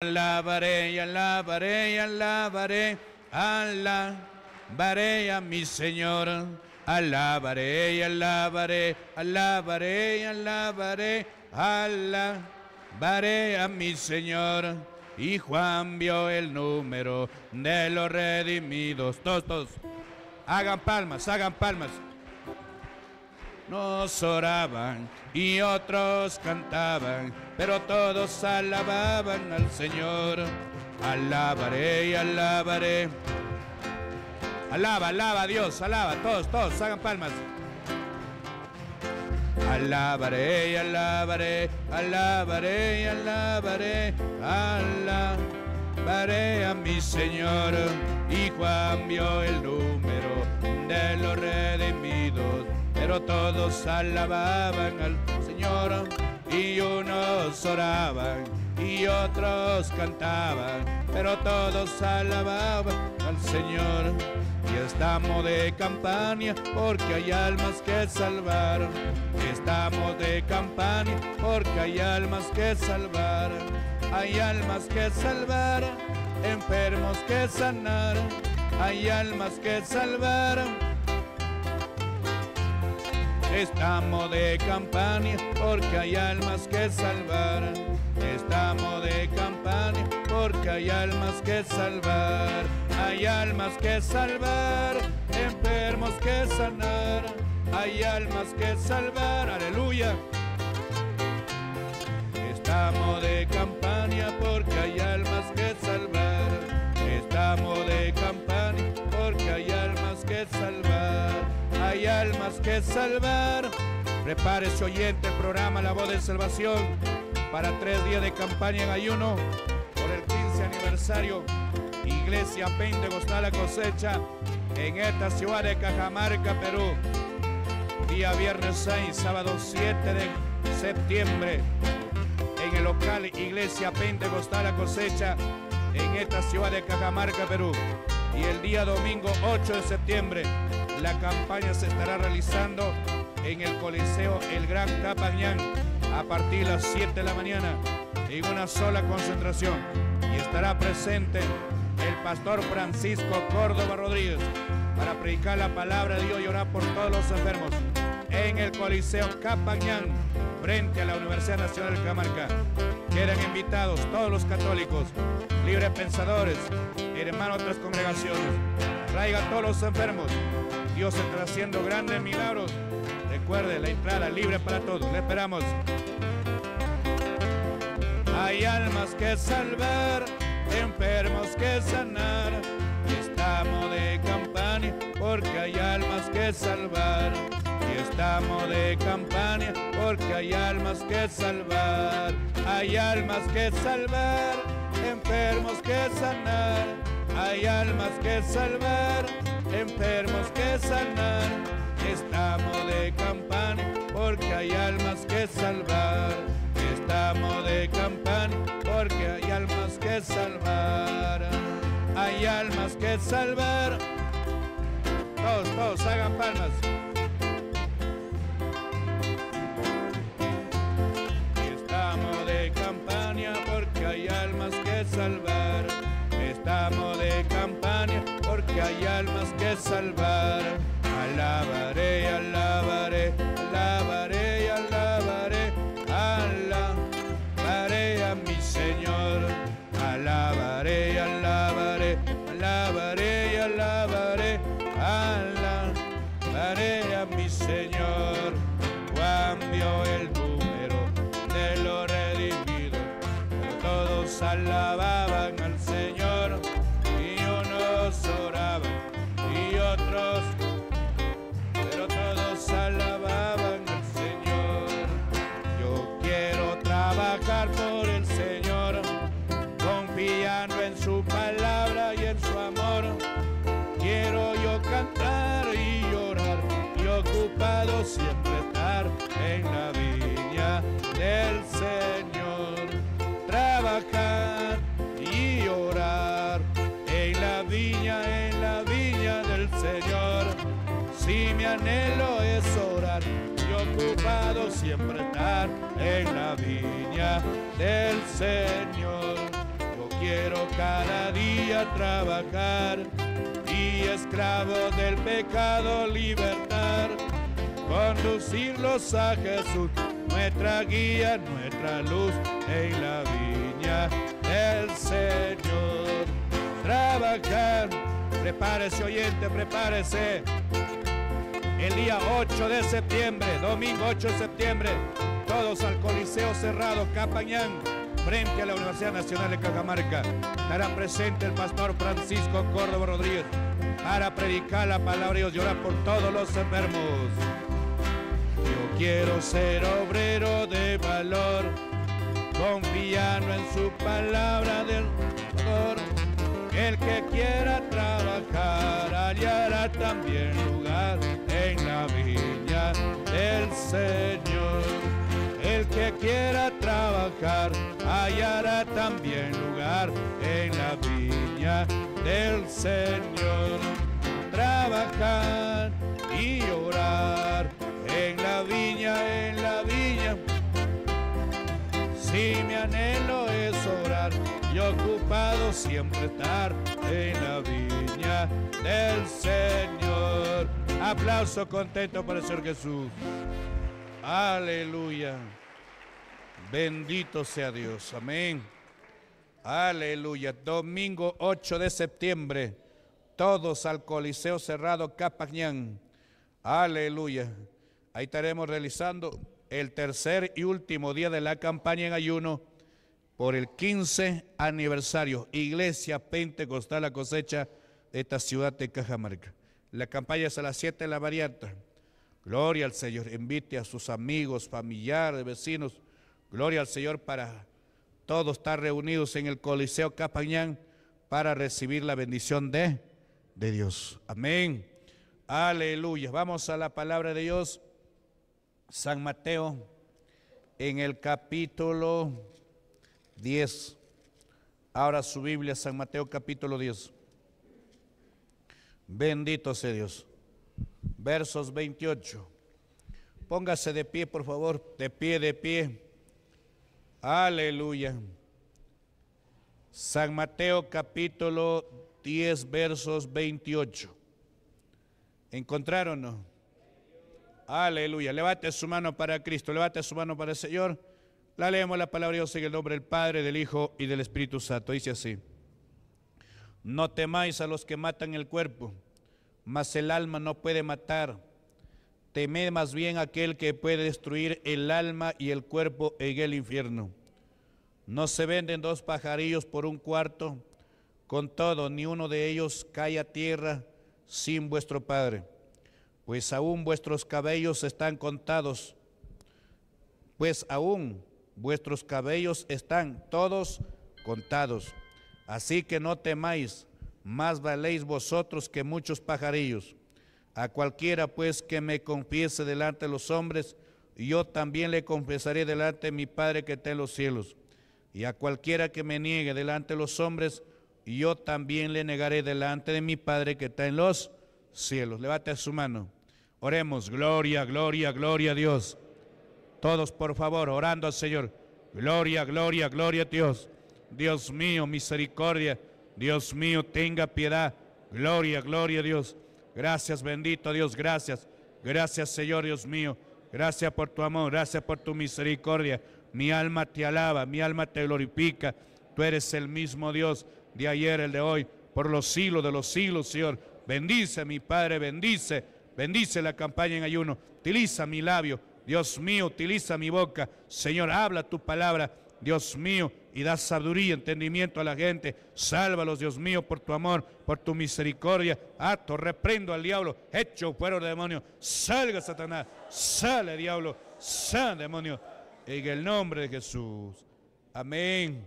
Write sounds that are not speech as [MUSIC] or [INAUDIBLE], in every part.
Alabaré y alabaré y alabaré, alabaré a mi Señor. Alabaré y alabaré, alabaré y alabaré, alabaré a mi Señor. Y Juan vio el número de los redimidos. Todos, todos. Hagan palmas, hagan palmas. Nos oraban y otros cantaban, pero todos alababan al Señor. Alabaré y alabaré. Alaba, alaba Dios, alaba, todos, todos, hagan palmas. Alabaré y alabaré, alabaré y alabaré, alabaré a mi Señor. Y Juan vio el número de los redimidos pero todos alababan al Señor y unos oraban y otros cantaban, pero todos alababan al Señor. Y estamos de campaña porque hay almas que salvar. Estamos de campaña porque hay almas que salvar. Hay almas que salvar, enfermos que sanar. Hay almas que salvar Estamos de campaña porque hay almas que salvar. Estamos de campaña porque hay almas que salvar. Hay almas que salvar, enfermos que sanar. Hay almas que salvar, aleluya. Estamos de campaña porque hay almas que salvar. Estamos de campaña porque hay almas que salvar que salvar. Prepárese oyente el programa La Voz de Salvación para tres días de campaña en ayuno por el 15 aniversario Iglesia Pentecostal La Cosecha en esta ciudad de Cajamarca, Perú. Día viernes 6, sábado 7 de septiembre en el local Iglesia Pentecostal La Cosecha en esta ciudad de Cajamarca, Perú y el día domingo 8 de septiembre la campaña se estará realizando en el Coliseo El Gran Capañán a partir de las 7 de la mañana en una sola concentración y estará presente el pastor Francisco Córdoba Rodríguez para predicar la palabra de Dios y orar por todos los enfermos en el Coliseo Capañán frente a la Universidad Nacional de Camarca. Quedan invitados todos los católicos, libres pensadores, hermanos de otras congregaciones. Traiga a todos los enfermos. Dios está haciendo grandes milagros. Recuerde, la entrada libre para todos. Le esperamos. Hay almas que salvar, enfermos que sanar. estamos de campaña porque hay almas que salvar estamos de campaña porque hay almas que salvar, hay almas que salvar, enfermos que sanar, hay almas que salvar, enfermos que sanar. Estamos de campaña porque hay almas que salvar, estamos de campaña porque hay almas que salvar, hay almas que salvar. Todos, todos hagan palmas. salvar. Alabaré, alabaré, alabaré, alabaré, alabaré a mi Señor. Alabaré, alabaré, alabaré, alabaré, alabaré a mi Señor. Cambio el número de los redimidos, todos alabaré. del Señor. Yo quiero cada día trabajar y esclavo del pecado libertar, conducirlos a Jesús, nuestra guía, nuestra luz en la viña del Señor. Trabajar, prepárese oyente, prepárese. El día 8 de septiembre, domingo 8 de septiembre, todos al Coliseo Cerrado, Capañán, frente a la Universidad Nacional de Cajamarca. Estará presente el pastor Francisco Córdoba Rodríguez para predicar la palabra y orar por todos los enfermos. Yo quiero ser obrero de valor, confiando en su palabra del Señor. El que quiera trabajar hallará también lugar en la viña del Señor quiera trabajar hallará también lugar en la viña del Señor. Trabajar y orar en la viña, en la viña. Si mi anhelo es orar y ocupado siempre estar en la viña del Señor. Aplauso contento para el Señor Jesús. Aleluya. Bendito sea Dios. Amén. Aleluya. Domingo 8 de septiembre. Todos al Coliseo Cerrado Capañán. Aleluya. Ahí estaremos realizando el tercer y último día de la campaña en ayuno por el 15 aniversario Iglesia Pentecostal La Cosecha de esta ciudad de Cajamarca. La campaña es a las 7 de la variante. Gloria al Señor. Invite a sus amigos, familiares, vecinos Gloria al Señor para todos estar reunidos en el Coliseo Capañán para recibir la bendición de, de Dios. Amén. Aleluya. Vamos a la palabra de Dios. San Mateo en el capítulo 10. Ahora su Biblia, San Mateo capítulo 10. Bendito sea Dios. Versos 28. Póngase de pie, por favor, de pie, de pie. Aleluya. San Mateo capítulo 10 versos 28. ¿Encontraron? Aleluya. Levante su mano para Cristo, levante su mano para el Señor. La leemos la palabra de Dios en el nombre del Padre, del Hijo y del Espíritu Santo. Dice así. No temáis a los que matan el cuerpo, mas el alma no puede matar teme más bien aquel que puede destruir el alma y el cuerpo en el infierno. No se venden dos pajarillos por un cuarto, con todo, ni uno de ellos cae a tierra sin vuestro Padre, pues aún vuestros cabellos están contados, pues aún vuestros cabellos están todos contados. Así que no temáis, más valéis vosotros que muchos pajarillos. A cualquiera pues que me confiese delante de los hombres, yo también le confesaré delante de mi Padre que está en los cielos. Y a cualquiera que me niegue delante de los hombres, yo también le negaré delante de mi Padre que está en los cielos. Levante su mano. Oremos, gloria, gloria, gloria a Dios. Todos, por favor, orando al Señor. Gloria, gloria, gloria a Dios. Dios mío, misericordia. Dios mío, tenga piedad. Gloria, gloria a Dios. Gracias, bendito Dios, gracias. Gracias, Señor Dios mío. Gracias por tu amor, gracias por tu misericordia. Mi alma te alaba, mi alma te glorifica. Tú eres el mismo Dios de ayer, el de hoy, por los siglos de los siglos, Señor. Bendice, mi Padre, bendice. Bendice la campaña en ayuno. Utiliza mi labio. Dios mío, utiliza mi boca. Señor, habla tu palabra. Dios mío, y da sabiduría, entendimiento a la gente. Sálvalos, Dios mío, por tu amor, por tu misericordia. Ato, reprendo al diablo, hecho fuera de demonio. Salga, Satanás, sale, diablo, sal, demonio. En el nombre de Jesús. Amén.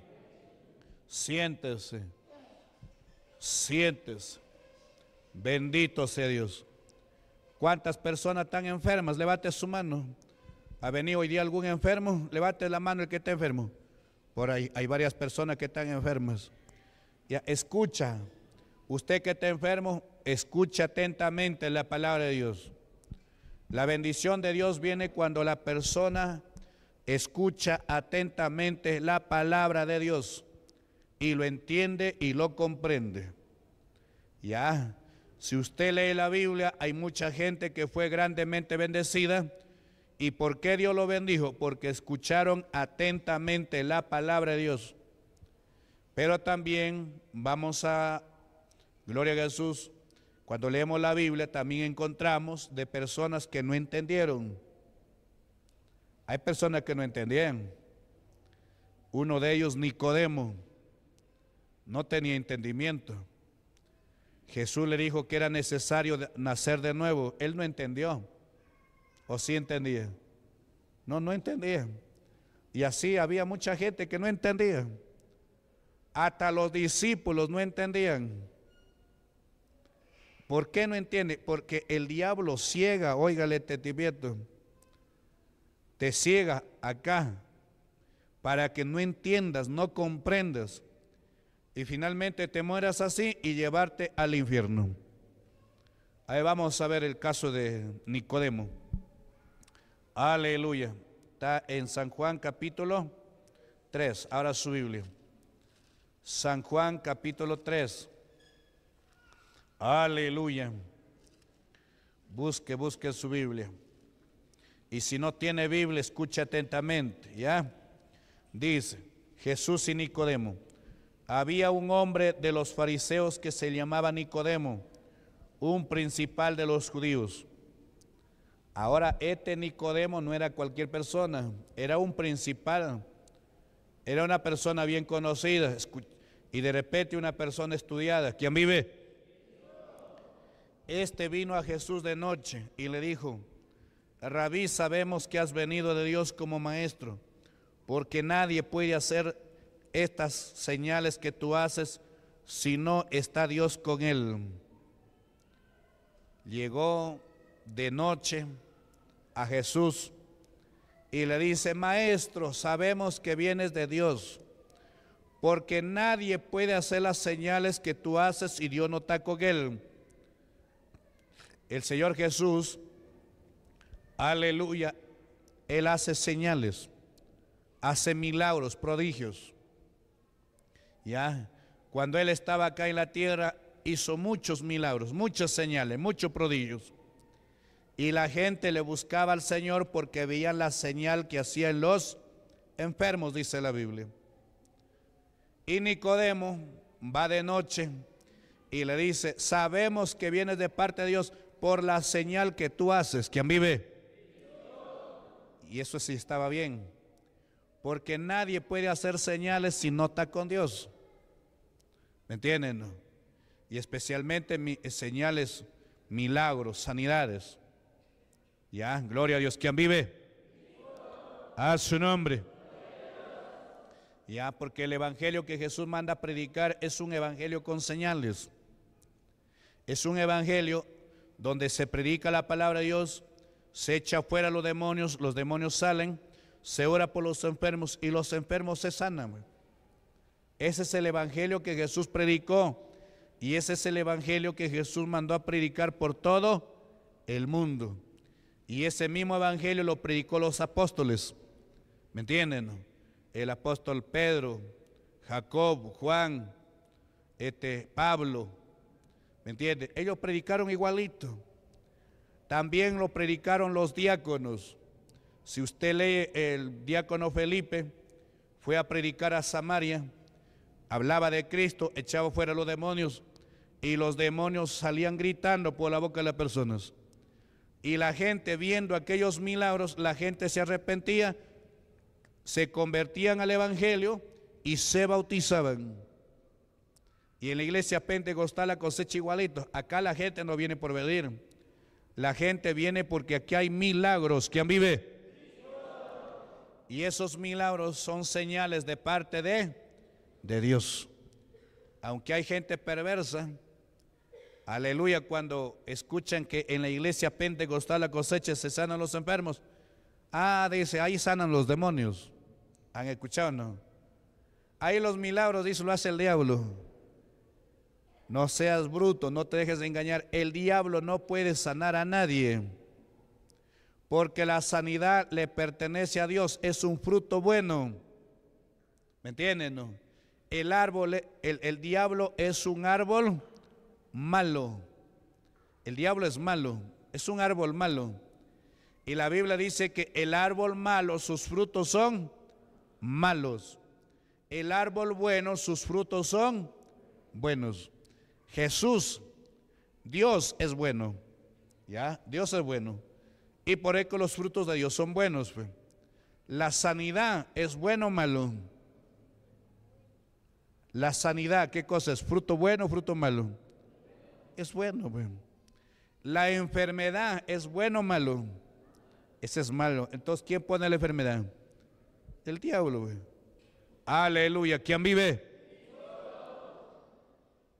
Siéntese. Siéntese. Bendito sea Dios. ¿Cuántas personas están enfermas? Levante su mano. ¿Ha venido hoy día algún enfermo? Levante la mano el que está enfermo. Por ahí hay varias personas que están enfermas. Ya, escucha. Usted que está enfermo, escucha atentamente la palabra de Dios. La bendición de Dios viene cuando la persona escucha atentamente la palabra de Dios y lo entiende y lo comprende. Ya, si usted lee la Biblia, hay mucha gente que fue grandemente bendecida ¿Y por qué Dios lo bendijo? Porque escucharon atentamente la palabra de Dios. Pero también vamos a, gloria a Jesús, cuando leemos la Biblia también encontramos de personas que no entendieron. Hay personas que no entendían. Uno de ellos, Nicodemo, no tenía entendimiento. Jesús le dijo que era necesario nacer de nuevo. Él no entendió. ¿O sí entendía, No, no entendía Y así había mucha gente que no entendía. Hasta los discípulos no entendían. ¿Por qué no entiende? Porque el diablo ciega, óigale este tibieto, te ciega acá para que no entiendas, no comprendas y finalmente te mueras así y llevarte al infierno. Ahí vamos a ver el caso de Nicodemo. Aleluya. Está en San Juan capítulo 3. Ahora su Biblia. San Juan capítulo 3. Aleluya. Busque, busque su Biblia. Y si no tiene Biblia, escuche atentamente, ¿ya? Dice, Jesús y Nicodemo. Había un hombre de los fariseos que se llamaba Nicodemo, un principal de los judíos. Ahora, este Nicodemo no era cualquier persona, era un principal, era una persona bien conocida y de repente una persona estudiada. ¿Quién vive? Este vino a Jesús de noche y le dijo, Rabí, sabemos que has venido de Dios como maestro, porque nadie puede hacer estas señales que tú haces si no está Dios con él. Llegó de noche a Jesús y le dice, Maestro, sabemos que vienes de Dios, porque nadie puede hacer las señales que tú haces y Dios no está con él. El Señor Jesús, aleluya, Él hace señales, hace milagros, prodigios. Ya, cuando Él estaba acá en la tierra, hizo muchos milagros, muchas señales, muchos prodigios. Y la gente le buscaba al Señor porque veían la señal que hacían los enfermos, dice la Biblia. Y Nicodemo va de noche y le dice, sabemos que vienes de parte de Dios por la señal que tú haces. ¿Quién vive? Y eso sí estaba bien, porque nadie puede hacer señales si no está con Dios. ¿Me entienden? Y especialmente eh, señales, milagros, sanidades. Ya, gloria a Dios. quien vive? A su nombre. Ya, porque el evangelio que Jesús manda a predicar es un evangelio con señales. Es un evangelio donde se predica la palabra de Dios, se echa fuera los demonios, los demonios salen, se ora por los enfermos y los enfermos se sanan. Ese es el evangelio que Jesús predicó y ese es el evangelio que Jesús mandó a predicar por todo el mundo. Y ese mismo evangelio lo predicó los apóstoles. ¿Me entienden? El apóstol Pedro, Jacob, Juan, este, Pablo. ¿Me entienden? Ellos predicaron igualito. También lo predicaron los diáconos. Si usted lee el diácono Felipe, fue a predicar a Samaria, hablaba de Cristo, echaba fuera los demonios y los demonios salían gritando por la boca de las personas. Y la gente viendo aquellos milagros, la gente se arrepentía, se convertían al Evangelio y se bautizaban. Y en la iglesia pentecostal la cosecha igualito. Acá la gente no viene por venir. La gente viene porque aquí hay milagros. ¿Quién vive? Y esos milagros son señales de parte de, de Dios. Aunque hay gente perversa, Aleluya, cuando escuchan que en la iglesia pentecostal la cosecha se sanan los enfermos. Ah, dice, ahí sanan los demonios. ¿Han escuchado no? Ahí los milagros, dice, lo hace el diablo. No seas bruto, no te dejes de engañar. El diablo no puede sanar a nadie. Porque la sanidad le pertenece a Dios, es un fruto bueno. ¿Me entienden? No? El árbol, el diablo es un árbol malo. El diablo es malo, es un árbol malo. Y la Biblia dice que el árbol malo, sus frutos son malos. El árbol bueno, sus frutos son buenos. Jesús, Dios es bueno. ¿Ya? Dios es bueno. Y por eso los frutos de Dios son buenos. Pues. La sanidad es bueno o malo. La sanidad, ¿qué cosa es? ¿Fruto bueno o fruto malo? es bueno, pues. La enfermedad es bueno o malo. Ese es malo. Entonces, ¿quién pone la enfermedad? El diablo, güey. Pues. Aleluya. ¿Quién vive?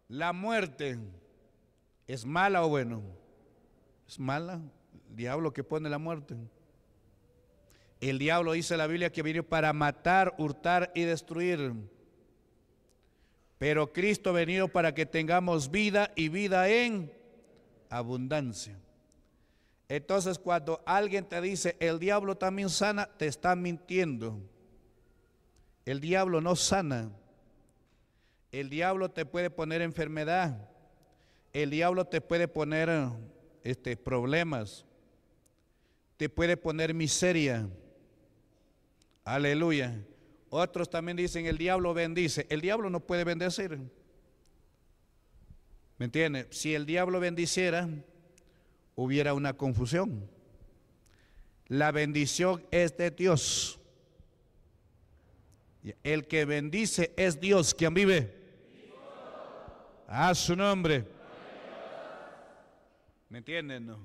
La muerte es mala o bueno. Es mala. El diablo que pone la muerte. El diablo dice la Biblia que viene para matar, hurtar y destruir. Pero Cristo ha venido para que tengamos vida y vida en abundancia. Entonces cuando alguien te dice, el diablo también sana, te está mintiendo. El diablo no sana. El diablo te puede poner enfermedad. El diablo te puede poner este, problemas. Te puede poner miseria. Aleluya. Otros también dicen, el diablo bendice. El diablo no puede bendecir. ¿Me entiende? Si el diablo bendiciera, hubiera una confusión. La bendición es de Dios. El que bendice es Dios. quien vive? A su nombre. ¿Me entienden?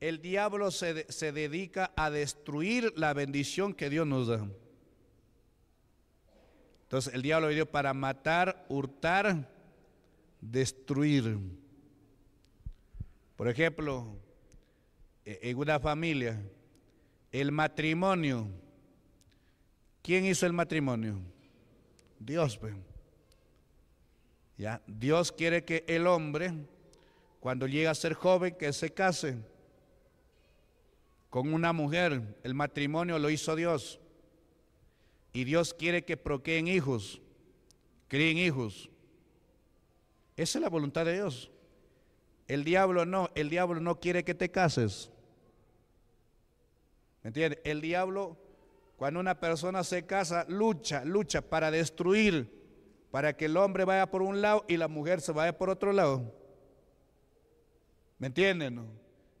El diablo se dedica a destruir la bendición que Dios nos da. Entonces el diablo vino para matar, hurtar, destruir. Por ejemplo, e-, en una familia, el matrimonio. ¿Quién hizo el matrimonio? Dios. Pues. ¿Ya? Dios quiere que el hombre, cuando llega a ser joven, que se case con una mujer. El matrimonio lo hizo Dios. Y Dios quiere que procreen hijos, críen hijos. Esa es la voluntad de Dios. El diablo no, el diablo no quiere que te cases. ¿Me entiendes? El diablo, cuando una persona se casa, lucha, lucha para destruir, para que el hombre vaya por un lado y la mujer se vaya por otro lado. ¿Me entienden?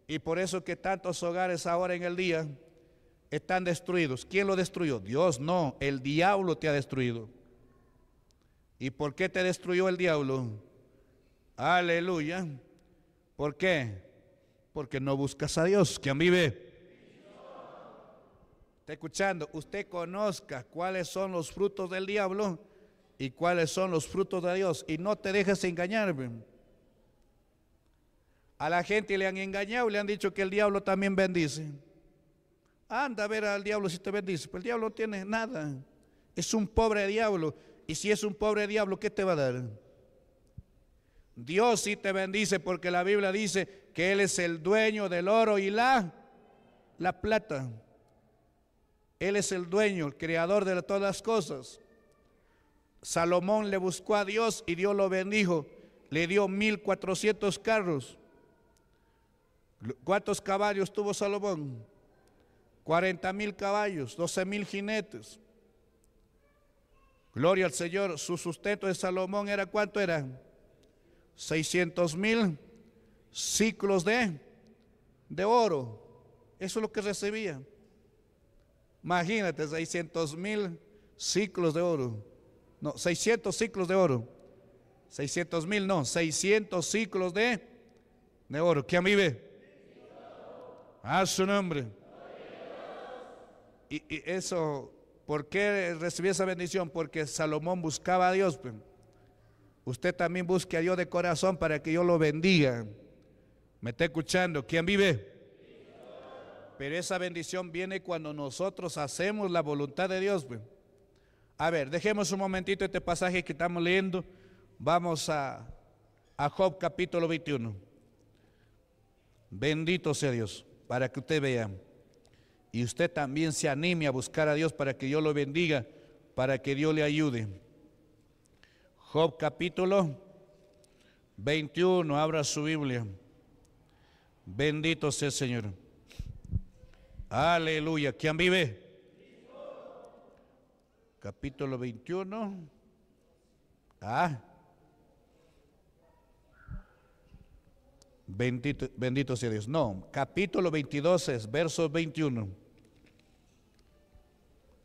Y por eso que tantos hogares ahora en el día están destruidos. ¿Quién lo destruyó? Dios no, el diablo te ha destruido. ¿Y por qué te destruyó el diablo? Aleluya. ¿Por qué? Porque no buscas a Dios, ¿Quién vive. Está escuchando, usted conozca cuáles son los frutos del diablo y cuáles son los frutos de Dios. Y no te dejes engañar. A la gente le han engañado, le han dicho que el diablo también bendice. Anda a ver al diablo si te bendice. Pues el diablo no tiene nada. Es un pobre diablo. Y si es un pobre diablo, ¿qué te va a dar? Dios sí te bendice porque la Biblia dice que Él es el dueño del oro y la, la plata. Él es el dueño, el creador de todas las cosas. Salomón le buscó a Dios y Dios lo bendijo. Le dio 1400 carros. ¿Cuántos caballos tuvo Salomón? 40 mil caballos, 12 mil jinetes. Gloria al Señor, su sustento de Salomón era cuánto era? 600 mil ciclos de, oro. Eso es lo que recibía. Imagínate, 600 mil ciclos de oro. No, 600 ciclos de oro. 600 mil, no, 600 ciclos de, de oro. ¿Quién vive? A su nombre y, eso, ¿por qué recibió esa bendición? Porque Salomón buscaba a Dios. Pues. Usted también busque a Dios de corazón para que yo lo bendiga. ¿Me está escuchando? ¿Quién vive? Pero esa bendición viene cuando nosotros hacemos la voluntad de Dios. Pues. A ver, dejemos un momentito este pasaje que estamos leyendo. Vamos a, a Job capítulo 21. Bendito sea Dios, para que usted vea y usted también se anime a buscar a Dios para que Dios lo bendiga, para que Dios le ayude. Job capítulo 21, abra su Biblia. Bendito sea el Señor. Aleluya. ¿Quién vive? Capítulo 21. Ah. Bendito, bendito sea Dios. No, capítulo 22 es versos 21.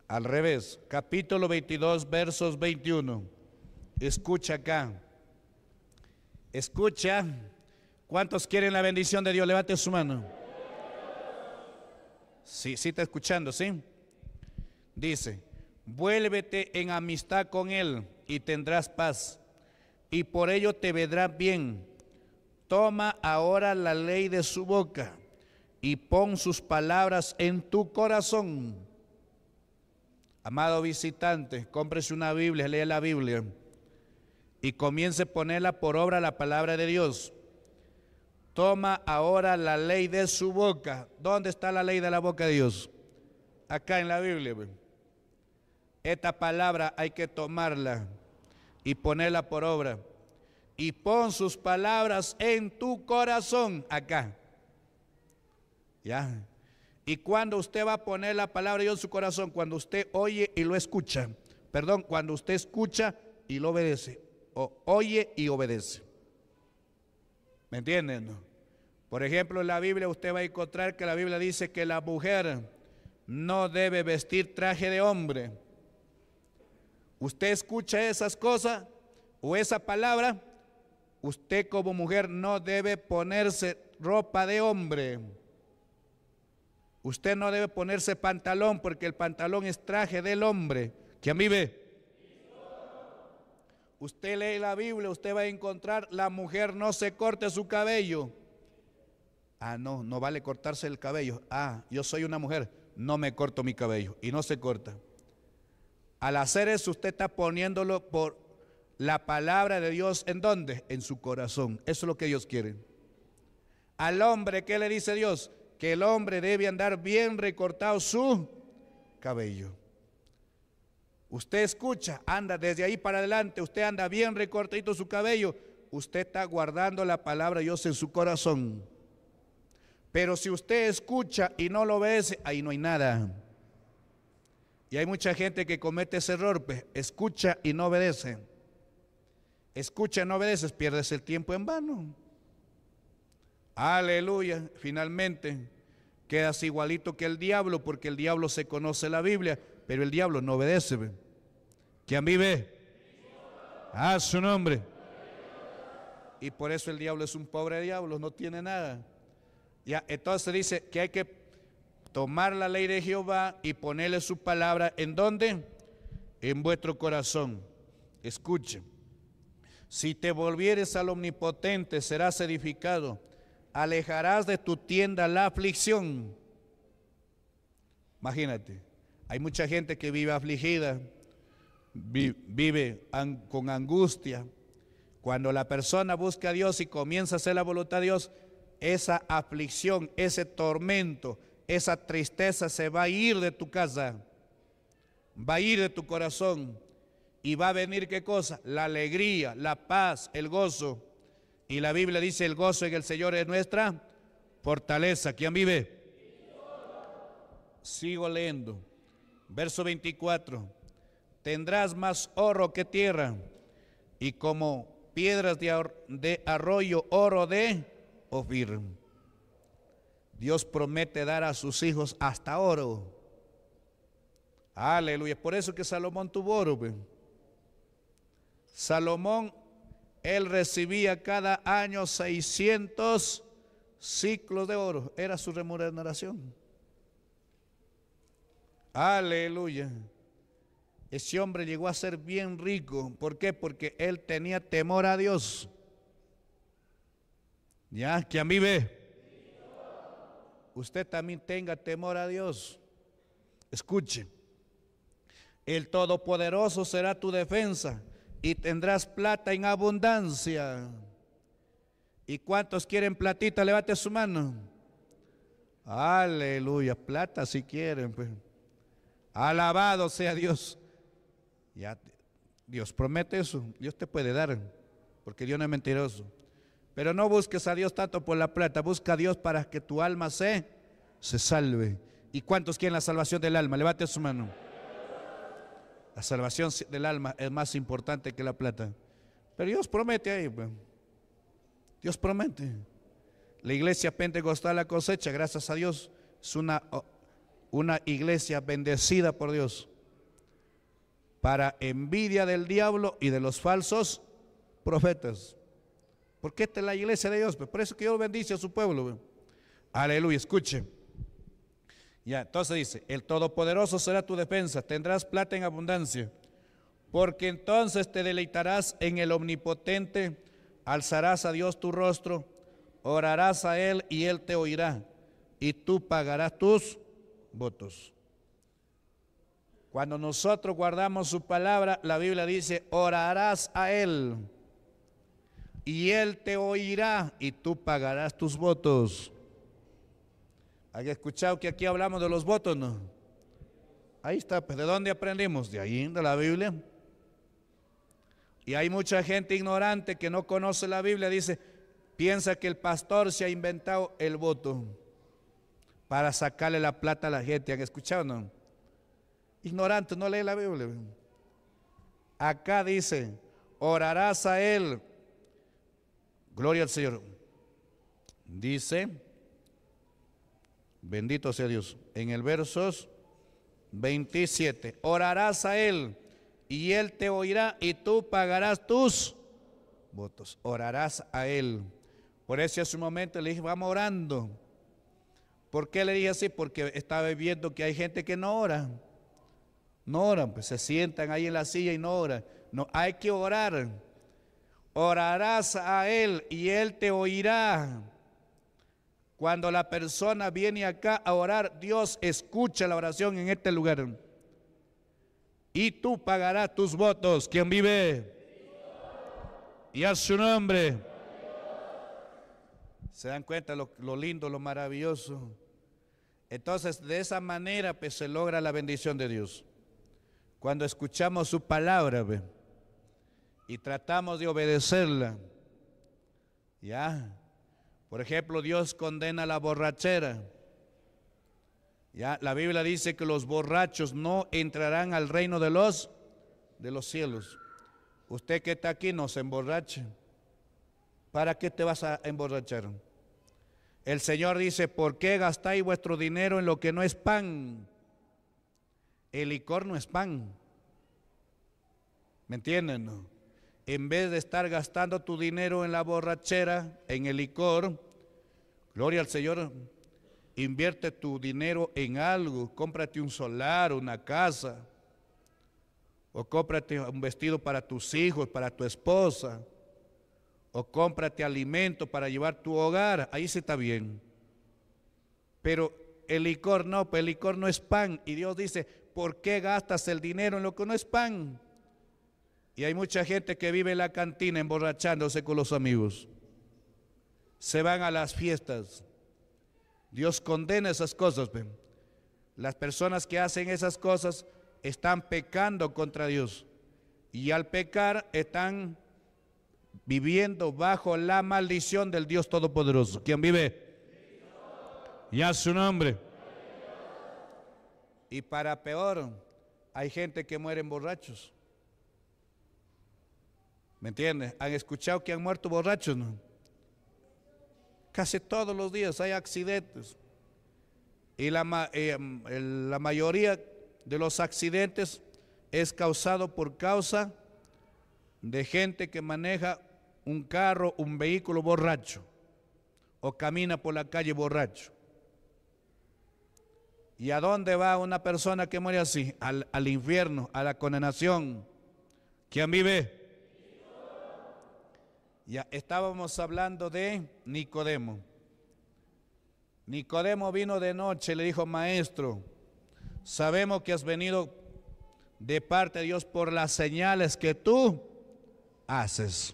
Al revés, capítulo 22, versos 21. Escucha acá. Escucha. ¿Cuántos quieren la bendición de Dios? Levante su mano. Sí, sí está escuchando, ¿sí? Dice, vuélvete en amistad con Él y tendrás paz. Y por ello te vendrá bien Toma ahora la ley de su boca y pon sus palabras en tu corazón. Amado visitante, cómprese una Biblia, lea la Biblia y comience a ponerla por obra la palabra de Dios. Toma ahora la ley de su boca. ¿Dónde está la ley de la boca de Dios? Acá en la Biblia. Esta palabra hay que tomarla y ponerla por obra y pon sus palabras en tu corazón acá. ¿Ya? Y cuando usted va a poner la palabra en su corazón, cuando usted oye y lo escucha, perdón, cuando usted escucha y lo obedece, o oye y obedece. ¿Me entienden? Por ejemplo, en la Biblia usted va a encontrar que la Biblia dice que la mujer no debe vestir traje de hombre. Usted escucha esas cosas o esa palabra usted como mujer no debe ponerse ropa de hombre. Usted no debe ponerse pantalón porque el pantalón es traje del hombre. ¿Quién vive? Usted lee la Biblia, usted va a encontrar, la mujer no se corte su cabello. Ah, no, no vale cortarse el cabello. Ah, yo soy una mujer, no me corto mi cabello y no se corta. Al hacer eso usted está poniéndolo por la palabra de Dios en dónde? En su corazón. Eso es lo que ellos quieren Al hombre, ¿qué le dice Dios? Que el hombre debe andar bien recortado su cabello. Usted escucha, anda desde ahí para adelante, usted anda bien recortadito su cabello, usted está guardando la palabra de Dios en su corazón. Pero si usted escucha y no lo obedece, ahí no hay nada. Y hay mucha gente que comete ese error, pues, escucha y no obedece. Escucha, no obedeces, pierdes el tiempo en vano. Aleluya. Finalmente, quedas igualito que el diablo, porque el diablo se conoce la Biblia, pero el diablo no obedece. ¿Quién vive? A su nombre. Y por eso el diablo es un pobre diablo, no tiene nada. Ya, entonces dice que hay que tomar la ley de Jehová y ponerle su palabra. ¿En dónde? En vuestro corazón. Escuchen. Si te volvieres al omnipotente, serás edificado. Alejarás de tu tienda la aflicción. Imagínate, hay mucha gente que vive afligida, vive con angustia. Cuando la persona busca a Dios y comienza a hacer la voluntad de Dios, esa aflicción, ese tormento, esa tristeza se va a ir de tu casa, va a ir de tu corazón. Y va a venir qué cosa? La alegría, la paz, el gozo. Y la Biblia dice, el gozo en el Señor es nuestra fortaleza. ¿Quién vive? Sigo leyendo. Verso 24. Tendrás más oro que tierra y como piedras de, arroyo oro de Ofir. Dios promete dar a sus hijos hasta oro. Aleluya. Por eso que Salomón tuvo oro. Pues. Salomón, él recibía cada año 600 ciclos de oro. Era su remuneración. Aleluya. Ese hombre llegó a ser bien rico. ¿Por qué? Porque él tenía temor a Dios. Ya, que a mí ve. Usted también tenga temor a Dios. Escuche. El Todopoderoso será tu defensa y tendrás plata en abundancia. ¿Y cuántos quieren platita? Levante su mano. Aleluya, plata si quieren. Pues. Alabado sea Dios. Dios promete eso. Dios te puede dar, porque Dios no es mentiroso. Pero no busques a Dios tanto por la plata, busca a Dios para que tu alma se, se salve. ¿Y cuántos quieren la salvación del alma? Levante su mano. La salvación del alma es más importante que la plata. Pero Dios promete ahí. Pues. Dios promete. La iglesia pentecostal la cosecha, gracias a Dios, es una, una iglesia bendecida por Dios. Para envidia del diablo y de los falsos profetas. Porque esta es la iglesia de Dios. Pues. Por eso que Dios bendice a su pueblo. Pues. Aleluya, escuche. Ya, entonces dice, el Todopoderoso será tu defensa, tendrás plata en abundancia, porque entonces te deleitarás en el Omnipotente, alzarás a Dios tu rostro, orarás a Él y Él te oirá, y tú pagarás tus votos. Cuando nosotros guardamos su palabra, la Biblia dice, orarás a Él y Él te oirá y tú pagarás tus votos. ¿Han escuchado que aquí hablamos de los votos, no? Ahí está, pues ¿de dónde aprendimos? De ahí, de la Biblia. Y hay mucha gente ignorante que no conoce la Biblia, dice, piensa que el pastor se ha inventado el voto para sacarle la plata a la gente. ¿Han escuchado, no? Ignorante, no lee la Biblia. Acá dice, orarás a él. Gloria al Señor. Dice, Bendito sea Dios. En el versos 27, orarás a Él y Él te oirá y tú pagarás tus votos. Orarás a Él. Por eso hace un momento le dije, vamos orando. ¿Por qué le dije así? Porque estaba viendo que hay gente que no ora. No oran, pues se sientan ahí en la silla y no oran. No, hay que orar. Orarás a Él y Él te oirá cuando la persona viene acá a orar, Dios escucha la oración en este lugar. Y tú pagarás tus votos. Quien vive? Y a su nombre. ¿Se dan cuenta lo, lindo, lo maravilloso? Entonces, de esa manera pues, se logra la bendición de Dios. Cuando escuchamos su palabra y tratamos de obedecerla, ¿ya? Por ejemplo, Dios condena la borrachera. Ya la Biblia dice que los borrachos no entrarán al reino de los de los cielos. Usted que está aquí no se emborrache. ¿Para qué te vas a emborrachar? El Señor dice, ¿por qué gastáis vuestro dinero en lo que no es pan? El licor no es pan. ¿Me entienden? No? en vez de estar gastando tu dinero en la borrachera, en el licor, gloria al Señor, invierte tu dinero en algo, cómprate un solar, una casa, o cómprate un vestido para tus hijos, para tu esposa, o cómprate alimento para llevar tu hogar, ahí se está bien. Pero el licor no, pues el licor no es pan, y Dios dice, ¿por qué gastas el dinero en lo que no es pan? Y hay mucha gente que vive en la cantina emborrachándose con los amigos. Se van a las fiestas. Dios condena esas cosas. Ven. Las personas que hacen esas cosas están pecando contra Dios. Y al pecar están viviendo bajo la maldición del Dios Todopoderoso. ¿Quién vive? Y hace su nombre. Y para peor, hay gente que muere en borrachos. ¿Me entiendes? Han escuchado que han muerto borrachos. ¿no? Casi todos los días hay accidentes. Y eh, la, mayoría de los accidentes es causado por causa de gente que maneja un carro, un vehículo borracho o camina por la calle borracho. ¿Y a dónde va una persona que muere así? Al, al infierno, a la condenación. ¿Quién vive? Ya estábamos hablando de Nicodemo. Nicodemo vino de noche, le dijo, maestro, sabemos que has venido de parte de Dios por las señales que tú haces.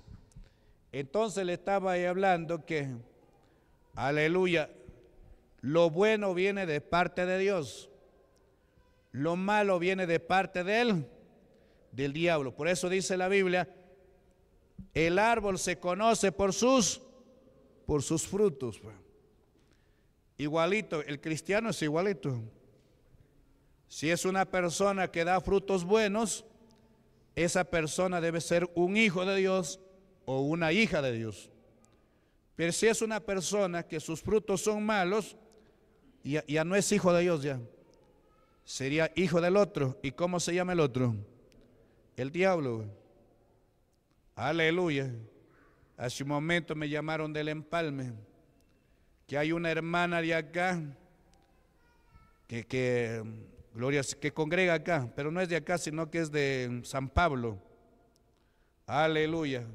Entonces le estaba ahí hablando que, aleluya, lo bueno viene de parte de Dios, lo malo viene de parte de él, del diablo. Por eso dice la Biblia, el árbol se conoce por sus, por sus frutos. Pues. Igualito, el cristiano es igualito. Si es una persona que da frutos buenos, esa persona debe ser un hijo de Dios o una hija de Dios. Pero si es una persona que sus frutos son malos, ya, ya, no es hijo de Dios ya. Sería hijo del otro. ¿Y cómo se llama el otro? El diablo. Aleluya. Hace un momento me llamaron del empalme, que hay una hermana de acá, que, gloria, que congrega acá, pero no es de acá, sino que es de San Pablo. Aleluya.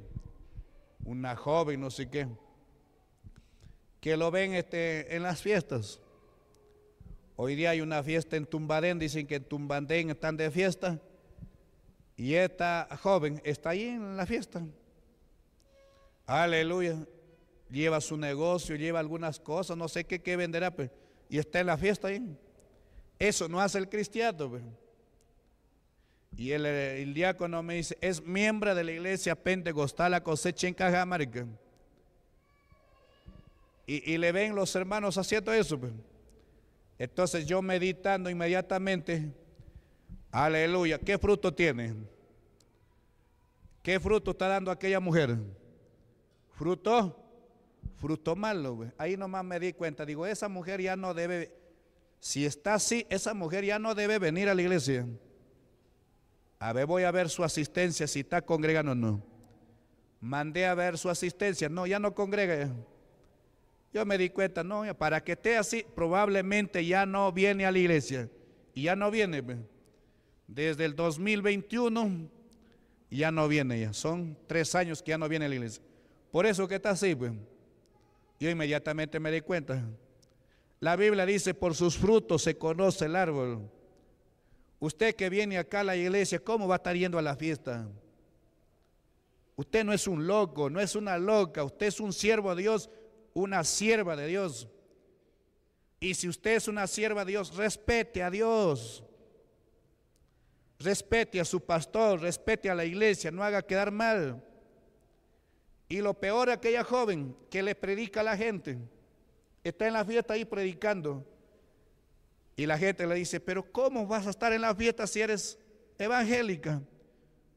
Una joven, no sé qué, que lo ven este, en las fiestas. Hoy día hay una fiesta en Tumbadén, dicen que en Tumbadén están de fiesta y esta joven está ahí en la fiesta. Aleluya. Lleva su negocio, lleva algunas cosas, no sé qué, qué venderá, pues, y está en la fiesta ahí. Eso no hace el cristiano. Pues. Y el, diácono me dice, es miembro de la iglesia pentecostal a cosecha en Cajamarca. Y, y le ven los hermanos haciendo eso. Pues. Entonces yo meditando inmediatamente, Aleluya. ¿Qué fruto tiene? ¿Qué fruto está dando aquella mujer? Fruto, fruto malo. Ahí nomás me di cuenta. Digo, esa mujer ya no debe, si está así, esa mujer ya no debe venir a la iglesia. A ver, voy a ver su asistencia, si está congregando o no. Mandé a ver su asistencia. No, ya no congrega. Yo me di cuenta, no, para que esté así, probablemente ya no viene a la iglesia. Y ya no viene. güey. Desde el 2021 ya no viene ya. Son tres años que ya no viene la iglesia. Por eso que está así, pues. Yo inmediatamente me di cuenta. La Biblia dice, por sus frutos se conoce el árbol. Usted que viene acá a la iglesia, ¿cómo va a estar yendo a la fiesta? Usted no es un loco, no es una loca, usted es un siervo de Dios, una sierva de Dios. Y si usted es una sierva de Dios, respete a Dios. Respete a su pastor, respete a la iglesia, no haga quedar mal. Y lo peor, aquella joven que le predica a la gente, está en la fiesta ahí predicando. Y la gente le dice, pero ¿cómo vas a estar en la fiesta si eres evangélica?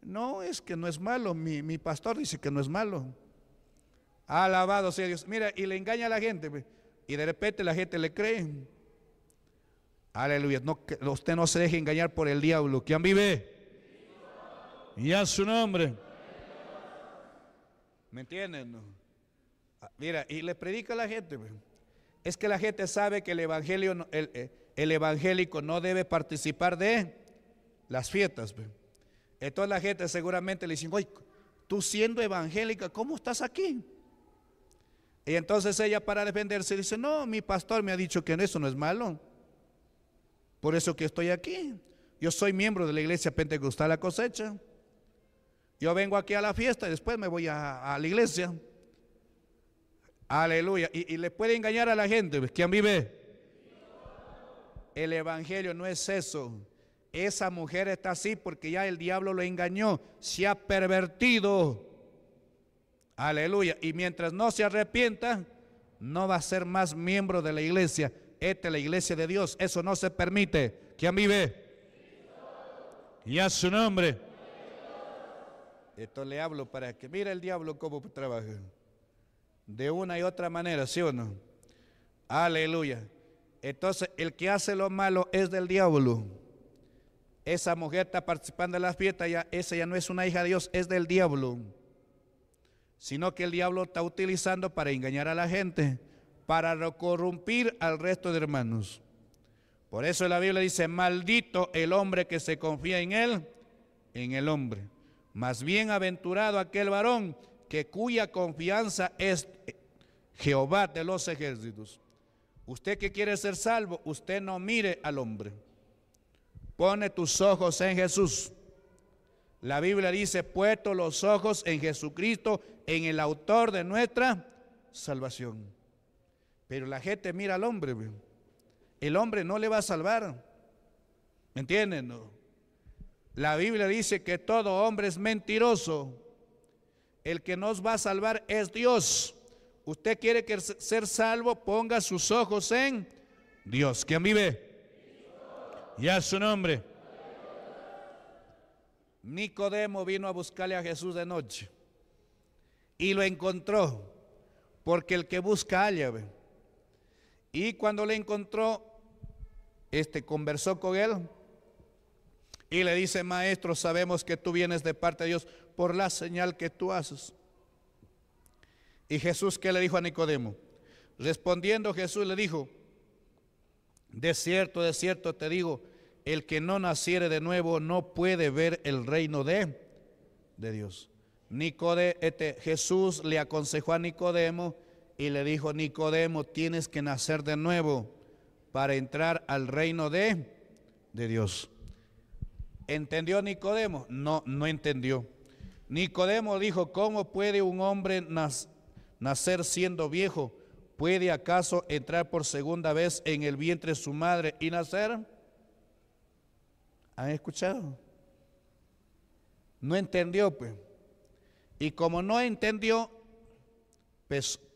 No, es que no es malo, mi, mi pastor dice que no es malo. Alabado sea Dios. Mira, y le engaña a la gente. Pues, y de repente la gente le cree. Aleluya. No, usted no se deje engañar por el diablo. ¿Quién vive? Y a su nombre. ¿Me entienden? Ah, mira, y le predica a la gente. Pues. Es que la gente sabe que el evangelio, eh, el evangélico no debe participar de las fiestas. Pues. Entonces la gente seguramente le dice, oye, tú siendo evangélica, ¿cómo estás aquí? Y entonces ella para defenderse dice, no, mi pastor me ha dicho que eso no es malo. Por eso que estoy aquí. Yo soy miembro de la iglesia pentecostal La Cosecha. Yo vengo aquí a la fiesta y después me voy a, la iglesia. Aleluya. Y, le puede engañar a la gente. ¿Quién vive? El Evangelio no es eso. Esa mujer está así porque ya el diablo lo engañó. Se ha pervertido. Aleluya. Y mientras no se arrepienta, no va a ser más miembro de la iglesia. Esta es la iglesia de Dios. Eso no se permite. ¿Quién vive? Y a su nombre. Esto le hablo para que mire el diablo cómo trabaja. De una y otra manera, ¿sí o no? Aleluya. Entonces, el que hace lo malo es del diablo. Esa mujer está participando en la fiesta ya, esa ya no es una hija de Dios, es del diablo. Sino que el diablo está utilizando para engañar a la gente para corrompir al resto de hermanos. Por eso la Biblia dice, maldito el hombre que se confía en él, en el hombre. Más bienaventurado aquel varón que cuya confianza es Jehová de los ejércitos. Usted que quiere ser salvo, usted no mire al hombre. Pone tus ojos en Jesús. La Biblia dice, puesto los ojos en Jesucristo, en el autor de nuestra salvación. Pero la gente mira al hombre. El hombre no le va a salvar. ¿Me entienden? La Biblia dice que todo hombre es mentiroso. El que nos va a salvar es Dios. Usted quiere que ser salvo, ponga sus ojos en Dios. ¿Quién vive? Ya su nombre. Nicodemo vino a buscarle a Jesús de noche y lo encontró, porque el que busca halla. Y cuando le encontró, este conversó con él y le dice, maestro, sabemos que tú vienes de parte de Dios por la señal que tú haces. Y Jesús, ¿qué le dijo a Nicodemo? Respondiendo Jesús le dijo, de cierto, de cierto te digo, el que no naciere de nuevo no puede ver el reino de, de Dios. Nicode, este, Jesús le aconsejó a Nicodemo y le dijo, Nicodemo, tienes que nacer de nuevo para entrar al reino de, de Dios. ¿Entendió Nicodemo? No, no entendió. Nicodemo dijo, ¿cómo puede un hombre nacer siendo viejo? ¿Puede acaso entrar por segunda vez en el vientre de su madre y nacer? ¿Han escuchado? No entendió, pues. Y como no entendió,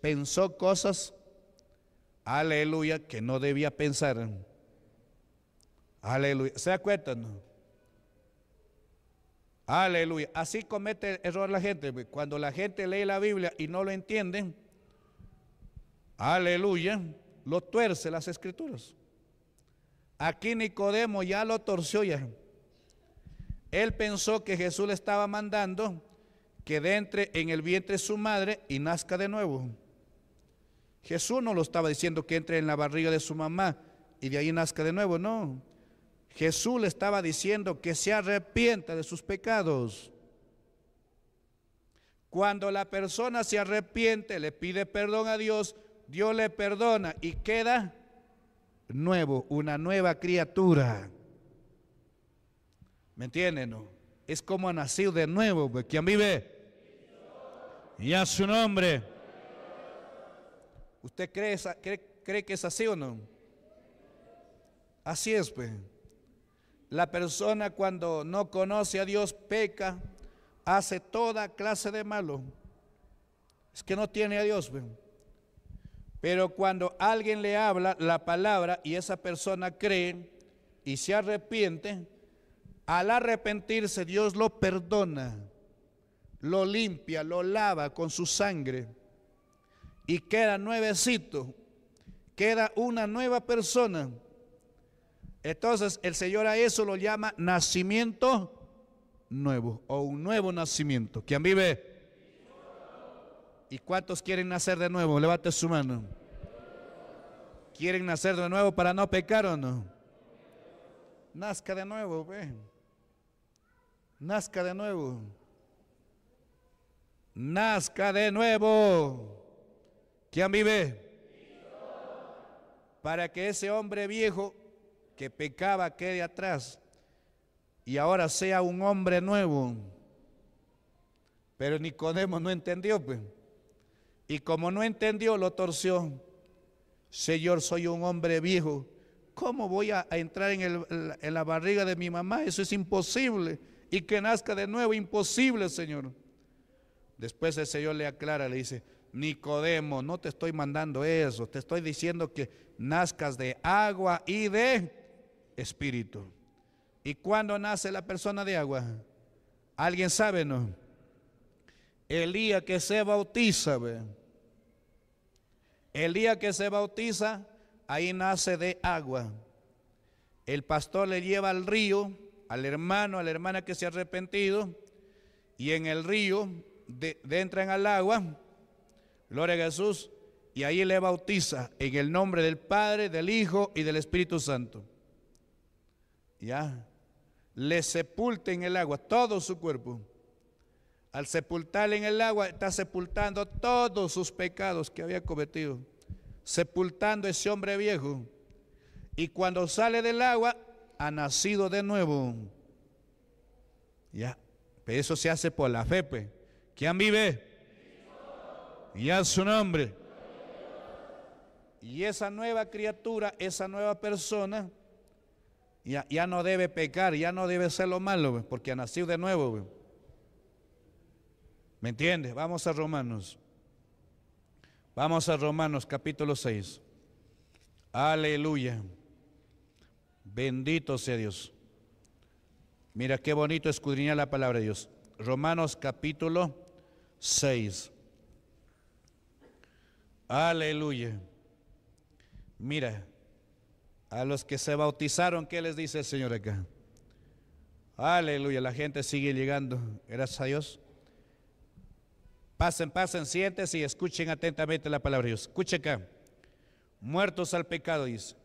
pensó cosas, aleluya, que no debía pensar. Aleluya. ¿Se acuerdan? Aleluya. Así comete error la gente. Cuando la gente lee la Biblia y no lo entiende, aleluya, lo tuerce las escrituras. Aquí Nicodemo ya lo torció ya. Él pensó que Jesús le estaba mandando que entre en el vientre de su madre y nazca de nuevo. Jesús no lo estaba diciendo que entre en la barriga de su mamá y de ahí nazca de nuevo, no. Jesús le estaba diciendo que se arrepienta de sus pecados. Cuando la persona se arrepiente, le pide perdón a Dios, Dios le perdona y queda nuevo, una nueva criatura. ¿Me entienden? Es como ha nacido de nuevo, ¿Quién vive y a su nombre. ¿Usted cree, cree, cree que es así o no? Así es, pues. La persona cuando no conoce a Dios peca, hace toda clase de malo. Es que no tiene a Dios. Pues. Pero cuando alguien le habla la palabra y esa persona cree y se arrepiente, al arrepentirse Dios lo perdona lo limpia, lo lava con su sangre y queda nuevecito, queda una nueva persona. Entonces el Señor a eso lo llama nacimiento nuevo o un nuevo nacimiento. ¿Quién vive? ¿Y cuántos quieren nacer de nuevo? Levate su mano. ¿Quieren nacer de nuevo para no pecar o no? Nazca de nuevo, ve. Nazca de nuevo nazca de nuevo. ¿Quién vive? Para que ese hombre viejo que pecaba quede atrás y ahora sea un hombre nuevo. Pero Nicodemo no entendió, pues. Y como no entendió, lo torció. Señor, soy un hombre viejo. ¿Cómo voy a, entrar en, en la barriga de mi mamá? Eso es imposible. Y que nazca de nuevo, imposible, Señor. Después el Señor le aclara, le dice, Nicodemo, no te estoy mandando eso, te estoy diciendo que nazcas de agua y de espíritu. ¿Y cuándo nace la persona de agua? ¿Alguien sabe, no? El día que se bautiza, ¿ve? El día que se bautiza, ahí nace de agua. El pastor le lleva al río, al hermano, a la hermana que se ha arrepentido, y en el río de, entran al agua, gloria a Jesús, y ahí le bautiza en el nombre del Padre, del Hijo y del Espíritu Santo. Ya, le sepulta en el agua todo su cuerpo. Al sepultar en el agua, está sepultando todos sus pecados que había cometido, sepultando ese hombre viejo. Y cuando sale del agua, ha nacido de nuevo. Ya, eso se hace por la fe. Pues. ¿Quién vive? Y a su nombre. Y esa nueva criatura, esa nueva persona, ya, ya, no debe pecar, ya no debe ser lo malo, porque ha nacido de nuevo. ¿Me entiendes? Vamos a Romanos. Vamos a Romanos capítulo 6. Aleluya. Bendito sea Dios. Mira qué bonito escudriñar la palabra de Dios. Romanos capítulo 6. Aleluya. Mira, a los que se bautizaron, ¿qué les dice el Señor acá? Aleluya, la gente sigue llegando, gracias a Dios. Pasen, pasen, siéntese y escuchen atentamente la palabra de Dios. escuche acá, muertos al pecado, dice.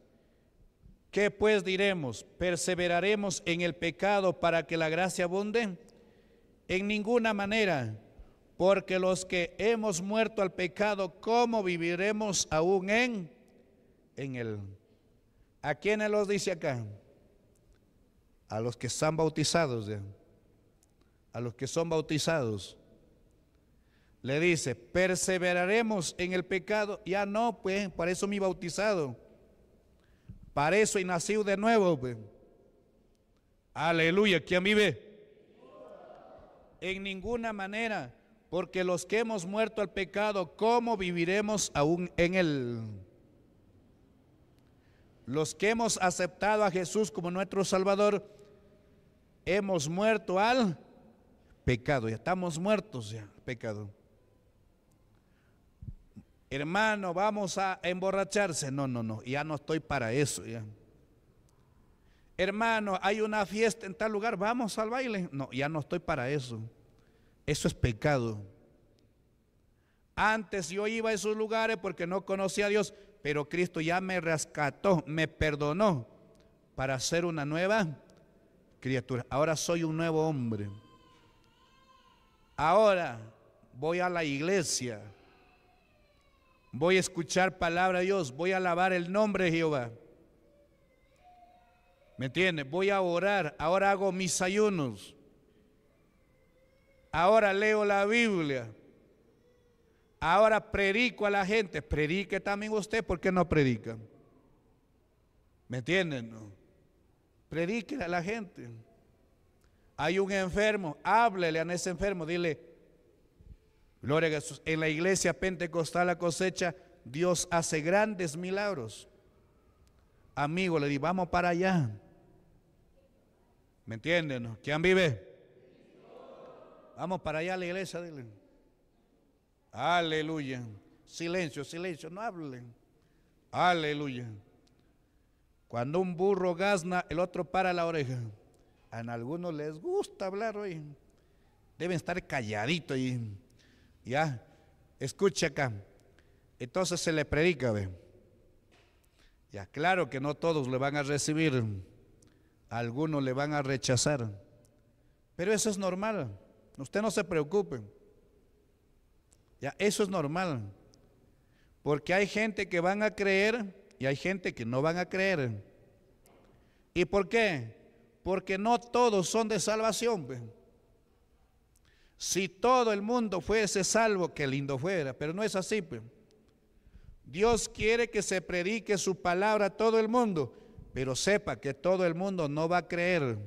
¿Qué pues diremos? ¿Perseveraremos en el pecado para que la gracia abunde? En ninguna manera porque los que hemos muerto al pecado, ¿cómo viviremos aún en, en él? ¿A quiénes los dice acá? A los que están bautizados, a los que son bautizados. Le dice, perseveraremos en el pecado. Ya no, pues, para eso mi bautizado. Para eso he nacido de nuevo, pues. Aleluya, ¿quién vive? En ninguna manera porque los que hemos muerto al pecado, ¿cómo viviremos aún en él? Los que hemos aceptado a Jesús como nuestro Salvador, hemos muerto al pecado, ya estamos muertos ya, pecado. Hermano, vamos a emborracharse. No, no, no, ya no estoy para eso ya. Hermano, hay una fiesta en tal lugar, vamos al baile. No, ya no estoy para eso. Eso es pecado. Antes yo iba a esos lugares porque no conocía a Dios, pero Cristo ya me rescató, me perdonó para ser una nueva criatura. Ahora soy un nuevo hombre. Ahora voy a la iglesia, voy a escuchar palabra de Dios, voy a alabar el nombre de Jehová. ¿Me entiendes? Voy a orar, ahora hago mis ayunos ahora leo la Biblia, ahora predico a la gente, predique también usted, ¿por qué no predica? ¿Me entienden? Predique a la gente. Hay un enfermo, háblele a ese enfermo, dile, gloria a Jesús, en la iglesia pentecostal la cosecha, Dios hace grandes milagros. Amigo, le di, vamos para allá. ¿Me entienden? ¿Quién vive? Vamos para allá a la iglesia, dile. Aleluya. Silencio, silencio, no hablen. Aleluya. Cuando un burro gazna, el otro para la oreja. A algunos les gusta hablar hoy. Deben estar calladitos y ya. Escucha acá. Entonces se le predica, ve. Ya, claro que no todos le van a recibir. Algunos le van a rechazar. Pero eso es normal. Usted no se preocupe. Ya, eso es normal. Porque hay gente que van a creer y hay gente que no van a creer. ¿Y por qué? Porque no todos son de salvación. Pues. Si todo el mundo fuese salvo, qué lindo fuera, pero no es así. Pues. Dios quiere que se predique su palabra a todo el mundo, pero sepa que todo el mundo no va a creer.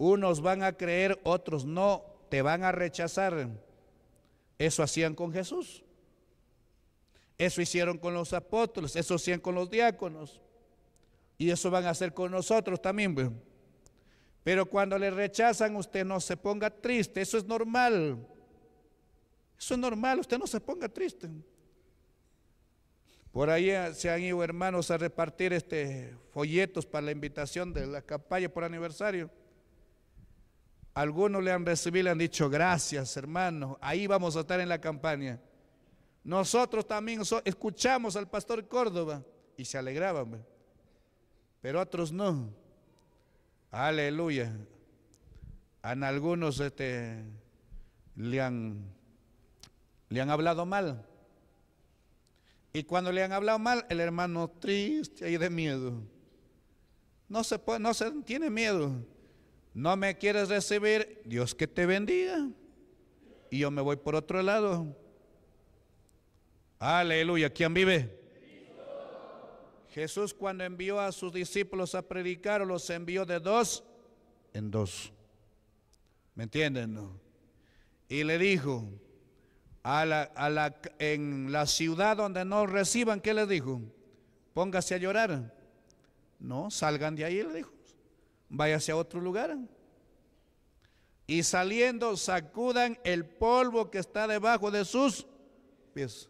Unos van a creer, otros no, te van a rechazar. Eso hacían con Jesús. Eso hicieron con los apóstoles, eso hacían con los diáconos. Y eso van a hacer con nosotros también. Pues. Pero cuando le rechazan, usted no se ponga triste, eso es normal. Eso es normal, usted no se ponga triste. Por ahí se han ido hermanos a repartir este folletos para la invitación de la campaña por aniversario. Algunos le han recibido le han dicho, gracias hermano ahí vamos a estar en la campaña. Nosotros también escuchamos al pastor Córdoba y se alegraban, pero otros no. Aleluya. A algunos este, le, han, le han hablado mal. Y cuando le han hablado mal, el hermano triste y de miedo. No se, puede, no se tiene miedo no me quieres recibir, Dios que te bendiga. Y yo me voy por otro lado. Aleluya, ¿quién vive? Jesús cuando envió a sus discípulos a predicar, los envió de dos en dos. ¿Me entienden? Y le dijo, a la, en la ciudad donde no reciban, ¿qué le dijo? Póngase a llorar. No, salgan de ahí, le dijo vaya hacia otro lugar. Y saliendo, sacudan el polvo que está debajo de sus pies.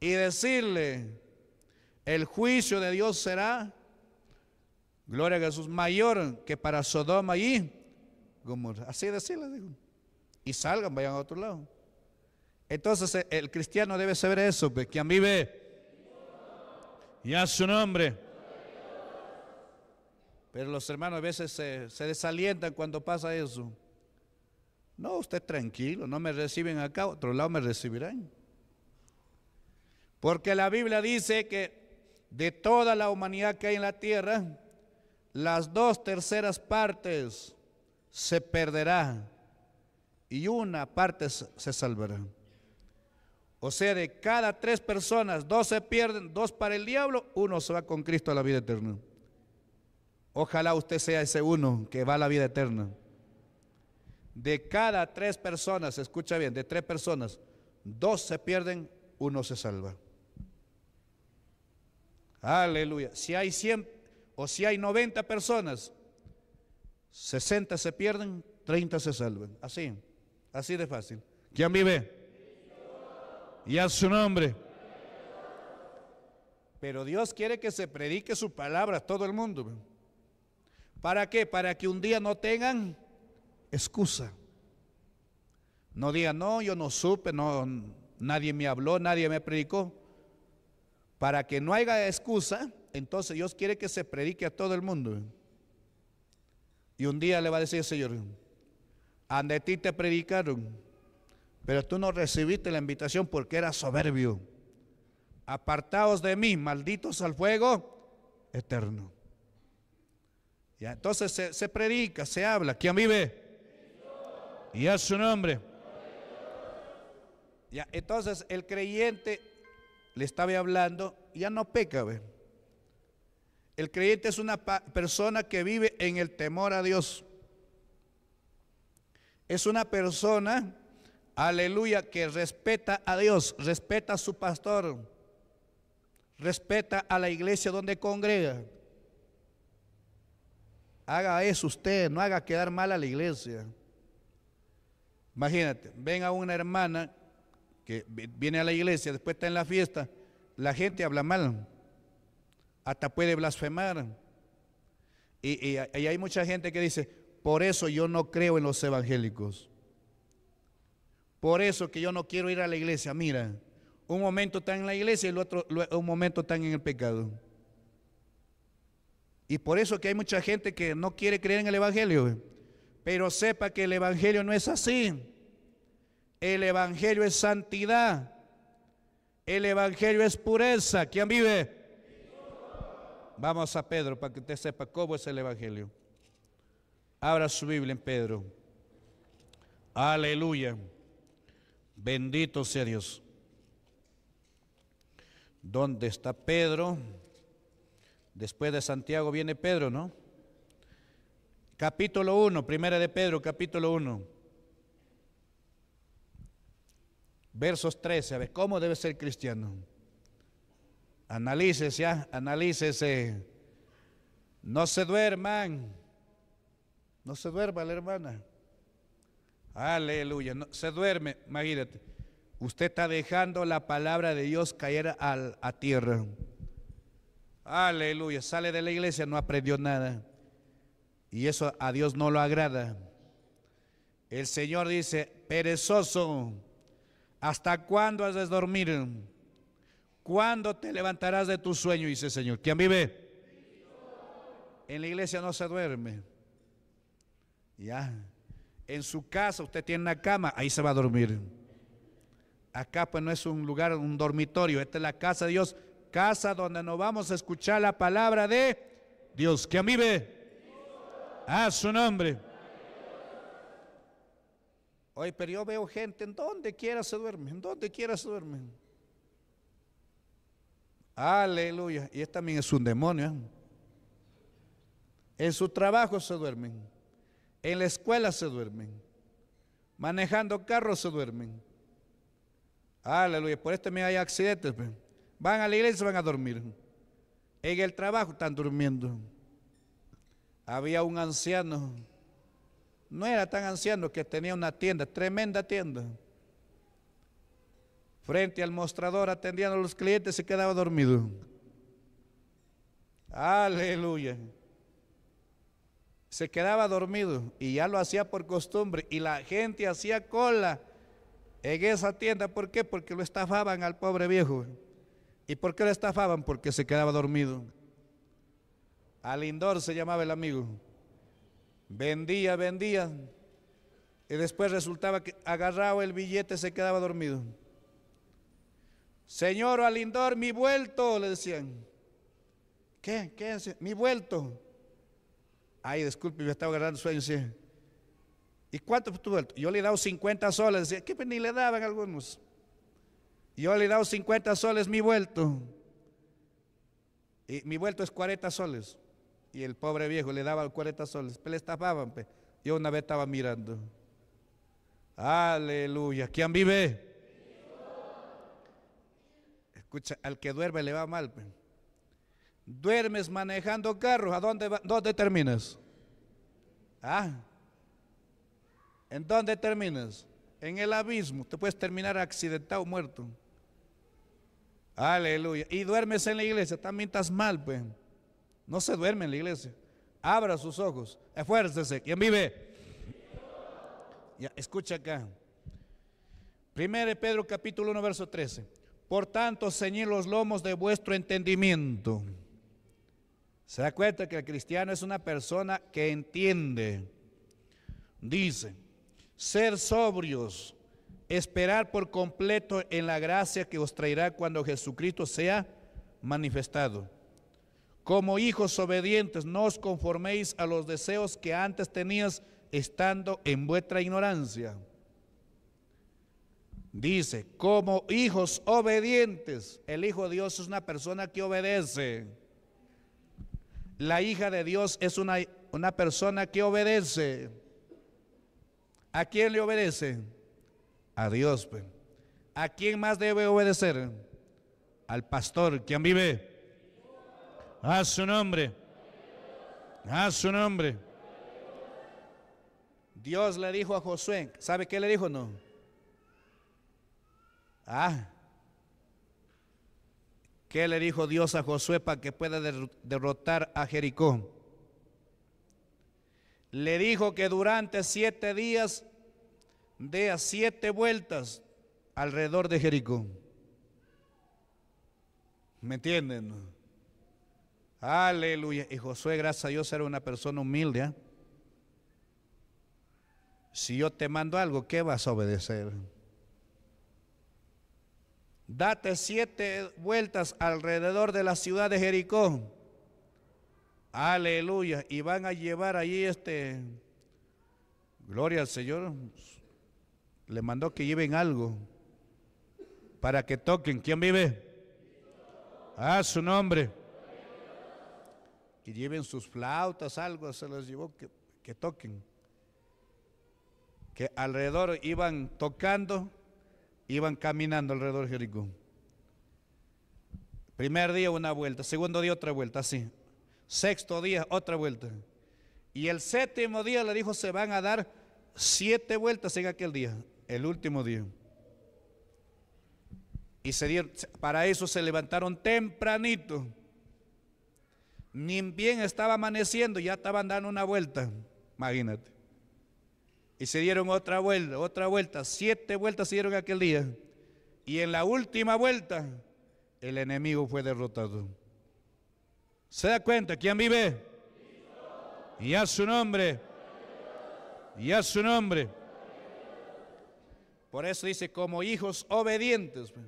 Y decirle, el juicio de Dios será, gloria a Jesús, mayor que para Sodoma y Gomorra. Así decirle, Y salgan, vayan a otro lado. Entonces el cristiano debe saber eso, pues, que quien vive y a su nombre. Pero los hermanos a veces se, desalientan cuando pasa eso. No, usted tranquilo, no me reciben acá, otro lado me recibirán. Porque la Biblia dice que de toda la humanidad que hay en la tierra, las dos terceras partes se perderán y una parte se salvará. O sea, de cada tres personas, dos se pierden, dos para el diablo, uno se va con Cristo a la vida eterna. Ojalá usted sea ese uno que va a la vida eterna. De cada tres personas, escucha bien, de tres personas, dos se pierden, uno se salva. Aleluya. Si hay 100 o si hay 90 personas, 60 se pierden, 30 se salvan. Así, así de fácil. ¿Quién vive? Y a su nombre. Pero Dios quiere que se predique su palabra a todo el mundo. ¿Para qué? Para que un día no tengan excusa. No digan, no, yo no supe, no, nadie me habló, nadie me predicó. Para que no haya excusa, entonces Dios quiere que se predique a todo el mundo. Y un día le va a decir el Señor, ande ti te predicaron, pero tú no recibiste la invitación porque eras soberbio. Apartaos de mí, malditos al fuego eterno. Entonces se, predica, se habla. ¿Quién vive? Y ¿es su nombre. ¿Ya? Entonces el creyente le estaba hablando, ya no peca. El creyente es una persona que vive en el temor a Dios. Es una persona, aleluya, que respeta a Dios, respeta a su pastor, respeta a la iglesia donde congrega Haga eso usted, no haga quedar mal a la iglesia. Imagínate, ven a una hermana que viene a la iglesia, después está en la fiesta, la gente habla mal, hasta puede blasfemar. Y, hay mucha gente que dice, por eso yo no creo en los evangélicos. Por eso que yo no quiero ir a la iglesia. Mira, un momento está en la iglesia y el otro, un momento están en el pecado. Y por eso que hay mucha gente que no quiere creer en el Evangelio. Pero sepa que el Evangelio no es así. El Evangelio es santidad. El Evangelio es pureza. ¿Quién vive? Vamos a Pedro para que usted sepa cómo es el Evangelio. Abra su Biblia en Pedro. Aleluya. Bendito sea Dios. ¿Dónde está Pedro? Después de Santiago viene Pedro, ¿no? Capítulo 1, primera de Pedro, capítulo 1. Versos 13, a ver, ¿cómo debe ser cristiano? Analícese, ya, ah, analícese. No se duerman. No se duerma la hermana. Aleluya. No, se duerme, imagínate. Usted está dejando la palabra de Dios caer a tierra. Aleluya, sale de la iglesia, no aprendió nada. Y eso a Dios no lo agrada. El Señor dice, perezoso, ¿hasta cuándo has de dormir? ¿Cuándo te levantarás de tu sueño? Dice el Señor. ¿Quién vive? En la iglesia no se duerme. Ya. En su casa usted tiene una cama, ahí se va a dormir. Acá pues no es un lugar, un dormitorio, esta es la casa de Dios casa donde nos vamos a escuchar la palabra de Dios, que a mí ve a su nombre. Oye, pero yo veo gente en donde quiera se duermen, en donde quiera se duermen. Aleluya. Y este también es un demonio. ¿eh? En su trabajo se duermen. En la escuela se duermen. Manejando carros se duermen. Aleluya. Por este también hay accidentes. Van a la iglesia y van a dormir. En el trabajo están durmiendo. Había un anciano, no era tan anciano que tenía una tienda, tremenda tienda. Frente al mostrador atendiendo a los clientes se quedaba dormido. Aleluya. Se quedaba dormido y ya lo hacía por costumbre y la gente hacía cola en esa tienda. ¿Por qué? Porque lo estafaban al pobre viejo. ¿Y por qué le estafaban? Porque se quedaba dormido. Alindor se llamaba el amigo. Vendía, vendía. Y después resultaba que agarraba el billete se quedaba dormido. Señor Alindor, mi vuelto, le decían. ¿Qué? ¿Qué? Mi vuelto. Ay, disculpe, me estaba agarrando sueño, sí. ¿Y cuánto fue tu vuelto? Yo le he dado 50 soles. Decía, ¿qué? Pues ni le daban algunos. Yo le he dado 50 soles mi vuelto. Y mi vuelto es 40 soles. Y el pobre viejo le daba 40 soles. Pero pues le estafaban. Pues. Yo una vez estaba mirando. Aleluya. ¿Quién vive? Escucha, al que duerme le va mal. Pues. Duermes manejando carros. ¿A dónde, dónde terminas? ¿Ah? ¿En dónde terminas? En el abismo. Te puedes terminar accidentado, o muerto. Aleluya. Y duermes en la iglesia, también estás mal, pues. No se duerme en la iglesia. Abra sus ojos, esfuércese. ¿Quién vive? escucha acá. de Pedro capítulo 1, verso 13. Por tanto, ceñid los lomos de vuestro entendimiento. Se da cuenta que el cristiano es una persona que entiende. Dice, ser sobrios esperar por completo en la gracia que os traerá cuando Jesucristo sea manifestado. Como hijos obedientes, no os conforméis a los deseos que antes tenías estando en vuestra ignorancia. Dice, como hijos obedientes, el Hijo de Dios es una persona que obedece. La hija de Dios es una, persona que obedece. ¿A quién le obedece? a Dios. Pues. ¿A quién más debe obedecer? Al pastor. ¿Quién vive? A su nombre. A su nombre. Dios le dijo a Josué, ¿sabe qué le dijo? No. Ah. ¿Qué le dijo Dios a Josué para que pueda derrotar a Jericó? Le dijo que durante siete días de a siete vueltas alrededor de Jericó. ¿Me entienden? Aleluya. Y Josué, gracias a Dios, era una persona humilde. ¿eh? Si yo te mando algo, ¿qué vas a obedecer? Date siete vueltas alrededor de la ciudad de Jericó. Aleluya. Y van a llevar ahí este, gloria al Señor, le mandó que lleven algo para que toquen. ¿Quién vive? Ah, su nombre. Que lleven sus flautas, algo se les llevó, que, toquen. Que alrededor iban tocando, iban caminando alrededor de Jericó. Primer día una vuelta, segundo día otra vuelta, así. Sexto día otra vuelta. Y el séptimo día le dijo, se van a dar siete vueltas en aquel día el último día. Y se dieron, para eso se levantaron tempranito. Ni bien estaba amaneciendo, ya estaban dando una vuelta. Imagínate. Y se dieron otra vuelta, otra vuelta. Siete vueltas se dieron aquel día. Y en la última vuelta, el enemigo fue derrotado. ¿Se da cuenta quién vive? Y a su nombre. Y a su nombre. Por eso dice, como hijos obedientes. Pues.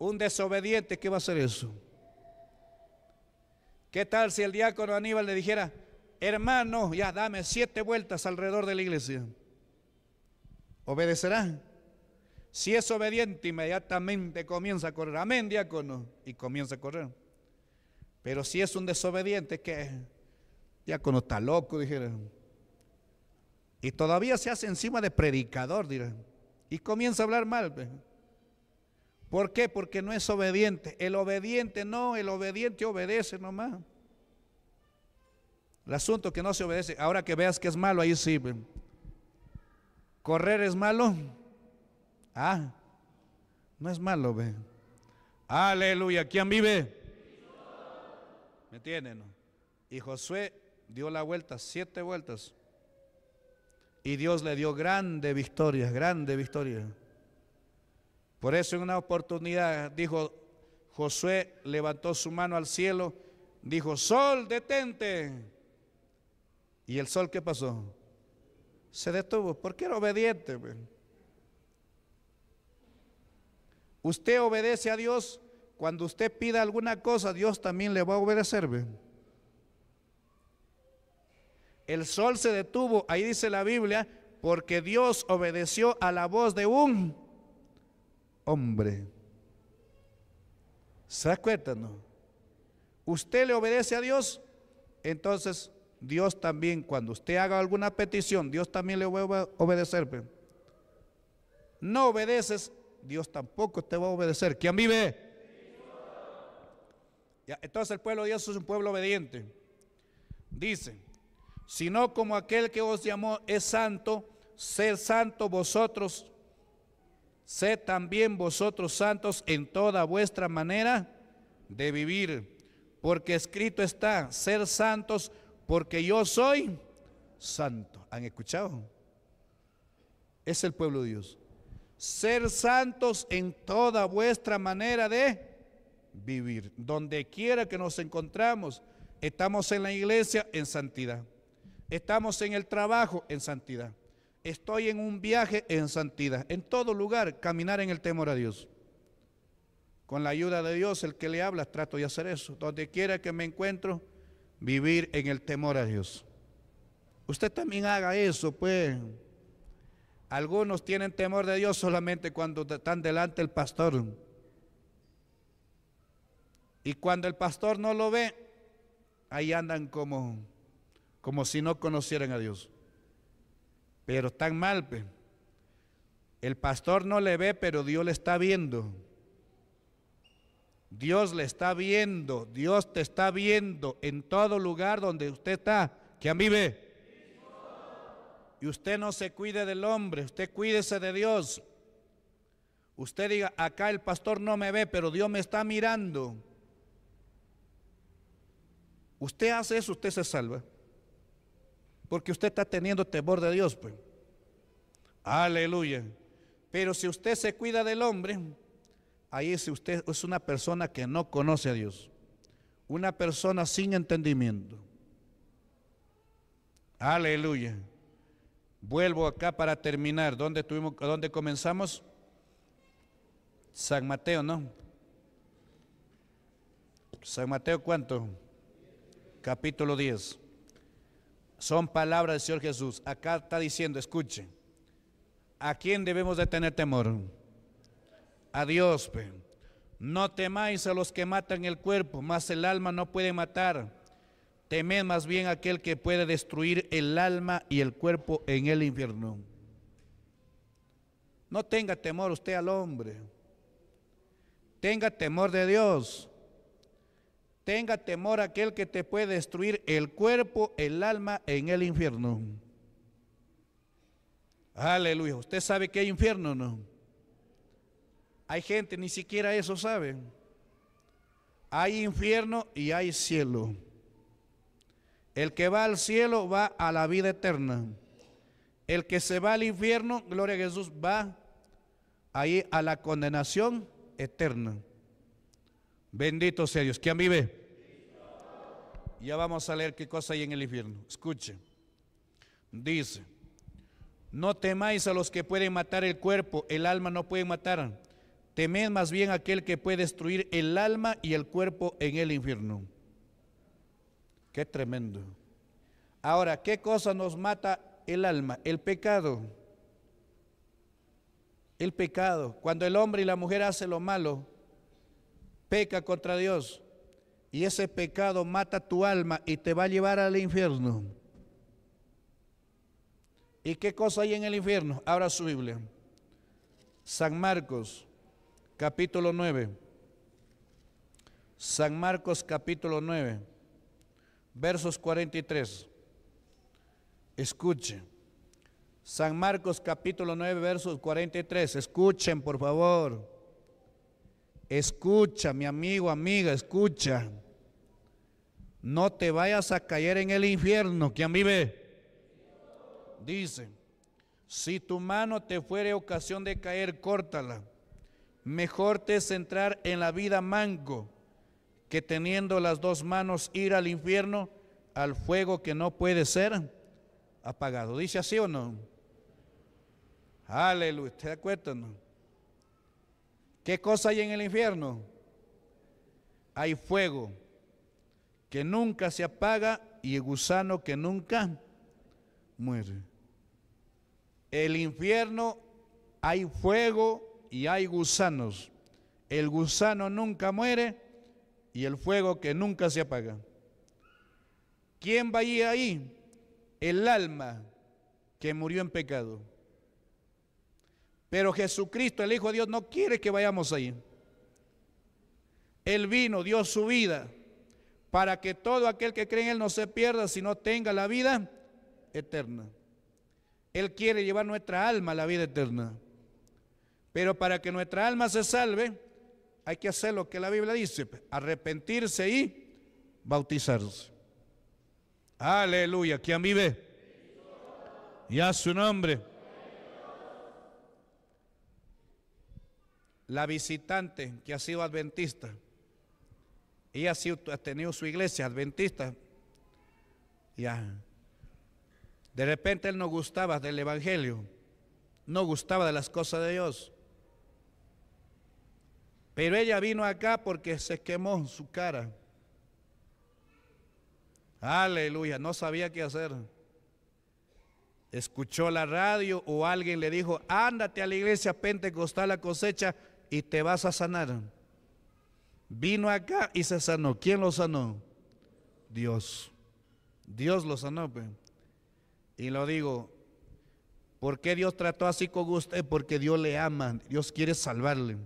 Un desobediente, ¿qué va a hacer eso? ¿Qué tal si el diácono Aníbal le dijera, hermano, ya dame siete vueltas alrededor de la iglesia? ¿Obedecerá? Si es obediente, inmediatamente comienza a correr. Amén, diácono. Y comienza a correr. Pero si es un desobediente, ¿qué? Diácono está loco, dijera. Y todavía se hace encima de predicador, dirán. Y comienza a hablar mal. ¿Por qué? Porque no es obediente. El obediente no, el obediente obedece nomás. El asunto que no se obedece. Ahora que veas que es malo, ahí sí. Correr es malo. Ah, no es malo, ve. Aleluya. ¿Quién vive? ¿Me entienden? Y Josué dio la vuelta, siete vueltas. Y Dios le dio grande victorias, grande victorias. Por eso en una oportunidad dijo, Josué levantó su mano al cielo, dijo, sol, detente. ¿Y el sol qué pasó? Se detuvo, porque era obediente. Pues? Usted obedece a Dios, cuando usted pida alguna cosa, Dios también le va a obedecer. Pues. El sol se detuvo, ahí dice la Biblia, porque Dios obedeció a la voz de un hombre. ¿Se acuerdan... Usted le obedece a Dios, entonces Dios también, cuando usted haga alguna petición, Dios también le va a obedecer. No obedeces, Dios tampoco te va a obedecer. ¿Quién vive? Ya, entonces el pueblo de Dios es un pueblo obediente. Dice, sino como aquel que os llamó es santo, ser santo vosotros, sed también vosotros santos en toda vuestra manera de vivir, porque escrito está, ser santos, porque yo soy santo. ¿Han escuchado? Es el pueblo de Dios. Ser santos en toda vuestra manera de vivir. Donde quiera que nos encontramos, estamos en la iglesia en santidad. Estamos en el trabajo en santidad. Estoy en un viaje en santidad. En todo lugar, caminar en el temor a Dios. Con la ayuda de Dios, el que le habla, trato de hacer eso. Donde quiera que me encuentro, vivir en el temor a Dios. Usted también haga eso, pues. Algunos tienen temor de Dios solamente cuando están delante del pastor. Y cuando el pastor no lo ve, ahí andan como como si no conocieran a Dios. Pero están mal. El pastor no le ve, pero Dios le está viendo. Dios le está viendo, Dios te está viendo en todo lugar donde usted está, que a mí ve. Y usted no se cuide del hombre, usted cuídese de Dios. Usted diga, acá el pastor no me ve, pero Dios me está mirando. Usted hace eso, usted se salva porque usted está teniendo temor de Dios, pues. Aleluya. Pero si usted se cuida del hombre, ahí es usted es una persona que no conoce a Dios, una persona sin entendimiento. Aleluya. Vuelvo acá para terminar. ¿Dónde, tuvimos, dónde comenzamos? San Mateo, ¿no? San Mateo, ¿cuánto? Capítulo 10 son palabras del Señor Jesús. Acá está diciendo, escuche, ¿a quién debemos de tener temor? A Dios. No temáis a los que matan el cuerpo, mas el alma no puede matar. Temed más bien aquel que puede destruir el alma y el cuerpo en el infierno. No tenga temor usted al hombre. Tenga temor de Dios tenga temor aquel que te puede destruir el cuerpo, el alma en el infierno. Aleluya. Usted sabe que hay infierno, ¿no? Hay gente, ni siquiera eso sabe. Hay infierno y hay cielo. El que va al cielo va a la vida eterna. El que se va al infierno, gloria a Jesús, va ahí a la condenación eterna. Bendito sea Dios. ¿Quién vive? Ya vamos a leer qué cosa hay en el infierno. Escuche. Dice, no temáis a los que pueden matar el cuerpo, el alma no puede matar. Temed más bien aquel que puede destruir el alma y el cuerpo en el infierno. Qué tremendo. Ahora, ¿qué cosa nos mata el alma? El pecado. El pecado. Cuando el hombre y la mujer hacen lo malo, peca contra Dios y ese pecado mata tu alma y te va a llevar al infierno. ¿Y qué cosa hay en el infierno? Abra su Biblia. San Marcos, capítulo 9. San Marcos, capítulo 9, versos 43. Escuchen. San Marcos, capítulo 9, versos 43. Escuchen, por favor. Escucha, mi amigo, amiga, escucha. No te vayas a caer en el infierno. ¿Quién vive? Dice, si tu mano te fuere ocasión de caer, córtala. Mejor te es entrar en la vida mango, que teniendo las dos manos ir al infierno, al fuego que no puede ser apagado. ¿Dice así o no? Aleluya, ¿te acuerdas? No? ¿Qué cosa hay en el infierno? Hay fuego que nunca se apaga y el gusano que nunca muere. El infierno hay fuego y hay gusanos. El gusano nunca muere y el fuego que nunca se apaga. ¿Quién va a ahí? El alma que murió en pecado. Pero Jesucristo, el Hijo de Dios, no quiere que vayamos ahí. Él vino, dio su vida, para que todo aquel que cree en Él no se pierda, sino tenga la vida eterna. Él quiere llevar nuestra alma a la vida eterna. Pero para que nuestra alma se salve, hay que hacer lo que la Biblia dice, arrepentirse y bautizarse. Aleluya, ¿quién vive? Y a su nombre. la visitante que ha sido adventista, ella ha, sido, tenido su iglesia adventista, ya. De repente él no gustaba del Evangelio, no gustaba de las cosas de Dios. Pero ella vino acá porque se quemó su cara. Aleluya, no sabía qué hacer. Escuchó la radio o alguien le dijo, ándate a la iglesia pentecostal, la cosecha y te vas a sanar. Vino acá y se sanó. ¿Quién lo sanó? Dios. Dios lo sanó. Pues. Y lo digo, ¿por qué Dios trató así con usted? Porque Dios le ama, Dios quiere salvarle.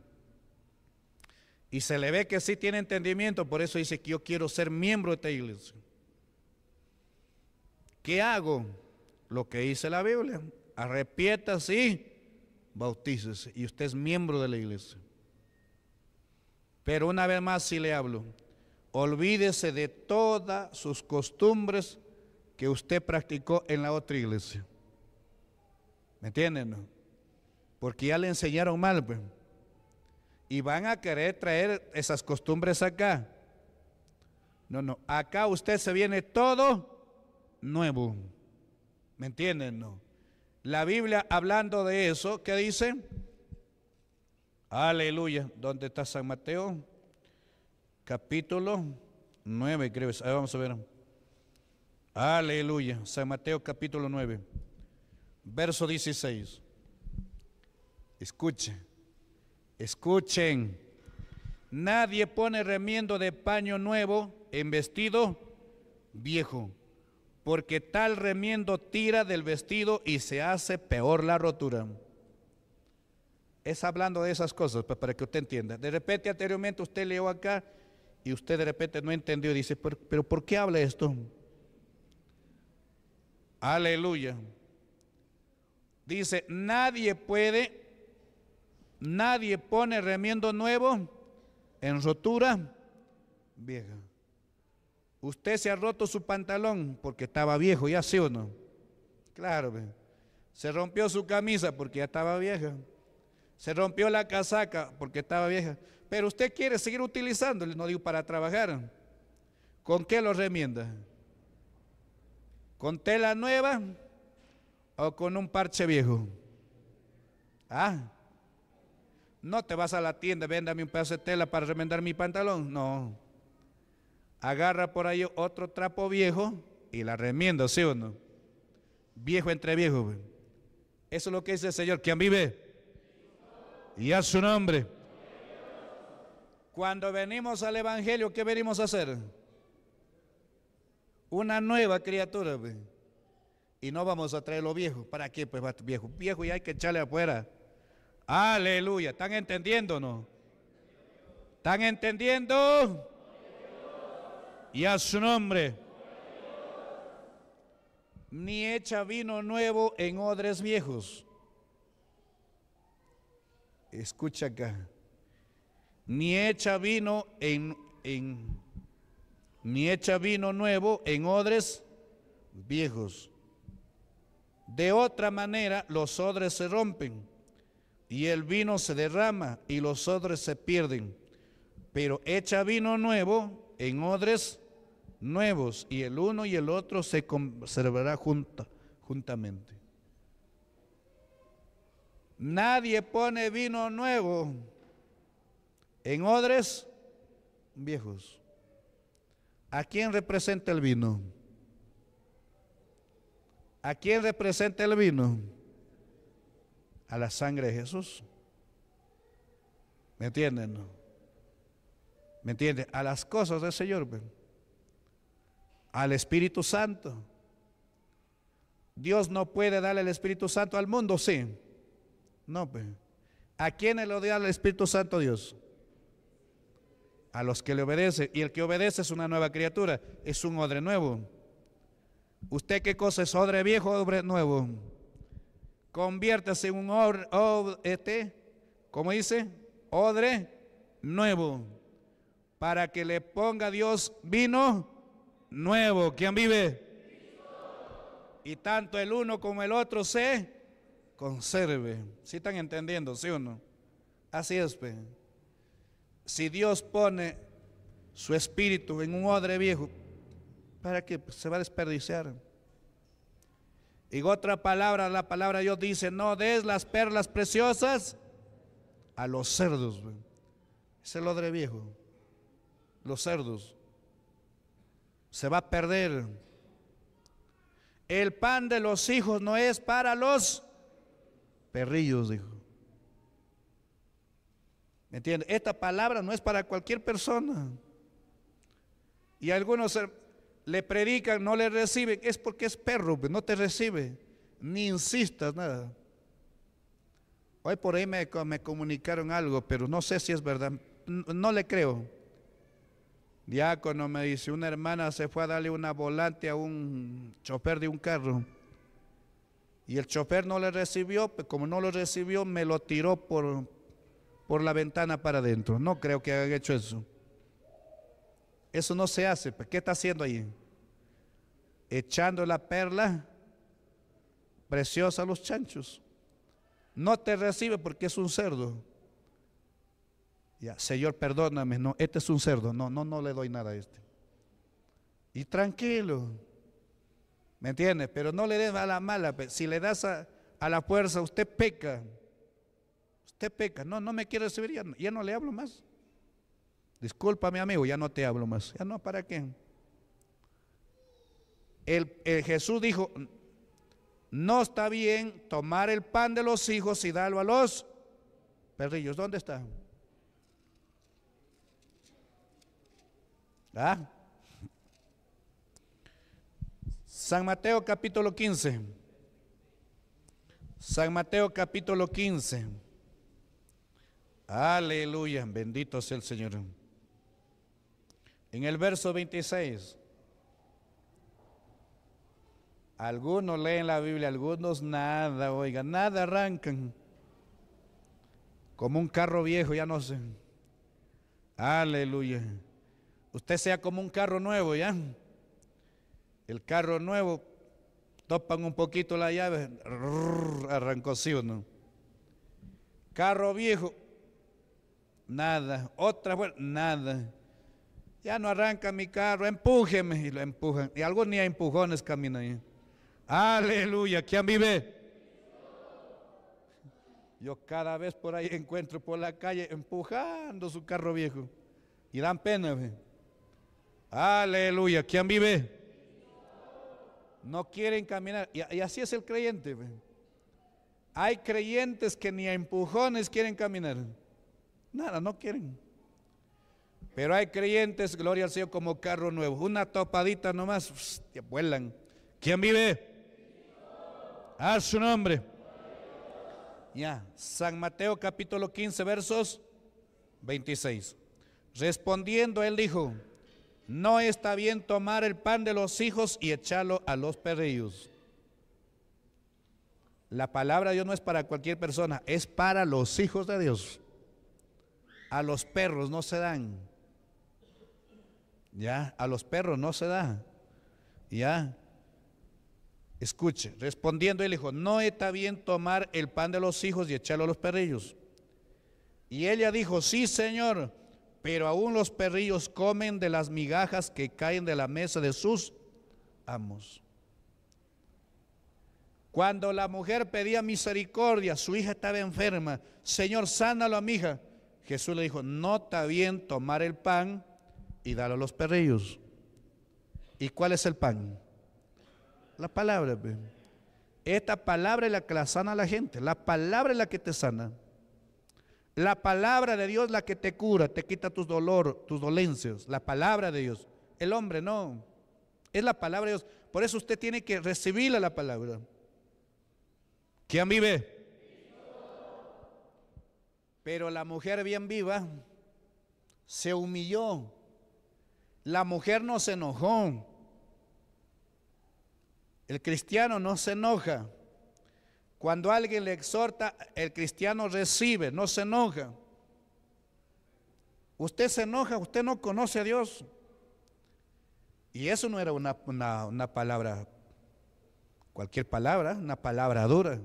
Y se le ve que sí tiene entendimiento, por eso dice que yo quiero ser miembro de esta iglesia. ¿Qué hago? Lo que dice la Biblia. sí bautícese y usted es miembro de la iglesia. Pero una vez más si le hablo, olvídese de todas sus costumbres que usted practicó en la otra iglesia. ¿Me entienden? Porque ya le enseñaron mal. Pues. Y van a querer traer esas costumbres acá. No, no. Acá usted se viene todo nuevo. ¿Me entienden? No. La Biblia hablando de eso, ¿qué dice? Aleluya. ¿Dónde está San Mateo? Capítulo 9, creo. Ahí vamos a ver. Aleluya. San Mateo capítulo 9, verso 16. Escuchen, escuchen. Nadie pone remiendo de paño nuevo en vestido viejo porque tal remiendo tira del vestido y se hace peor la rotura. Es hablando de esas cosas, pues, para que usted entienda. De repente anteriormente usted leyó acá y usted de repente no entendió y dice, pero ¿por qué habla esto? Aleluya. Dice, nadie puede, nadie pone remiendo nuevo en rotura vieja. Usted se ha roto su pantalón porque estaba viejo, ya sí o no. Claro, se rompió su camisa porque ya estaba vieja. Se rompió la casaca porque estaba vieja. Pero usted quiere seguir utilizándole, no digo para trabajar. ¿Con qué lo remienda? ¿Con tela nueva o con un parche viejo? Ah, no te vas a la tienda, véndame un pedazo de tela para remendar mi pantalón. No agarra por ahí otro trapo viejo y la remienda, ¿sí o no? Viejo entre viejo. Eso es lo que dice el Señor, quien vive y a su nombre. Cuando venimos al Evangelio, ¿qué venimos a hacer? Una nueva criatura. Y no vamos a traer lo viejo. ¿Para qué? Pues va viejo. Viejo y hay que echarle afuera. Aleluya. ¿Están entendiendo o no? ¿Están entendiendo? y a su nombre. Ni echa vino nuevo en odres viejos. Escucha acá. Ni echa vino en, ni echa vino nuevo en odres viejos. De otra manera los odres se rompen y el vino se derrama y los odres se pierden. Pero echa vino nuevo en odres nuevos, y el uno y el otro se conservará junta, juntamente. Nadie pone vino nuevo en odres viejos. ¿A quién representa el vino? ¿A quién representa el vino? A la sangre de Jesús. ¿Me entienden? ¿Me entienden? A las cosas del Señor. Pues al Espíritu Santo. Dios no puede darle el Espíritu Santo al mundo, sí. No, pues. ¿A quién le odia el Espíritu Santo Dios? A los que le obedecen. Y el que obedece es una nueva criatura, es un odre nuevo. ¿Usted qué cosa es odre viejo o odre nuevo? Conviértase en un odre, ¿cómo dice? Odre nuevo. Para que le ponga Dios vino nuevo. ¿Quién vive? Y tanto el uno como el otro se conserve. Si están entendiendo? ¿Sí o no? Así es, Si Dios pone su espíritu en un odre viejo, ¿para que pues Se va a desperdiciar. Y otra palabra, la palabra Dios dice, no des las perlas preciosas a los cerdos. Es el odre viejo. Los cerdos se va a perder. El pan de los hijos no es para los perrillos, dijo. ¿Me Esta palabra no es para cualquier persona. Y algunos eh, le predican, no le reciben, es porque es perro, pues, no te recibe, ni insistas nada. Hoy por ahí me, me comunicaron algo, pero no sé si es verdad, no le creo. Diácono me dice, una hermana se fue a darle una volante a un chofer de un carro. Y el chofer no le recibió, pues como no lo recibió, me lo tiró por, por la ventana para adentro. No creo que hayan hecho eso. Eso no se hace. Pues, ¿Qué está haciendo ahí? Echando la perla preciosa a los chanchos. No te recibe porque es un cerdo. Señor, perdóname, no, este es un cerdo, no, no, no le doy nada a este. Y tranquilo, ¿me entiendes? Pero no le des a la mala, pues, si le das a, la fuerza, usted peca, usted peca, no, no me quiere recibir, ya, no le hablo más. Discúlpame, amigo, ya no te hablo más, ya no, ¿para qué? El, Jesús dijo, no está bien tomar el pan de los hijos y darlo a los perrillos, ¿dónde está? San Mateo capítulo 15. San Mateo capítulo 15. Aleluya, bendito sea el Señor. En el verso 26. Algunos leen la Biblia, algunos nada, oigan, nada arrancan. Como un carro viejo, ya no sé. Aleluya. Usted sea como un carro nuevo, ¿ya? El carro nuevo, topan un poquito la llave, arrancó sí o no. Carro viejo, nada. Otra vuelta, nada. Ya no arranca mi carro, empújeme. Y lo empujan. Y algunos ni a empujones caminan ahí. Aleluya, ¿quién vive? Yo cada vez por ahí encuentro por la calle empujando su carro viejo. Y dan pena, güey. Aleluya. ¿Quién vive? No quieren caminar. Y, así es el creyente. Hay creyentes que ni a empujones quieren caminar. Nada, no quieren. Pero hay creyentes, gloria al Señor, como carro nuevo. Una topadita nomás, vuelan. ¿Quién vive? A su nombre. Ya, San Mateo capítulo 15, versos 26. Respondiendo, él dijo, no está bien tomar el pan de los hijos y echarlo a los perrillos. La palabra de Dios no es para cualquier persona, es para los hijos de Dios. A los perros no se dan. Ya, a los perros no se da. Ya. Escuche, respondiendo él dijo, no está bien tomar el pan de los hijos y echarlo a los perrillos. Y ella dijo, sí, Señor pero aún los perrillos comen de las migajas que caen de la mesa de sus amos. Cuando la mujer pedía misericordia, su hija estaba enferma, Señor, sánalo a mi hija. Jesús le dijo, no está bien tomar el pan y darlo a los perrillos. ¿Y cuál es el pan? La palabra. Pues. Esta palabra es la que la sana a la gente. La palabra es la que te sana. La palabra de Dios la que te cura, te quita tus dolor, tus dolencias. La palabra de Dios. El hombre no. Es la palabra de Dios. Por eso usted tiene que recibirla la palabra. ¿Quién vive? Pero la mujer bien viva se humilló. La mujer no se enojó. El cristiano no se enoja. Cuando alguien le exhorta, el cristiano recibe, no se enoja. Usted se enoja, usted no conoce a Dios. Y eso no era una, palabra, cualquier palabra, una palabra dura.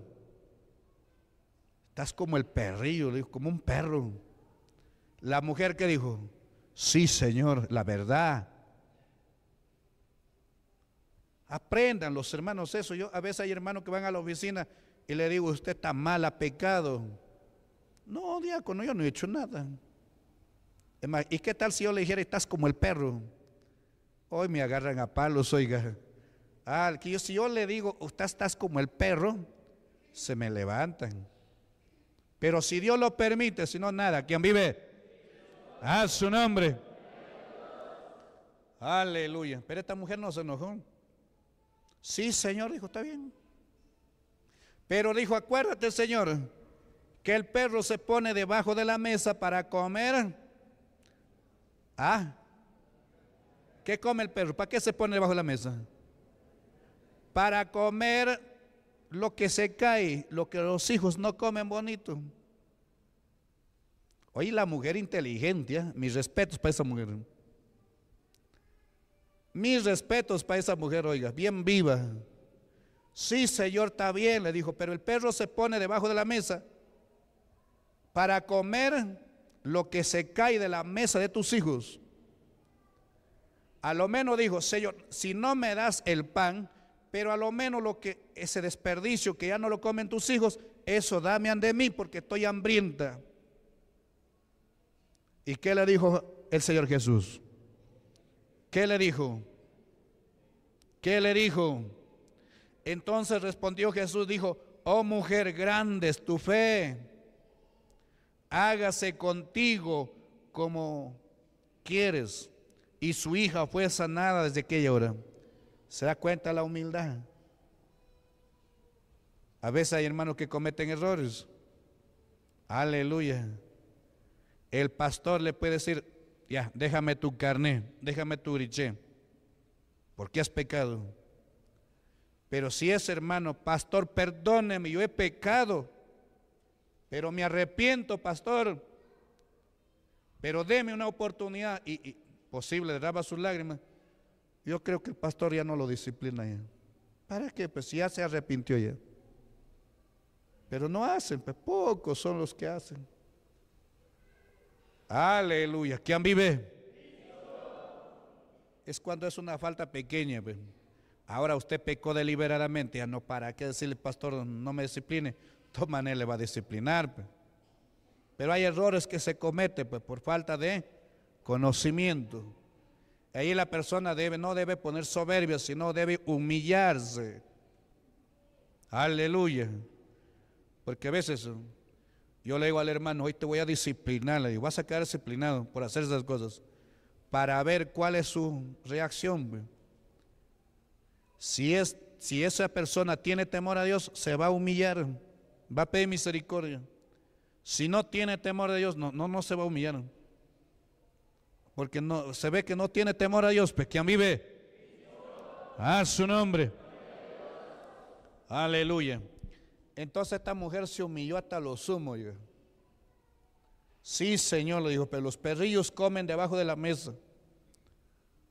Estás como el perrillo, como un perro. La mujer que dijo, sí Señor, la verdad. Aprendan los hermanos eso. Yo a veces hay hermanos que van a la oficina y le digo, usted está mal, ha pecado. No, diácono, yo no he hecho nada. ¿Y qué tal si yo le dijera, estás como el perro? Hoy me agarran a palos, oiga. Ah, que yo, si yo le digo, usted estás como el perro, se me levantan. Pero si Dios lo permite, si no, nada. ¿Quién vive? A su nombre. Aleluya. Pero esta mujer no se enojó. Sí, Señor, dijo, está bien. Pero dijo, acuérdate Señor, que el perro se pone debajo de la mesa para comer. Ah, ¿qué come el perro? ¿Para qué se pone debajo de la mesa? Para comer lo que se cae, lo que los hijos no comen bonito. Oye, la mujer inteligente, ¿eh? mis respetos para esa mujer. Mis respetos para esa mujer, oiga, bien viva. Sí, Señor, está bien, le dijo, pero el perro se pone debajo de la mesa para comer lo que se cae de la mesa de tus hijos. A lo menos dijo, Señor, si no me das el pan, pero a lo menos lo que ese desperdicio que ya no lo comen tus hijos, eso dame de mí porque estoy hambrienta. ¿Y qué le dijo el Señor Jesús? ¿Qué le dijo? ¿Qué le dijo? Entonces respondió Jesús, dijo, oh mujer grande es tu fe, hágase contigo como quieres. Y su hija fue sanada desde aquella hora. ¿Se da cuenta la humildad? A veces hay hermanos que cometen errores. Aleluya. El pastor le puede decir, ya, déjame tu carne, déjame tu griché, porque has pecado. Pero si es hermano, pastor, perdóneme, yo he pecado, pero me arrepiento, pastor, pero deme una oportunidad y, y posible, derraba sus lágrimas. Yo creo que el pastor ya no lo disciplina ya. ¿Para qué? Pues ya se arrepintió ya. Pero no hacen, pues pocos son los que hacen. Aleluya. ¿Quién vive? Es cuando es una falta pequeña. Pues. Ahora usted pecó deliberadamente, ya no para qué decirle, pastor, no me discipline. Toma, él le va a disciplinar. Pues. Pero hay errores que se cometen pues, por falta de conocimiento. Ahí la persona debe, no debe poner soberbia, sino debe humillarse. Aleluya. Porque a veces eh, yo le digo al hermano, hoy te voy a disciplinar, le digo, vas a quedar disciplinado por hacer esas cosas, para ver cuál es su reacción. Pues". Si, si esa persona tiene temor a Dios, se va a humillar, va a pedir misericordia. Si no tiene temor a Dios, no, no, no se va a humillar. Porque no, se ve que no tiene temor a Dios, pues mí ve. A su nombre. Aleluya. Entonces esta mujer se humilló hasta lo sumo. Sí, Señor, le dijo, pero los perrillos comen debajo de la mesa.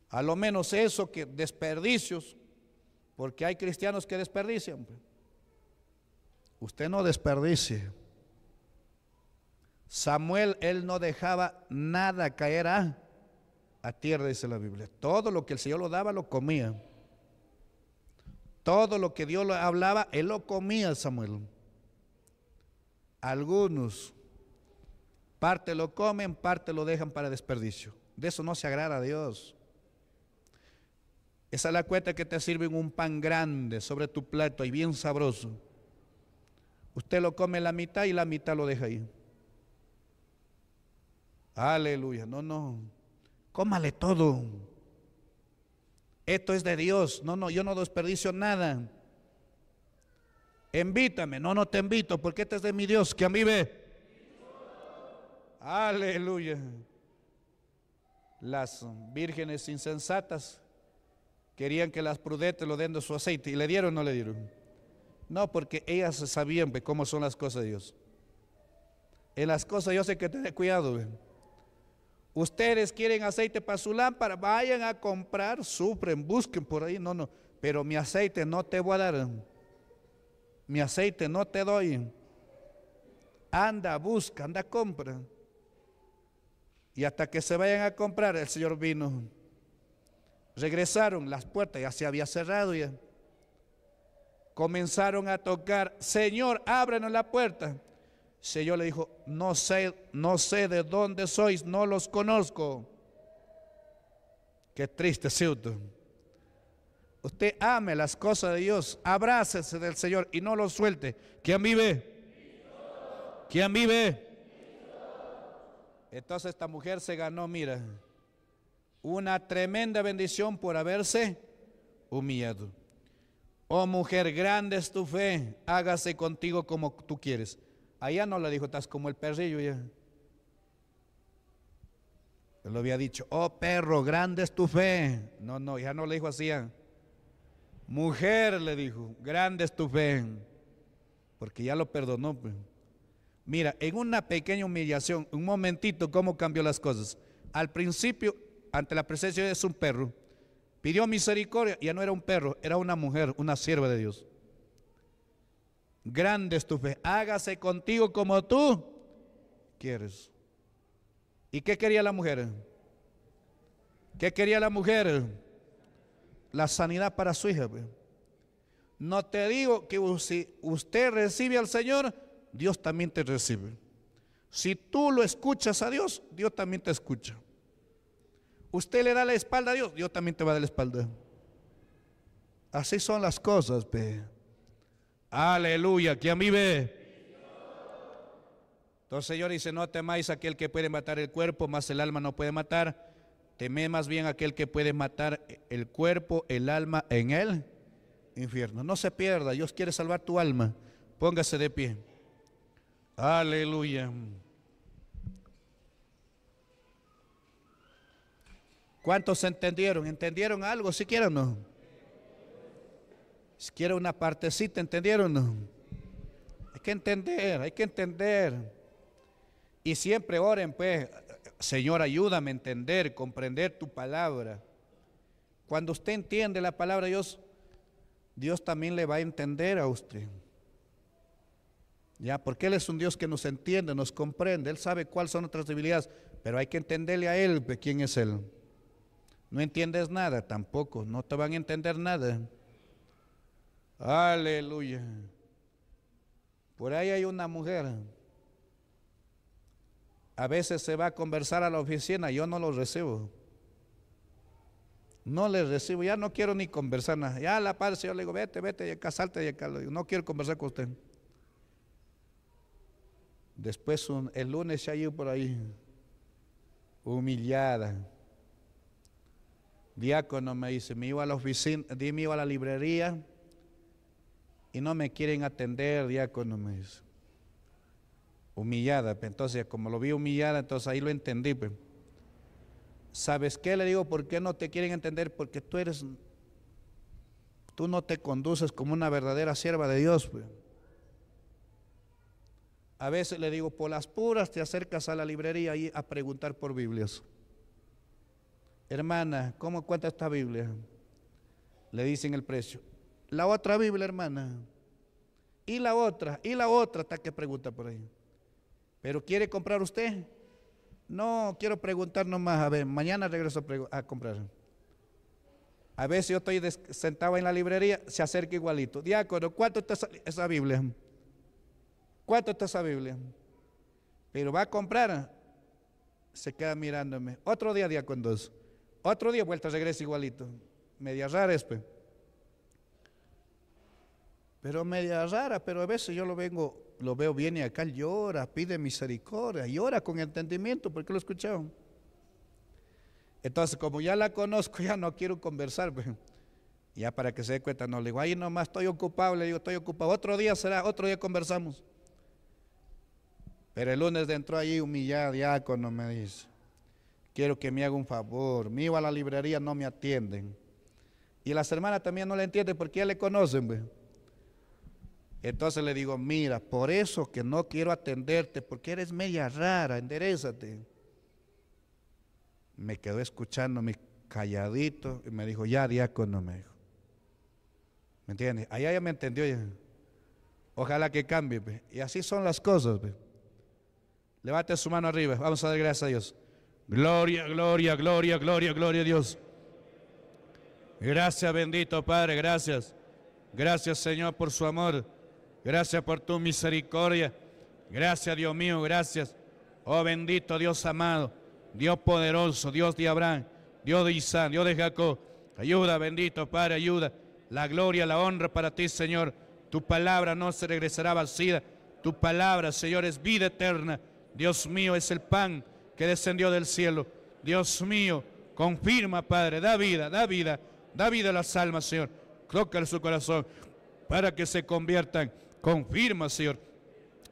A lo menos eso que desperdicios porque hay cristianos que desperdician. Pues. Usted no desperdicie. Samuel, él no dejaba nada caer a, tierra, dice la Biblia. Todo lo que el Señor lo daba, lo comía. Todo lo que Dios le hablaba, él lo comía, Samuel. Algunos, parte lo comen, parte lo dejan para desperdicio. De eso no se agrada a Dios. Esa es la cueta que te sirven un pan grande sobre tu plato y bien sabroso. Usted lo come la mitad y la mitad lo deja ahí. Aleluya. No, no. Cómale todo. Esto es de Dios. No, no, yo no desperdicio nada. Invítame. No, no te invito porque este es de mi Dios que a mí ve. Aleluya. Las vírgenes insensatas Querían que las prudentes lo den de su aceite. ¿Y le dieron o no le dieron? No, porque ellas sabían pues, cómo son las cosas de Dios. En las cosas yo sé que tener cuidado. Ustedes quieren aceite para su lámpara, vayan a comprar, supren, busquen por ahí. No, no, pero mi aceite no te voy a dar. Mi aceite no te doy. Anda, busca, anda, compra. Y hasta que se vayan a comprar, el Señor vino Regresaron, las puertas ya se había cerrado. Ya. Comenzaron a tocar, Señor, ábrenos la puerta. Señor le dijo, no sé, no sé de dónde sois, no los conozco. Qué triste, ¿cierto? Usted ame las cosas de Dios, abrácese del Señor y no lo suelte. ¿Quién vive? ¿Quién vive? Entonces esta mujer se ganó, mira una tremenda bendición por haberse humillado. Oh mujer, grande es tu fe, hágase contigo como tú quieres. Allá no le dijo, estás como el perrillo ya. Él lo había dicho, oh perro, grande es tu fe. No, no, ya no le dijo así. Mujer le dijo, grande es tu fe. Porque ya lo perdonó. Pues. Mira, en una pequeña humillación, un momentito, cómo cambió las cosas. Al principio ante la presencia de Dios un perro. Pidió misericordia, ya no era un perro, era una mujer, una sierva de Dios. Grande es tu fe, hágase contigo como tú quieres. ¿Y qué quería la mujer? ¿Qué quería la mujer? La sanidad para su hija. Pues. No te digo que si usted recibe al Señor, Dios también te recibe. Si tú lo escuchas a Dios, Dios también te escucha. Usted le da la espalda a Dios, Dios también te va a dar la espalda. Así son las cosas, ve. Aleluya, que a mí ve. Entonces el Señor dice, no temáis aquel que puede matar el cuerpo, más el alma no puede matar. Temé más bien aquel que puede matar el cuerpo, el alma en el infierno. No se pierda, Dios quiere salvar tu alma. Póngase de pie. Aleluya. ¿Cuántos entendieron? ¿Entendieron algo siquiera o no? Siquiera una partecita, ¿entendieron o no? Hay que entender, hay que entender. Y siempre oren, pues, Señor, ayúdame a entender, comprender tu palabra. Cuando usted entiende la palabra de Dios, Dios también le va a entender a usted. Ya, porque Él es un Dios que nos entiende, nos comprende, Él sabe cuáles son nuestras debilidades, pero hay que entenderle a Él pues, quién es Él. No entiendes nada tampoco, no te van a entender nada. Aleluya. Por ahí hay una mujer. A veces se va a conversar a la oficina, yo no lo recibo. No le recibo, ya no quiero ni conversar nada. Ya la par, yo le digo, vete, vete de acá, salte no quiero conversar con usted. Después el lunes se ha ido por ahí, humillada diácono me dice, me iba a la oficina, me iba a la librería y no me quieren atender, diácono me dice. Humillada, pues, entonces como lo vi humillada, entonces ahí lo entendí. Pues. ¿Sabes qué? Le digo, ¿por qué no te quieren entender? Porque tú eres, tú no te conduces como una verdadera sierva de Dios. Pues". A veces le digo, por las puras te acercas a la librería y a preguntar por Biblias hermana, ¿cómo cuenta esta Biblia? Le dicen el precio. La otra Biblia, hermana. Y la otra, y la otra, está que pregunta por ahí. ¿Pero quiere comprar usted? No, quiero preguntar nomás. A ver, mañana regreso a, comprar. A veces yo estoy sentado en la librería, se acerca igualito. Diácono, ¿cuánto está esa, esa Biblia? ¿Cuánto está esa Biblia? Pero va a comprar. Se queda mirándome. Otro día, diácono, dos. Otro día vuelta regresa igualito. Media rara es, pues. Pero media rara, pero a veces yo lo vengo, lo veo, viene acá, llora, pide misericordia, llora con entendimiento, porque lo escucharon. Entonces, como ya la conozco, ya no quiero conversar, pues. Ya para que se dé cuenta, no le digo, ahí nomás estoy ocupado, le digo, estoy ocupado. Otro día será, otro día conversamos. Pero el lunes entró allí humillado, diácono me dice quiero que me haga un favor, me iba a la librería, no me atienden. Y las hermanas también no le entienden porque ya le conocen. Entonces le digo, mira, por eso que no quiero atenderte, porque eres media rara, enderezate. Me quedó escuchando mi calladito y me dijo, ya diácono, me dijo. ¿Me entiendes? Allá ya me entendió. Ojalá que cambie. Y así son las cosas. Pues. Levante su mano arriba. Vamos a dar gracias a Dios. Gloria, gloria, gloria, gloria, gloria a Dios. Gracias, bendito Padre, gracias. Gracias, Señor, por su amor. Gracias por tu misericordia. Gracias, Dios mío, gracias. Oh bendito Dios amado, Dios poderoso, Dios de Abraham, Dios de Isaac, Dios de Jacob. Ayuda, bendito Padre, ayuda. La gloria, la honra para ti, Señor. Tu palabra no se regresará vacía. Tu palabra, Señor, es vida eterna. Dios mío, es el pan que descendió del cielo. Dios mío, confirma, Padre, da vida, da vida, da vida a las almas, Señor. en su corazón para que se conviertan. Confirma, Señor.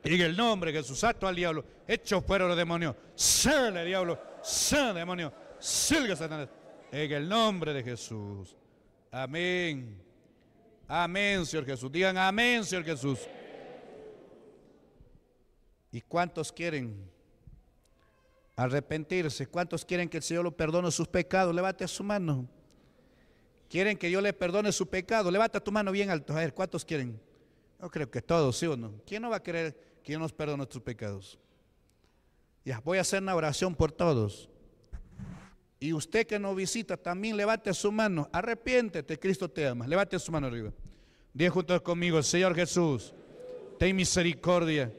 en el nombre de Jesús, ...acto al diablo, hecho fuera los demonios. Sale, diablo, sale, demonio, salga, Satanás. En el nombre de Jesús. Amén. Amén, Señor Jesús. Digan amén, Señor Jesús. ¿Y cuántos quieren Arrepentirse. ¿Cuántos quieren que el Señor lo perdone sus pecados? Levante su mano. ¿Quieren que yo le perdone su pecado? Levanta tu mano bien alto. A ver, ¿cuántos quieren? Yo creo que todos, ¿sí o no? ¿Quién no va a querer que yo nos perdone nuestros pecados? Ya, voy a hacer una oración por todos. Y usted que nos visita, también levante su mano. Arrepiéntete, Cristo te ama. Levante su mano arriba. Dios junto conmigo, Señor Jesús, ten misericordia.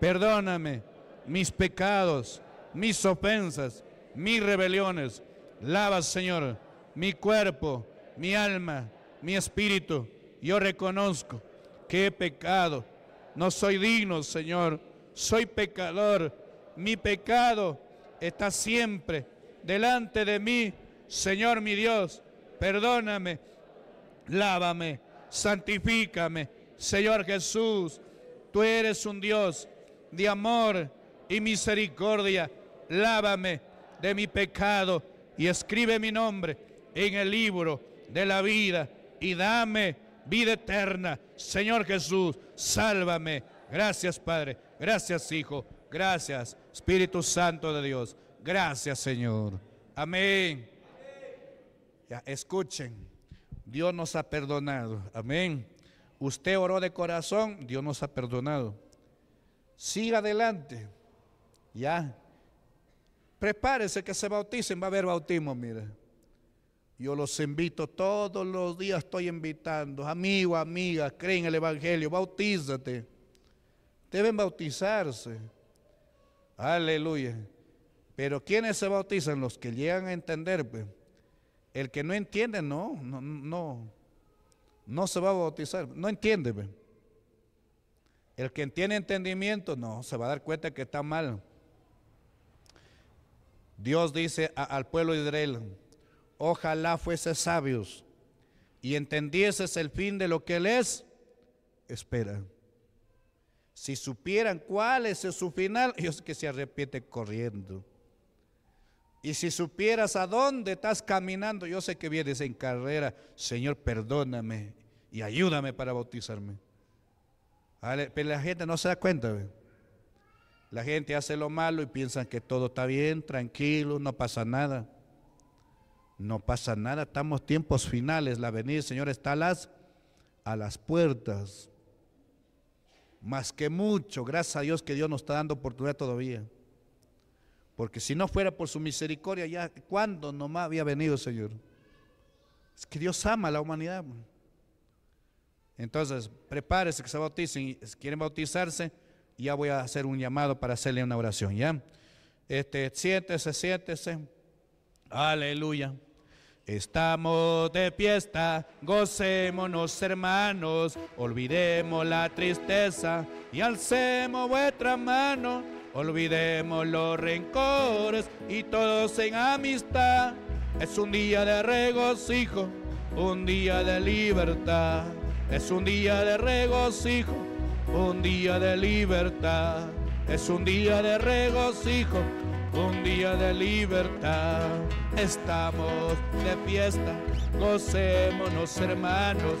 Perdóname mis pecados mis ofensas, mis rebeliones. Lava, Señor, mi cuerpo, mi alma, mi espíritu. Yo reconozco que he pecado. No soy digno, Señor. Soy pecador. Mi pecado está siempre delante de mí. Señor mi Dios, perdóname, lávame, santifícame. Señor Jesús, tú eres un Dios de amor y misericordia lávame de mi pecado y escribe mi nombre en el libro de la vida y dame vida eterna. Señor Jesús, sálvame. Gracias Padre, gracias Hijo, gracias Espíritu Santo de Dios. Gracias Señor. Amén. Ya, escuchen, Dios nos ha perdonado. Amén. Usted oró de corazón, Dios nos ha perdonado. Siga adelante. Ya. Prepárese que se bauticen, va a haber bautismo, mire. Yo los invito, todos los días estoy invitando, ...amigo, amiga, creen el Evangelio, bautízate. Deben bautizarse. Aleluya. Pero ¿quiénes se bautizan? Los que llegan a entender. Pues. El que no entiende, no, no, no, no se va a bautizar, no entiende. Pues. El que tiene entendimiento, no, se va a dar cuenta que está mal. Dios dice al pueblo de Israel, ojalá fuese sabios y entendieses el fin de lo que Él es, espera. Si supieran cuál es su final, yo [LAUGHS] sé que se arrepiente corriendo. Y si supieras a dónde estás caminando, yo sé que vienes en carrera, Señor, perdóname y ayúdame para bautizarme. Pero la gente no se da cuenta. La gente hace lo malo y piensan que todo está bien, tranquilo, no pasa nada. No pasa nada, estamos tiempos finales, la venida Señor está a las, puertas. Más que mucho, gracias a Dios que Dios nos está dando oportunidad todavía. Porque si no fuera por su misericordia, ya cuando nomás había venido, Señor. Es que Dios ama a la humanidad. Entonces, prepárese que se bauticen. Si quieren bautizarse, ya voy a hacer un llamado para hacerle una oración, ¿ya? Este, siéntese, siéntese. Aleluya. Estamos de fiesta, gocémonos hermanos, olvidemos la tristeza y alcemos vuestra mano, olvidemos los rencores y todos en amistad. Es un día de regocijo, un día de libertad, es un día de regocijo un día de libertad, es un día de regocijo, un día de libertad. Estamos de fiesta, gocémonos hermanos,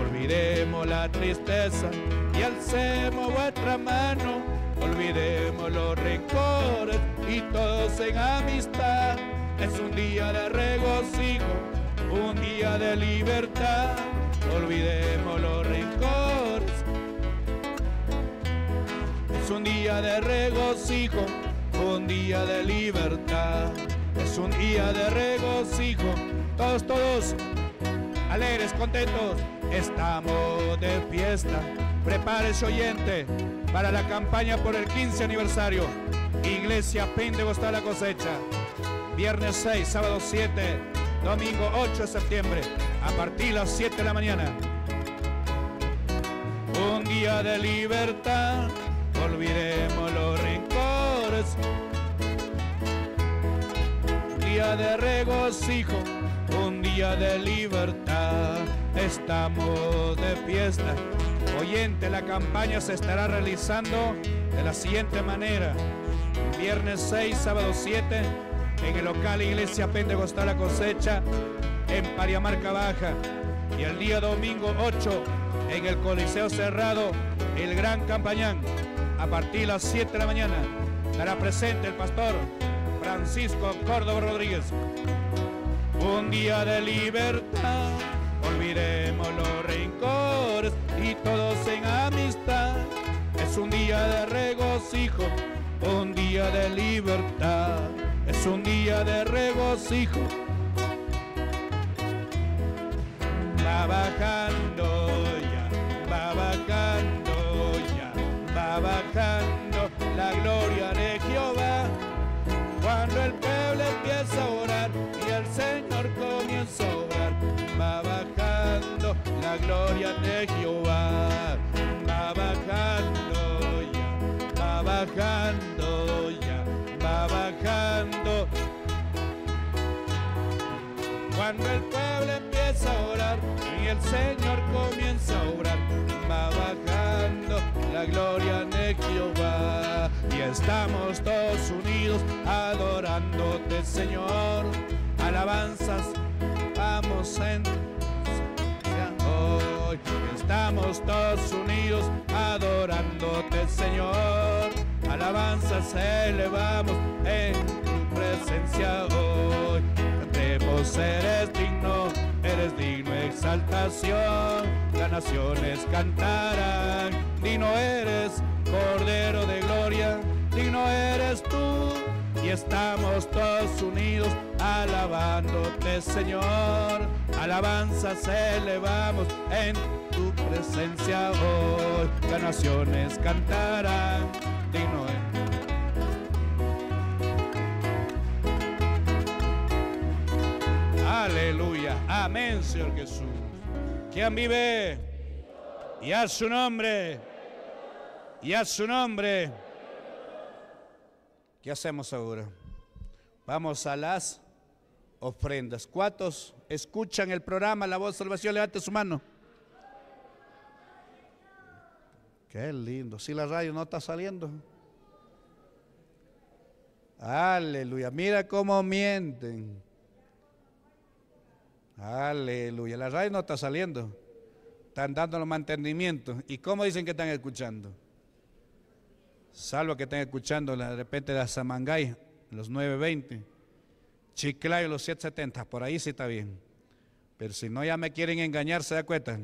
olvidemos la tristeza y alcemos vuestra mano, olvidemos los rencores y todos en amistad. Es un día de regocijo, un día de libertad, olvidemos los rencores un día de regocijo, un día de libertad. Es un día de regocijo, todos, todos alegres, contentos. Estamos de fiesta. Prepárese oyente para la campaña por el 15 aniversario. Iglesia Pentecostal La Cosecha. Viernes 6, sábado 7, domingo 8 de septiembre, a partir de las 7 de la mañana. Un día de libertad. Subiremos los rencores. Un día de regocijo, un día de libertad, estamos de fiesta. Oyente, la campaña se estará realizando de la siguiente manera. Viernes 6, sábado 7, en el local Iglesia Pentecostal La Cosecha, en Pariamarca Baja. Y el día domingo 8, en el Coliseo Cerrado, el Gran Campañán a partir de las 7 de la mañana. Estará presente el pastor Francisco Córdoba Rodríguez. Un día de libertad, olvidemos los rencores y todos en amistad. Es un día de regocijo, un día de libertad. Es un día de regocijo. Trabajando la gloria de Jehová. Cuando el pueblo empieza a orar y el Señor comienza a obrar, va bajando la gloria de Jehová. Va bajando ya, va bajando ya, va bajando. Cuando el pueblo empieza a orar y el Señor comienza a obrar, va bajando la gloria de estamos todos unidos adorándote, Señor. Alabanzas, vamos en hoy. Estamos todos unidos adorándote, Señor. Alabanzas elevamos en tu presencia hoy. Cantemos, eres digno, eres digno exaltación. Las naciones cantarán, digno eres, Cordero de gloria digno eres tú y estamos todos unidos alabándote Señor. Alabanza elevamos en tu presencia hoy. Las naciones cantarán, digno eres. Aleluya. Amén, Señor Jesús. quien vive? Y a su nombre. Y a su nombre. ¿Qué hacemos ahora? Vamos a las ofrendas. ¿Cuántos escuchan el programa La Voz de Salvación? Levante su mano. Qué lindo. Si la radio no está saliendo. Aleluya. Mira cómo mienten. Aleluya. La radio no está saliendo. Están dando los mantenimientos. ¿Y cómo dicen que están escuchando? Salvo que estén escuchando de repente la Samangay, los 9.20. Chiclayo, los 7.70. Por ahí sí está bien. Pero si no ya me quieren engañar, se da cuenta.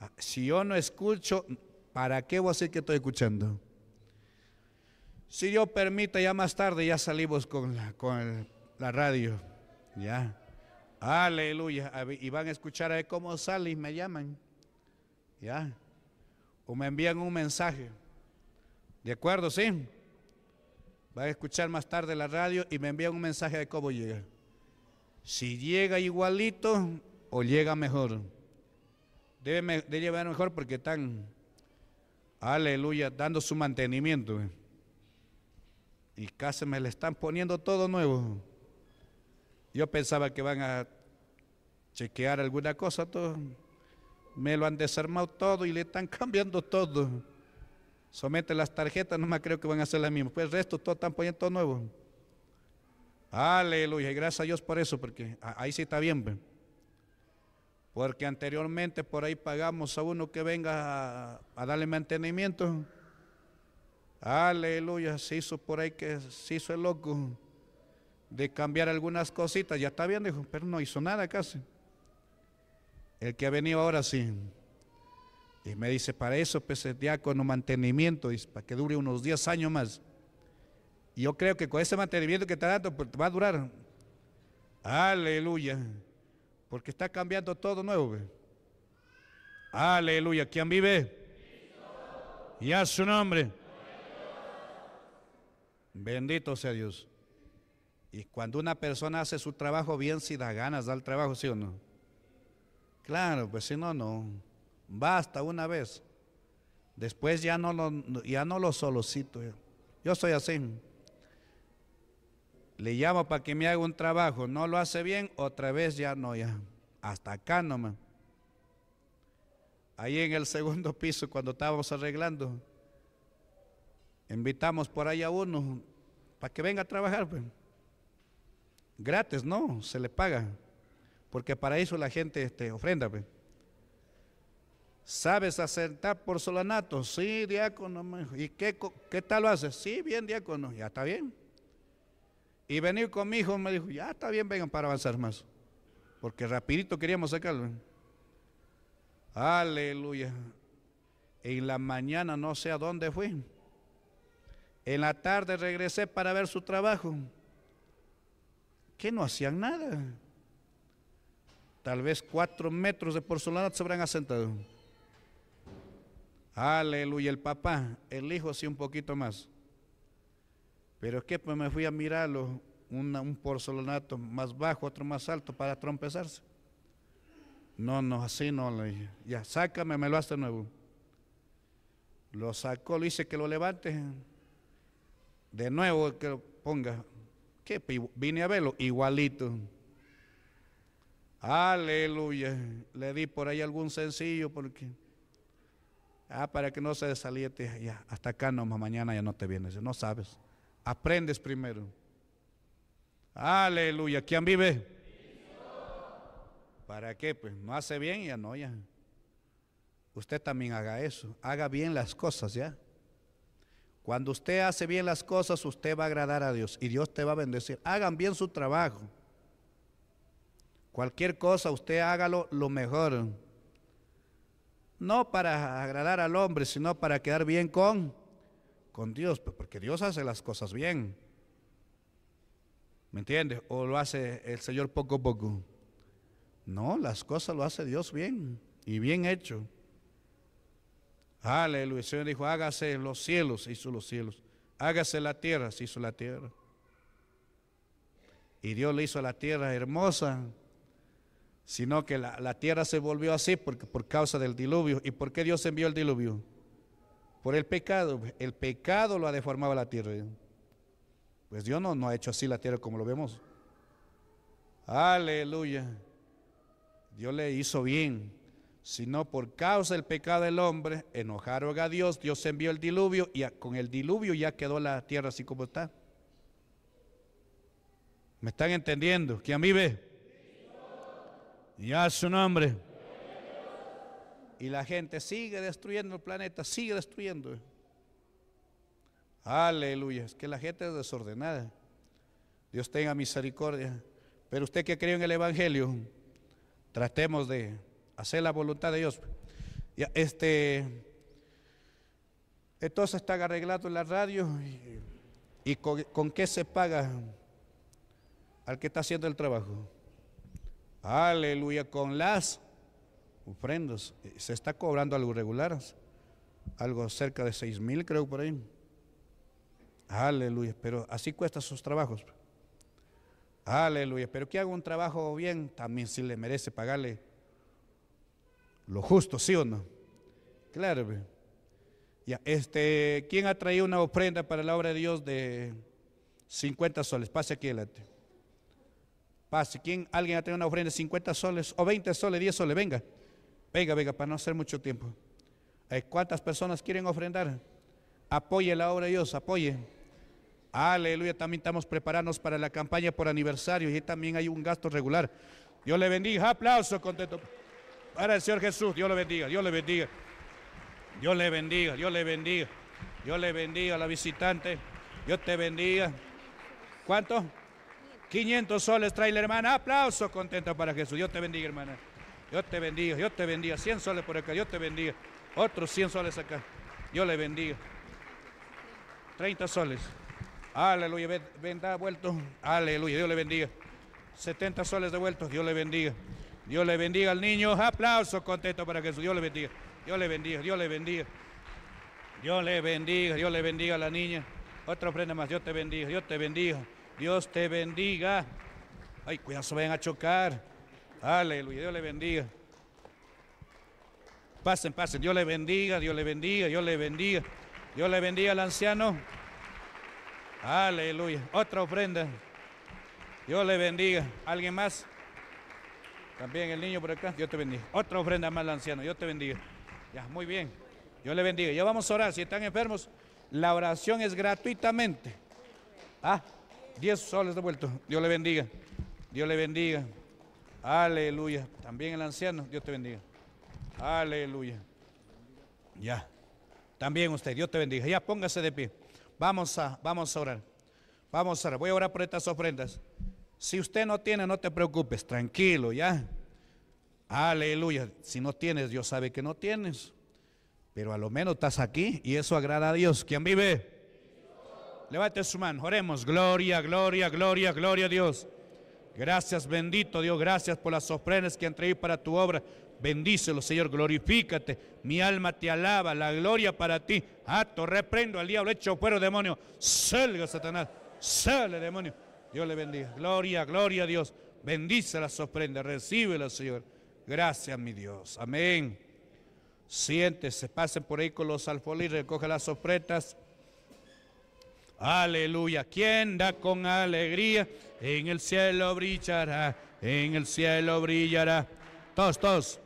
Ah, si yo no escucho, ¿para qué voy a decir que estoy escuchando? Si Dios permite, ya más tarde ya salimos con la, con la radio. Ya. Aleluya. Y van a escuchar a ver cómo sale y me llaman. Ya. O me envían un mensaje. ¿De acuerdo? ¿Sí? Va a escuchar más tarde la radio y me envía un mensaje de cómo llega. Si llega igualito o llega mejor. Debe, me, llevar mejor porque están, aleluya, dando su mantenimiento. Y casi me le están poniendo todo nuevo. Yo pensaba que van a chequear alguna cosa, todo. Me lo han desarmado todo y le están [LAUGHS] cambiando todo somete las tarjetas, no me creo que van a ser las mismas. Pues el resto, todo están poniendo todo nuevo. Aleluya, y gracias a Dios por eso, porque ahí sí está bien. Porque anteriormente por ahí pagamos a uno que venga a, a, darle mantenimiento. Aleluya, se hizo por ahí que se hizo el loco de cambiar algunas cositas. Ya está bien, dijo, pero no hizo nada casi. El que ha venido ahora sí. Y me dice, para eso, pues el diácono, mantenimiento, y para que dure unos 10 años más. Y yo creo que con ese mantenimiento que está dando, pues va a durar. Aleluya. Porque está cambiando todo nuevo. Aleluya. ¿Quién vive? Y a su nombre. Bendito sea Dios. Y cuando una persona hace su trabajo bien, si da ganas, da el trabajo, ¿sí o no? Claro, pues si no, no. Basta una vez. Después ya no lo, ya no lo solicito. Yo. soy así. Le llamo para que me haga un trabajo. No lo hace bien, otra vez ya no, ya. Hasta acá nomás. Ahí en el segundo piso, cuando estábamos arreglando, invitamos por ahí a uno para que venga a trabajar. Pues. Gratis, no, se le paga. Porque para eso la gente este, ofrenda. Pues. ¿Sabes acertar porcelanato? Sí, diácono. ¿Y qué, tal lo haces? Sí, bien, diácono. Ya está bien. Y venir con mi hijo me dijo, ya está bien, vengan para avanzar más. Porque rapidito queríamos sacarlo. Aleluya. En la mañana no sé a dónde fui. En la tarde regresé para ver su trabajo. Que no hacían nada. Tal vez cuatro metros de porcelana se habrán asentado. Aleluya, el papá, el hijo sí un poquito más. Pero es que pues me fui a mirarlo, un porcelanato más bajo, otro más alto, para trompezarse. No, no, así no, le dije. Ya, sácame, me lo hace nuevo. Lo sacó, le hice que lo levante. De nuevo que lo ponga. ¿Qué? Pues, vine a verlo, igualito. Aleluya. Le di por ahí algún sencillo porque Ah, para que no se desaliente, ya, hasta acá no, mañana ya no te vienes, no sabes. Aprendes primero. Aleluya, ¿quién vive? ¿Para qué? Pues no hace bien, ya no, ya. Usted también haga eso, haga bien las cosas, ya. Cuando usted hace bien las cosas, usted va a agradar a Dios y Dios te va a bendecir. Hagan bien su trabajo. Cualquier cosa, usted hágalo lo mejor no para agradar al hombre, sino para quedar bien con, con Dios, pues, porque Dios hace las cosas bien. ¿Me entiendes? O lo hace el Señor poco a poco. No, las cosas lo hace Dios bien y bien hecho. Aleluya. El Señor dijo, hágase los cielos, hizo los cielos. Hágase la tierra, se hizo la tierra. Y Dios le hizo la tierra hermosa, sino que la, tierra se volvió así porque, por causa del diluvio. ¿Y por qué Dios envió el diluvio? Por el pecado. El pecado lo ha deformado la tierra. Pues Dios no, no ha hecho así la tierra como lo vemos. Aleluya. Dios le hizo bien. Sino por causa del pecado del hombre, enojaron a Dios, Dios envió el diluvio y con el diluvio ya quedó la tierra así como está. ¿Me están entendiendo? Que a mí ve. Y a su nombre. Y la gente sigue destruyendo el planeta, sigue destruyendo. Aleluya, es que la gente es desordenada. Dios tenga misericordia. Pero usted que cree en el Evangelio, tratemos de hacer la voluntad de Dios. Este, entonces está arreglado la radio y, con qué se paga al que está haciendo el trabajo. Aleluya, con las ofrendas. Eh, se está cobrando algo regular, algo cerca de seis mil, creo, por ahí. Aleluya, pero así cuesta sus trabajos. Aleluya, pero que haga un trabajo bien, también si le merece pagarle lo justo, ¿sí o no? Claro. Ya, este, ¿quién ha traído una ofrenda para la obra de Dios de 50 soles? Pase aquí adelante. Pase, ¿quién? ¿Alguien a tener una ofrenda de 50 soles o 20 soles, 10 soles? Venga, venga, venga, para no hacer mucho tiempo. Eh, ¿Cuántas personas quieren ofrendar? Apoye la obra de Dios, apoye. Aleluya, también estamos preparándonos para la campaña por aniversario y también hay un gasto regular. Dios le bendiga, aplauso contento. Para el Señor Jesús, Dios le bendiga, Dios le bendiga. Dios le bendiga, Dios le bendiga. Dios le bendiga a la visitante. Dios te bendiga. ¿Cuánto? 500 soles trae hermana. Aplauso contento para Jesús. Dios te bendiga, hermana. Dios te bendiga, Dios te bendiga. 100 soles por acá, Dios te bendiga. Otros 100 soles acá. Dios le bendiga. 30 soles. Aleluya, venta vuelto. Aleluya, Dios le bendiga. 70 soles de vuelto, Dios le bendiga. Dios le bendiga al niño. Aplauso contento para Jesús. Dios le bendiga. Dios le bendiga, Dios le bendiga. Dios le bendiga, Dios le bendiga a la niña. Otra ofrenda más, Dios te bendiga, Dios te bendiga. Dios te bendiga. Ay, cuidado, se vayan a chocar. Aleluya, Dios le bendiga. Pasen, pasen, Dios le bendiga, Dios le bendiga, Dios le bendiga. Dios le bendiga al anciano. Aleluya. Otra ofrenda. Dios le bendiga. ¿Alguien más? También el niño por acá. Dios te bendiga. Otra ofrenda más al anciano. Dios te bendiga. Ya, muy bien. Dios le bendiga. Ya vamos a orar. Si están enfermos, la oración es gratuitamente. Ah, 10 soles vuelto, Dios le bendiga. Dios le bendiga. Aleluya. También el anciano, Dios te bendiga. Aleluya. Ya. También usted, Dios te bendiga. Ya póngase de pie. Vamos a, vamos a orar. Vamos a orar. Voy a orar por estas ofrendas. Si usted no tiene, no te preocupes. Tranquilo, ya. Aleluya. Si no tienes, Dios sabe que no tienes. Pero a lo menos estás aquí y eso agrada a Dios. ¿Quién vive? Levante su mano, oremos. Gloria, gloria, gloria, gloria a Dios. Gracias, bendito Dios. Gracias por las ofrendas que han traído para tu obra. Bendícelo, Señor. Glorifícate. Mi alma te alaba. La gloria para ti. acto, reprendo al diablo. Hecho fuero demonio. Salga, Satanás. Sale, demonio. Dios le bendiga. Gloria, gloria a Dios. Bendice las ofrendas. Recíbelas, Señor. Gracias, mi Dios. Amén. Siéntese. Pasen por ahí con los alfolí. Recoge las ofrendas. Aleluya. Quien da con alegría, en el cielo brillará, en el cielo brillará. Todos, todos.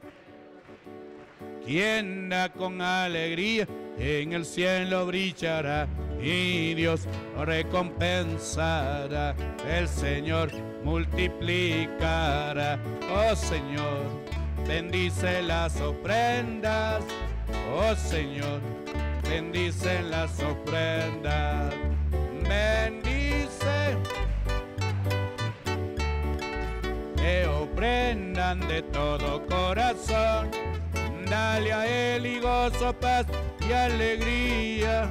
Quien da con alegría, en el cielo brillará y Dios recompensará. El Señor multiplicará. Oh Señor, bendice las ofrendas. Oh Señor, bendice las ofrendas bendice. Que ofrendan de todo corazón. Dale a él y gozo, paz y alegría.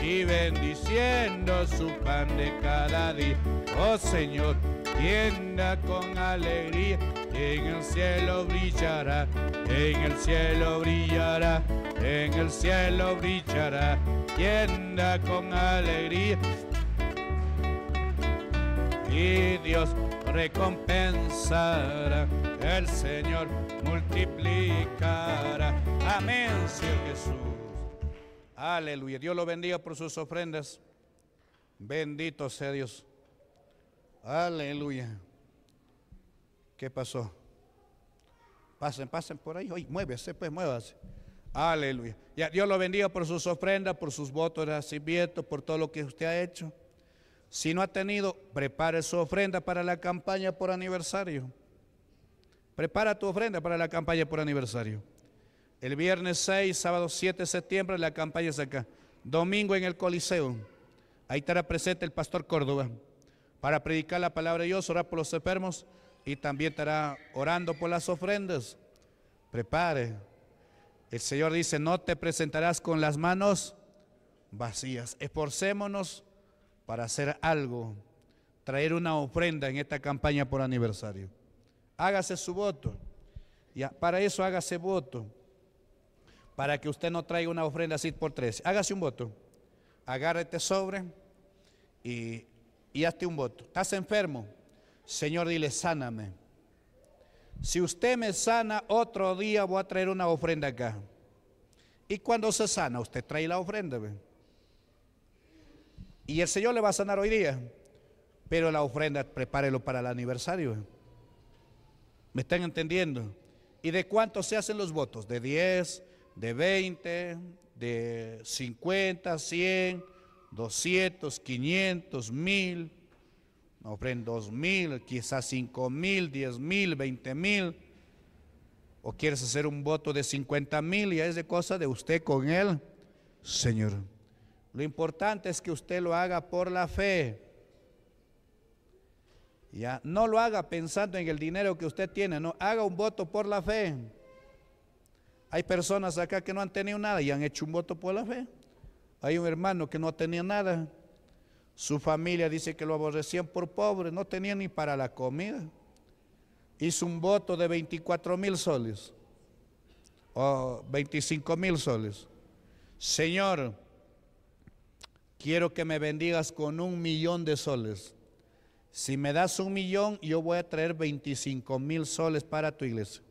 Y bendiciendo su pan de cada día. Oh Señor, tienda con alegría. En el cielo brillará, en el cielo brillará, en el cielo brillará, tienda con alegría y Dios recompensará, el Señor multiplicará. Amén, Señor Jesús. Aleluya. Dios lo bendiga por sus ofrendas. Bendito sea Dios. Aleluya. ¿Qué pasó? Pasen, pasen por ahí. Oye, muévese, pues muévase. Aleluya. Ya, Dios lo bendiga por sus ofrendas, por sus votos de por todo lo que usted ha hecho. Si no ha tenido, prepare su ofrenda para la campaña por aniversario. Prepara tu ofrenda para la campaña por aniversario. El viernes 6, sábado 7 de septiembre, la campaña es acá. Domingo en el Coliseo. Ahí estará presente el pastor Córdoba para predicar la palabra de Dios, orar por los enfermos y también estará orando por las ofrendas. Prepare. El Señor dice, no te presentarás con las manos vacías. Esforcémonos para hacer algo, traer una ofrenda en esta campaña por aniversario. Hágase su voto. Y para eso hágase voto. Para que usted no traiga una ofrenda así por tres. Hágase un voto. Agárrete este sobre y, hazte un voto. ¿Estás enfermo? Señor, dile, sáname. Si usted me sana, otro día voy a traer una ofrenda acá. Y cuando se sana, usted trae la ofrenda. Y el Señor le va a sanar hoy día. Pero la ofrenda, prepárelo para el aniversario. ¿Me están entendiendo? ¿Y de cuánto se hacen los votos? ¿De 10, de 20, de 50, 100, 200, 500, 1000? Ofrenda 2000, quizás 5000, mil, 20,000. mil, 20 mil. ¿O quieres hacer un voto de 50 mil y es de cosa de usted con él, Señor? Lo importante es que usted lo haga por la fe. Ya, no lo haga pensando en el dinero que usted tiene, no, haga un voto por la fe. Hay personas acá que no han tenido nada y han hecho un voto por la fe. Hay un hermano que no tenía nada. Su familia dice que lo aborrecían por pobre, no tenía ni para la comida. Hizo un voto de 24 mil soles o 25 mil soles. Señor, quiero que me bendigas con un millón de soles. Si me das un millón, yo voy a traer 25 mil soles para tu iglesia.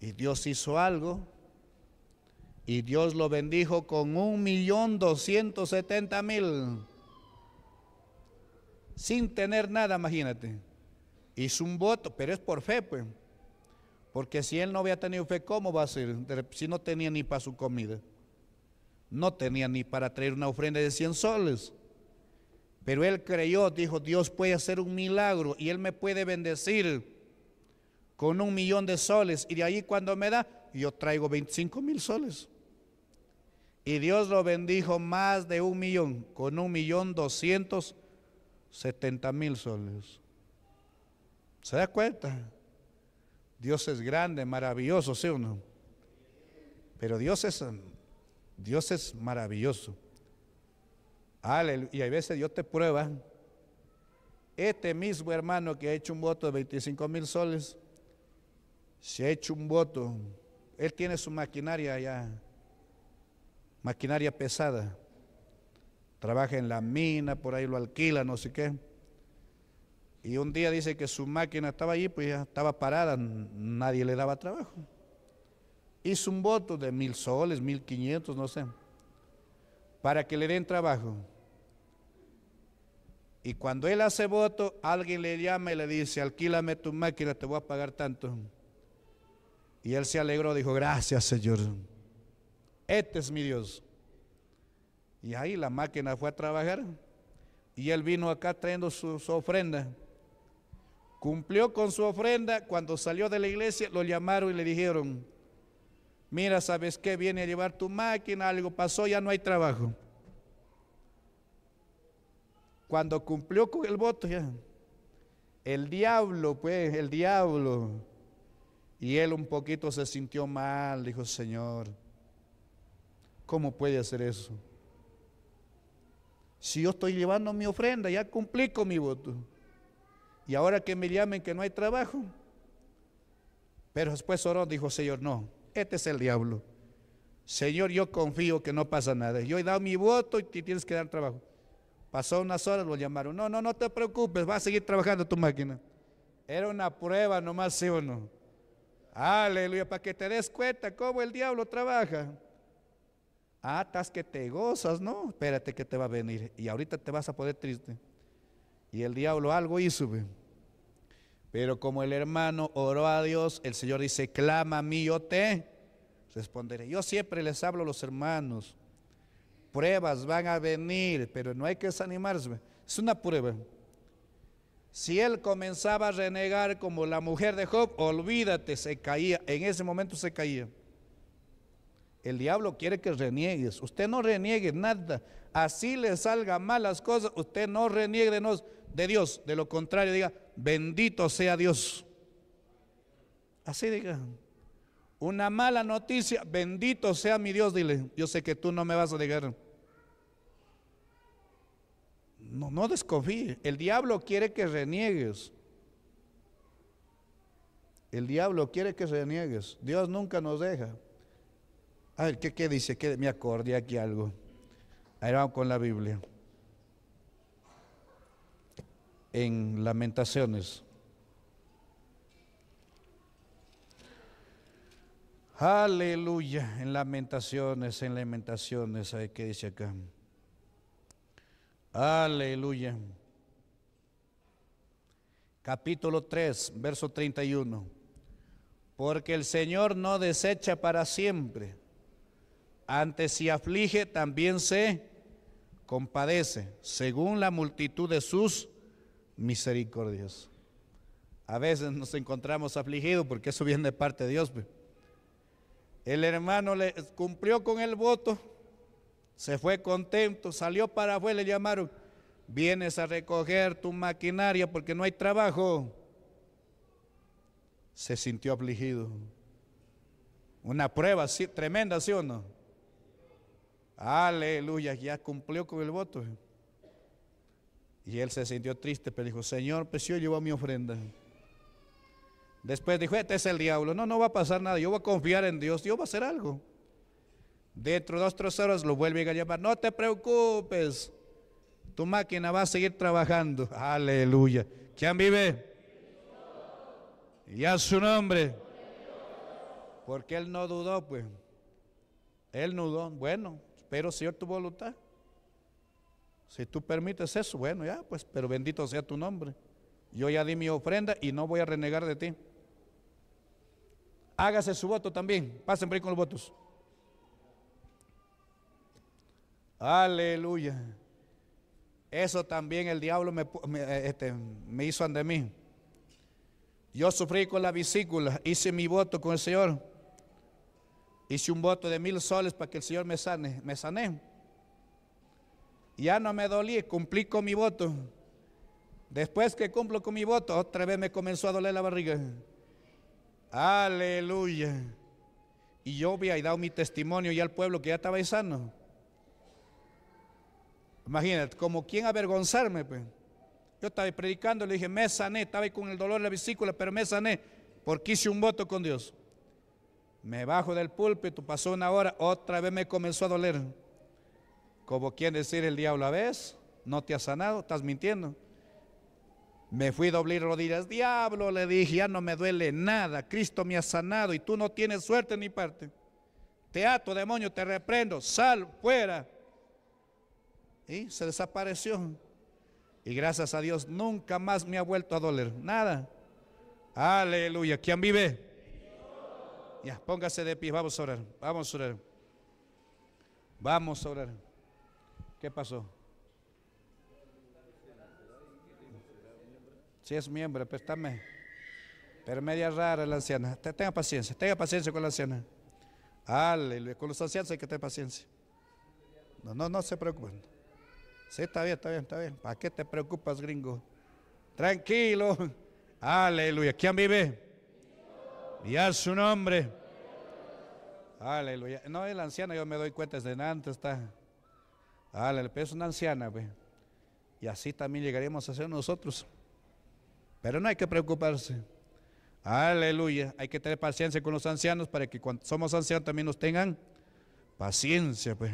Y Dios hizo algo. Y Dios lo bendijo con un millón doscientos mil. Sin tener nada, imagínate. Hizo un voto, pero es por fe, pues. Porque si él no había tenido fe, ¿cómo va a ser? Si no tenía ni para su comida no tenía ni para traer una ofrenda de 100 soles. Pero él creyó, dijo, Dios puede hacer un milagro y él me puede bendecir con un millón de soles. Y de ahí cuando me da, yo traigo 25 mil soles. Y Dios lo bendijo más de un millón, con un millón doscientos mil soles. ¿Se da cuenta? Dios es grande, maravilloso, ¿sí o no? Pero Dios es Dios es maravilloso. Aleluya. Y a veces Dios te prueba. Este mismo hermano que ha hecho un voto de 25 mil soles, se ha hecho un voto. Él tiene su maquinaria allá maquinaria pesada. Trabaja en la mina, por ahí lo alquila, no sé qué. Y un día dice que su máquina estaba allí, pues ya estaba parada, nadie le daba trabajo hizo un voto de mil soles, mil quinientos, no sé, para que le den trabajo. Y cuando él hace voto, alguien le llama y le dice, alquílame tu máquina, te voy a pagar tanto. Y él se alegró, dijo, gracias Señor, este es mi Dios. Y ahí la máquina fue a trabajar y él vino acá trayendo su, su ofrenda. Cumplió con su ofrenda, cuando salió de la iglesia lo llamaron y le dijeron, Mira, ¿sabes qué? Viene a llevar tu máquina, algo pasó, ya no hay trabajo. Cuando cumplió con el voto, ya. El diablo, pues, el diablo. Y él un poquito se sintió mal, dijo, Señor, ¿cómo puede hacer eso? Si yo estoy llevando mi ofrenda, ya cumplí con mi voto. Y ahora que me llamen que no hay trabajo. Pero después oró, dijo, Señor, no este es el diablo. Señor, yo confío que no pasa nada. Yo he dado mi voto y te tienes que dar trabajo. Pasó unas horas, lo llamaron. No, no, no te preocupes, va a seguir trabajando tu máquina. Era una prueba nomás, sí o no. Aleluya, para que te des cuenta cómo el diablo trabaja. Atas ah, que te gozas, ¿no? Espérate que te va a venir. Y ahorita te vas a poner triste. Y el diablo algo hizo. Ve. Pero como el hermano oró a Dios, el Señor dice, clama a mí, yo te responderé. Yo siempre les hablo a los hermanos, pruebas van a venir, pero no hay que desanimarse. Es una prueba. Si él comenzaba a renegar como la mujer de Job, olvídate, se caía. En ese momento se caía. El diablo quiere que reniegues. Usted no reniegue nada. Así le salgan mal las cosas. Usted no reniegue de Dios. De lo contrario, diga, Bendito sea Dios. Así diga. Una mala noticia. Bendito sea mi Dios. Dile, yo sé que tú no me vas a negar. No, no desconfíe. El diablo quiere que reniegues. El diablo quiere que reniegues. Dios nunca nos deja. A ver, ¿qué, dice? que me acordé aquí algo. Ahí vamos con la Biblia en Lamentaciones. Aleluya, en Lamentaciones, en Lamentaciones, ¿sabe qué dice acá? Aleluya. Capítulo 3, verso 31. Porque el Señor no desecha para siempre, antes si aflige también se compadece, según la multitud de sus misericordioso. A veces nos encontramos afligidos porque eso viene de parte de Dios. Pues. El hermano le cumplió con el voto, se fue contento, salió para afuera, le llamaron, vienes a recoger tu maquinaria porque no hay trabajo. Se sintió afligido. Una prueba tremenda, ¿sí o no? Aleluya, ya cumplió con el voto. Y él se sintió triste, pero dijo, Señor, pues yo llevo mi ofrenda. Después dijo, este es el diablo. No, no va a pasar nada. Yo voy a confiar en Dios. Dios va a hacer algo. Dentro de dos, tres horas lo vuelve a llamar. No te preocupes. Tu máquina va a seguir trabajando. Aleluya. ¿Quién vive? Y a su nombre. Porque él no dudó, pues. Él no dudó. Bueno, espero, Señor, tu voluntad. Si tú permites eso, bueno, ya, pues, pero bendito sea tu nombre. Yo ya di mi ofrenda y no voy a renegar de ti. Hágase su voto también. Pasen por ahí con los votos. Aleluya. Eso también el diablo me, eh, este, hizo ante mí. Yo sufrí con la vesícula, hice mi voto con el Señor. Hice un voto de mil soles para que el Señor me sane. Me sané. Ya no me dolí, cumplí con mi voto. Después que cumplo con mi voto, otra vez me comenzó a doler la barriga. Aleluya. Y yo había dado mi testimonio ya al pueblo que ya estaba sano. Imagínate, como quien avergonzarme, pues. Yo estaba predicando, le dije, me sané, estaba ahí con el dolor en la vesícula, pero me sané porque hice un voto con Dios. Me bajo del púlpito, pasó una hora, otra vez me comenzó a doler. Como quien decir el diablo, a vez, no te has sanado, estás mintiendo. Me fui a doblar rodillas, diablo, le dije, ya no me duele nada, Cristo me ha sanado y tú no tienes suerte ni parte. Te ato, demonio, te reprendo, sal fuera. Y se desapareció. Y gracias a Dios nunca más me ha vuelto a doler, nada. Aleluya, ¿quién vive? Ya, póngase de pie, vamos a orar, vamos a orar. Vamos a orar. ¿Qué pasó? Si es miembro, pues Pero media rara la anciana. Tenga paciencia, tenga paciencia con la anciana. Aleluya. Con los ancianos hay que tener paciencia. No, no, no se preocupen. Sí, está bien, está bien, está bien. ¿Para qué te preocupas, gringo? Tranquilo. Aleluya. ¿Quién vive? Y su nombre. Aleluya. No, la anciana, yo me doy cuenta de antes, está el peso es una anciana, pues. Y así también llegaremos a ser nosotros. Pero no hay que preocuparse. Aleluya. Hay que tener paciencia con los ancianos para que cuando somos ancianos también nos tengan paciencia. Pues.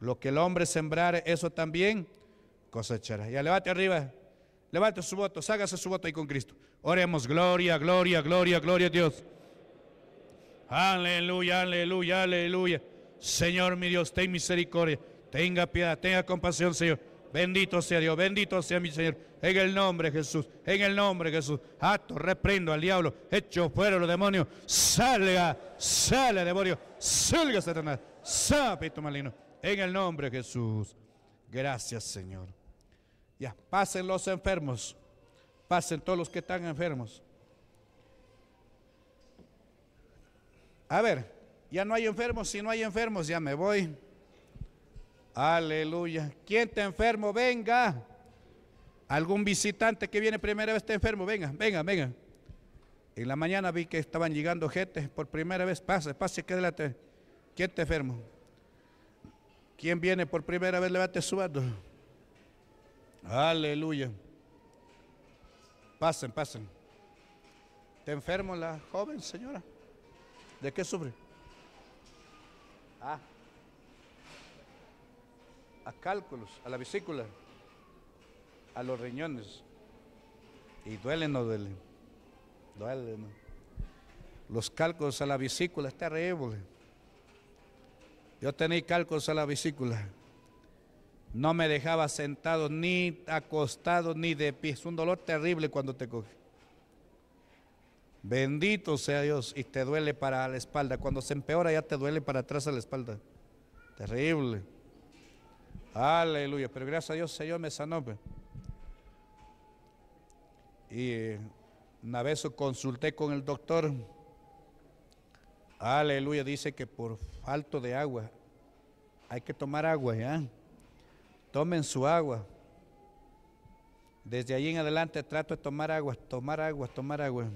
Lo que el hombre sembrar, eso también cosechará. Ya levante arriba. Levante su voto. Ságase su voto ahí con Cristo. Oremos. Gloria, gloria, gloria, gloria a Dios. Aleluya, aleluya, aleluya. Señor mi Dios, ten misericordia. Tenga piedad, tenga compasión, Señor. Bendito sea Dios, bendito sea mi Señor. En el nombre de Jesús, en el nombre de Jesús. Acto, reprendo al diablo, echo fuera los demonios. Salga, sale demonio, salga Satanás, Salga, maligno. En el nombre de Jesús. Gracias, Señor. Ya, pasen los enfermos. Pasen todos los que están enfermos. A ver, ya no hay enfermos, si no hay enfermos, ya me voy. Aleluya. ¿Quién te enfermo? Venga. Algún visitante que viene primera vez está enfermo. Venga, venga, venga. En la mañana vi que estaban llegando gente por primera vez. Pase, pase, quédate. ¿Quién te enfermo? ¿Quién viene por primera vez? Levante su mano. Aleluya. Pasen, pasen. ¿Está enfermo la joven señora? ¿De qué sufre? a cálculos, a la vesícula, a los riñones. Y duele, no duele. Duele, Los cálculos a la vesícula es terrible. Yo tenía cálculos a la vesícula. No me dejaba sentado, ni acostado, ni de pie. Es un dolor terrible cuando te coge. Bendito sea Dios y te duele para la espalda. Cuando se empeora ya te duele para atrás a la espalda. Terrible. Aleluya. Pero gracias a Dios, Señor me sanó. Pues. Y eh, una vez consulté con el doctor. Aleluya, dice que por falto de agua hay que tomar agua, ¿ya? Tomen su agua. Desde allí en adelante trato de tomar agua, tomar agua, tomar agua.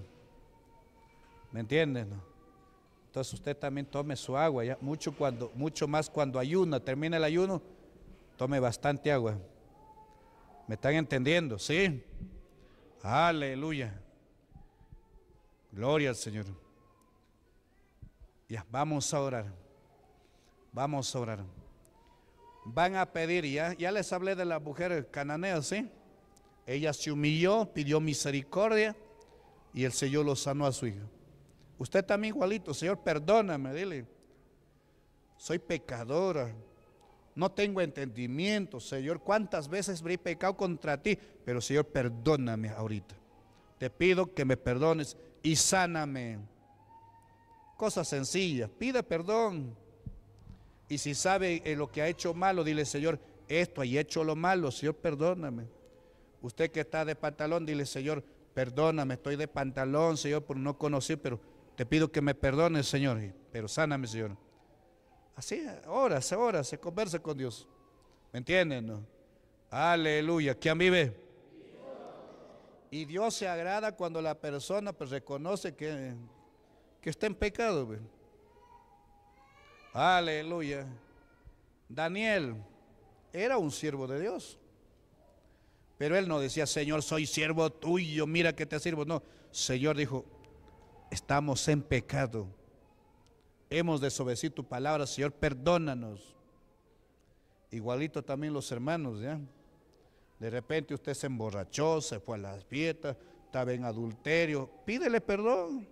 ¿Me entienden? Entonces usted también tome su agua, ¿ya? Mucho, cuando, mucho más cuando ayuna, termina el ayuno Tome bastante agua. ¿Me están entendiendo? Sí. Aleluya. Gloria al Señor. Ya, vamos a orar. Vamos a orar. Van a pedir, ya, ya les hablé de la mujer cananea. ¿sí? Ella se humilló, pidió misericordia y el Señor lo sanó a su hijo. Usted también igualito, Señor, perdóname, dile. Soy pecadora no tengo entendimiento, Señor, cuántas veces he pecado contra ti, pero Señor, perdóname ahorita. Te pido que me perdones y sáname. Cosa sencillas, pide perdón. Y si sabe eh, lo que ha hecho malo, dile, Señor, esto hay hecho lo malo, Señor, perdóname. Usted que está de pantalón, dile, Señor, perdóname, estoy de pantalón, Señor, por no conocer, pero te pido que me perdones, Señor, pero sáname, Señor. Así, horas, horas, se conversa con Dios. ¿Me entienden? Aleluya. ¿Quién vive? Y Dios se agrada cuando la persona pues, reconoce que, que está en pecado. Pues. Aleluya. Daniel era un siervo de Dios. Pero él no decía, Señor, soy siervo tuyo, mira que te sirvo. No, Señor dijo, estamos en pecado hemos desobedecido tu palabra, Señor, perdónanos. Igualito también los hermanos, ¿ya? De repente usted se emborrachó, se fue a las fiestas, estaba en adulterio. Pídele perdón.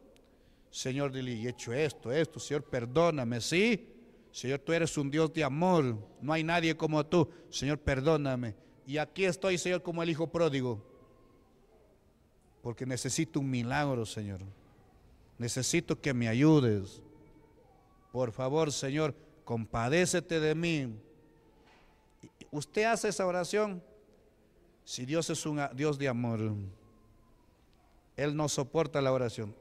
Señor, dile, he hecho esto, esto, Señor, perdóname, ¿sí? Señor, tú eres un Dios de amor, no hay nadie como tú. Señor, perdóname. Y aquí estoy, Señor, como el Hijo pródigo, porque necesito un milagro, Señor. Necesito que me ayudes por favor Señor, compadécete de mí. Usted hace esa oración si Dios es un Dios de amor. Él no soporta la oración.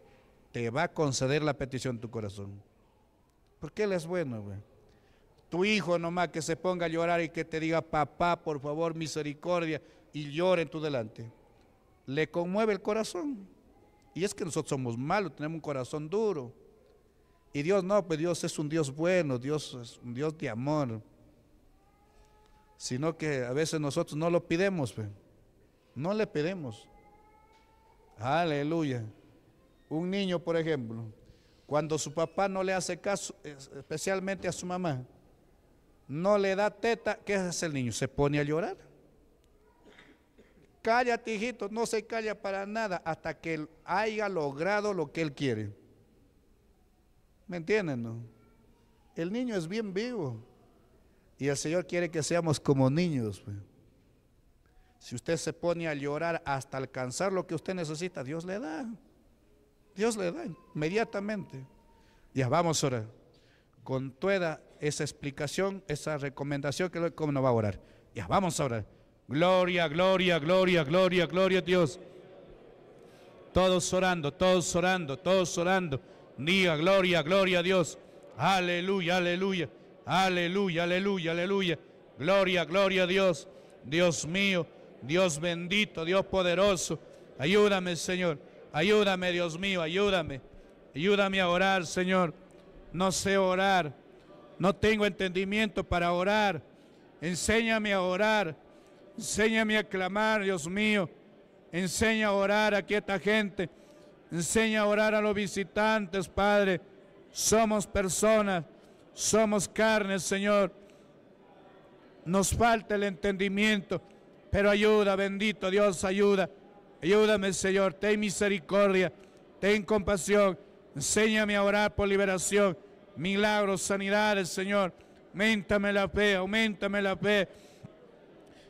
Te va a conceder la petición de tu corazón. Porque Él es bueno, Tu hijo nomás que se ponga a llorar y que te diga, papá, por favor, misericordia, y llore en tu delante. Le conmueve el corazón. Y es que nosotros somos malos, tenemos un corazón duro. Y Dios no, pues Dios es un Dios bueno, Dios es un Dios de amor. Sino que a veces nosotros no lo pidemos, no le pedimos. Aleluya. Un niño, por ejemplo, cuando su papá no le hace caso, especialmente a su mamá, no le da teta, ¿qué hace el niño? Se pone a llorar. Cállate, hijito, no se calla para nada hasta que él haya logrado lo que él quiere. ¿Me entienden? No? El niño es bien vivo. Y el Señor quiere que seamos como niños. Pues. Si usted se pone a llorar hasta alcanzar lo que usted necesita, Dios le da. Dios le da inmediatamente. Ya vamos a orar. Con toda esa explicación, esa recomendación que cómo no va a orar. Ya vamos a orar. Gloria, gloria, gloria, gloria, gloria a Dios. Todos orando, todos orando, todos orando. Diga gloria, gloria a Dios. Aleluya, aleluya. Aleluya, aleluya, aleluya. Gloria, gloria a Dios. Dios mío, Dios bendito, Dios poderoso. Ayúdame, Señor. Ayúdame, Dios mío, ayúdame. Ayúdame a orar, Señor. No sé orar. No tengo entendimiento para orar. Enséñame a orar. Enséñame a clamar, Dios mío. enséñame a orar aquí a esta gente Enseña a orar a los visitantes, Padre. Somos personas, somos carne, Señor. Nos falta el entendimiento, pero ayuda, bendito Dios, ayuda. Ayúdame, Señor, ten misericordia, ten compasión. Enséñame a orar por liberación, milagros, sanidades, Señor. Aumentame la fe, aumentame la fe.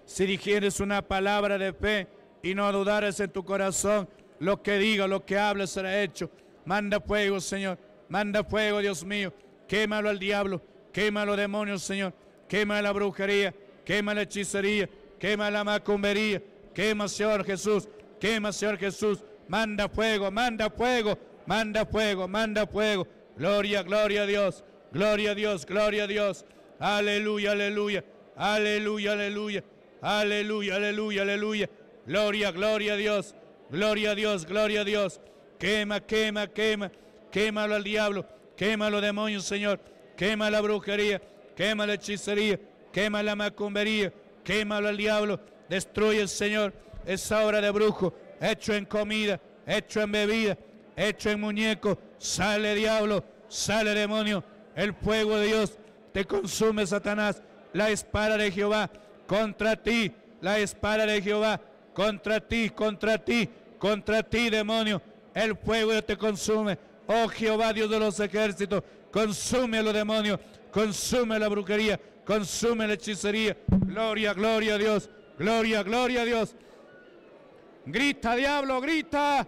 Si dijeres una palabra de fe y no dudares en tu corazón, lo que diga, lo que habla será hecho. Manda fuego, Señor. Manda fuego, Dios mío. Quémalo al diablo. Quémalo, demonios, Señor. Quema la brujería. Quema la hechicería. Quema la macumbería. Quema, Señor Jesús. Quema, Señor Jesús. Manda fuego, manda fuego. Manda fuego, manda fuego. Gloria, gloria a Dios. Gloria a Dios, gloria a Dios. Aleluya, aleluya. Aleluya, aleluya. Aleluya, aleluya, aleluya. Gloria, gloria a Dios. Gloria a Dios, gloria a Dios. Quema, quema, quema. Quémalo al diablo. quémalo, demonio, demonios, Señor. Quema la brujería. Quema la hechicería. Quema la macumbería. Quémalo al diablo. Destruye, Señor, esa obra de brujo. Hecho en comida, hecho en bebida, hecho en muñeco. Sale diablo, sale demonio. El fuego de Dios te consume, Satanás. La espada de Jehová contra ti. La espada de Jehová contra ti, contra ti contra ti, demonio, el fuego te consume. Oh Jehová, Dios de los ejércitos, consume a los demonios, consume la brujería, consume la hechicería. Gloria, gloria a Dios, gloria, gloria a Dios. Grita, diablo, grita.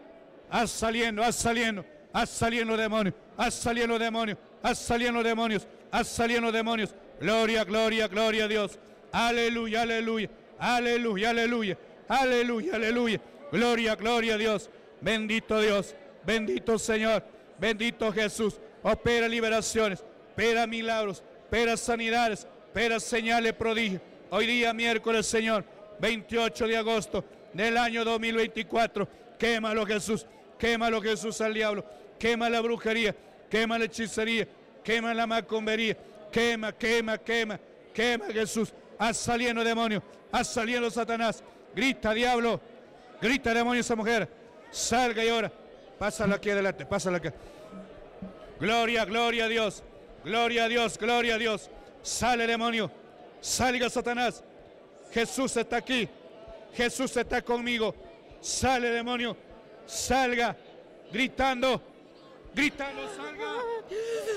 Ha saliendo, ha saliendo, ha saliendo los demonios, ha saliendo los demonios, ha saliendo los demonios, ha saliendo los demonios. Gloria, gloria, gloria a Dios. Aleluya, aleluya, aleluya, aleluya, aleluya, aleluya. Gloria, gloria a Dios. Bendito Dios. Bendito Señor. Bendito Jesús. Opera liberaciones. Opera milagros. Opera sanidades. Opera señales prodigios. Hoy día miércoles, Señor. 28 de agosto del año 2024. Quémalo Jesús. Quémalo Jesús al diablo. Quema la brujería. Quema la hechicería. Quema la macumbería. Quema, quema, quema. Quema Jesús. Haz saliendo demonio. Haz saliendo Satanás. Grita diablo Grita demonio esa mujer. Salga y ahora. Pásala aquí adelante, pásala aquí. Gloria, gloria a Dios. Gloria a Dios, gloria a Dios. Sale demonio. Salga Satanás. Jesús está aquí. Jesús está conmigo. Sale demonio. Salga. Gritando. Gritando, salga.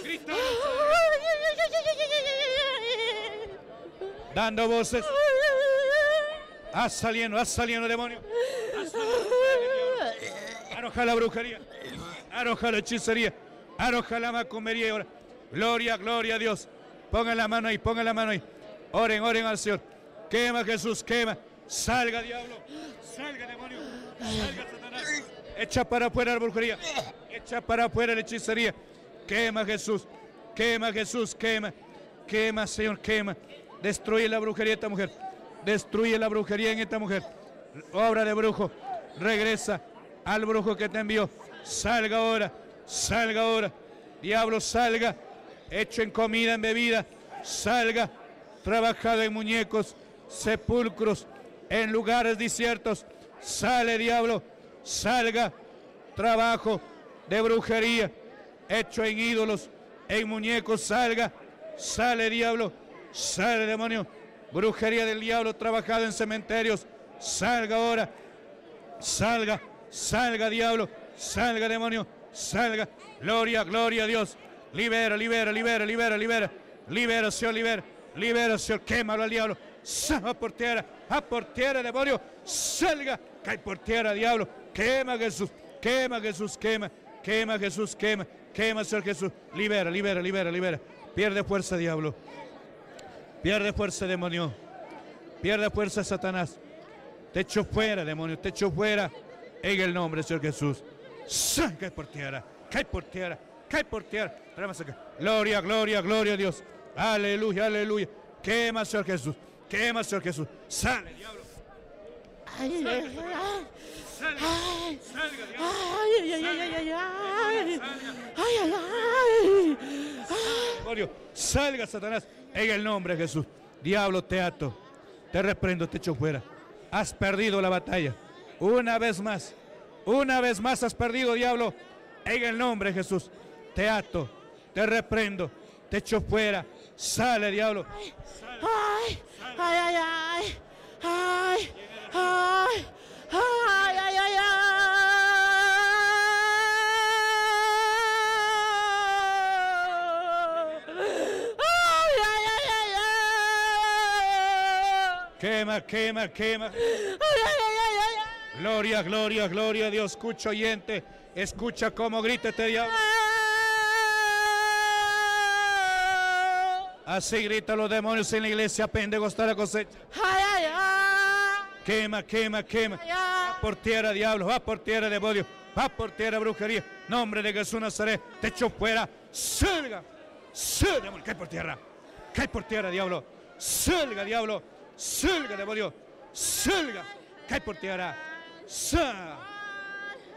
Gritando. Dando voces. ha saliendo, ha saliendo demonio. Arroja la brujería. Arroja la hechicería. Arroja la macumería. Gloria, gloria a Dios. Pongan la mano ahí, pongan la mano ahí. Oren, oren al Señor. Quema Jesús, quema. Salga diablo. Salga demonio. Salga Satanás. Echa para afuera la brujería. Echa para afuera la hechicería. Quema Jesús. Quema Jesús, quema. Quema, Señor, quema. Destruye la brujería de esta mujer. Destruye la brujería en esta mujer obra de brujo, regresa al brujo que te envió, salga ahora, salga ahora, diablo salga, hecho en comida, en bebida, salga, trabajado en muñecos, sepulcros, en lugares desiertos, sale diablo, salga, trabajo de brujería, hecho en ídolos, en muñecos, salga, sale diablo, sale demonio, brujería del diablo trabajado en cementerios, Salga ahora. Salga, salga diablo, salga demonio, salga. Gloria, gloria a Dios. Libera, libera, libera, libera, libera. señor, libera, libera señor, Quémalo al diablo. Salga por tierra, a por tierra, demonio. Salga, cae por tierra, diablo. Quema Jesús, quema Jesús, quema. Quema Jesús, quema. Quema Señor Jesús. Libera, libera, libera, libera. Pierde fuerza, diablo. Pierde fuerza, demonio. Pierde fuerza, Satanás. Te echo fuera, demonio, te echo fuera. En el nombre del Señor Jesús. Cae por tierra, cae por tierra, cae por tierra. Gloria, gloria, gloria a Dios. Aleluya, aleluya. Quema, Señor Jesús. Quema, Señor Jesús. Sale, diablo. Ay, ay, ay, ay, ay, ay. Salga, Satanás, en el nombre de Jesús. Diablo, te ato, te reprendo, te echo fuera has perdido la batalla. Una vez más, una vez más has perdido, diablo. En el nombre de Jesús, te ato, te reprendo, te echo fuera. Sale, diablo. ay, ay, ay, ay, ay, ay, ay. Quema, quema, quema. [GASPS] gloria, gloria, gloria a Dios. Escucha oyente. Escucha cómo grita este diablo. Ah. Así gritan los demonios en la iglesia pentecostal la cosecha. Quema, quema, quema. Va por tierra, diablo. Va por tierra, demonio. Va por tierra, brujería. Nombre de Jesús Nazaret. Te echo fuera. Salga. Salga, Cae por tierra. Cae por tierra, diablo. Salga, diablo salga demonio salga Cae por tierra.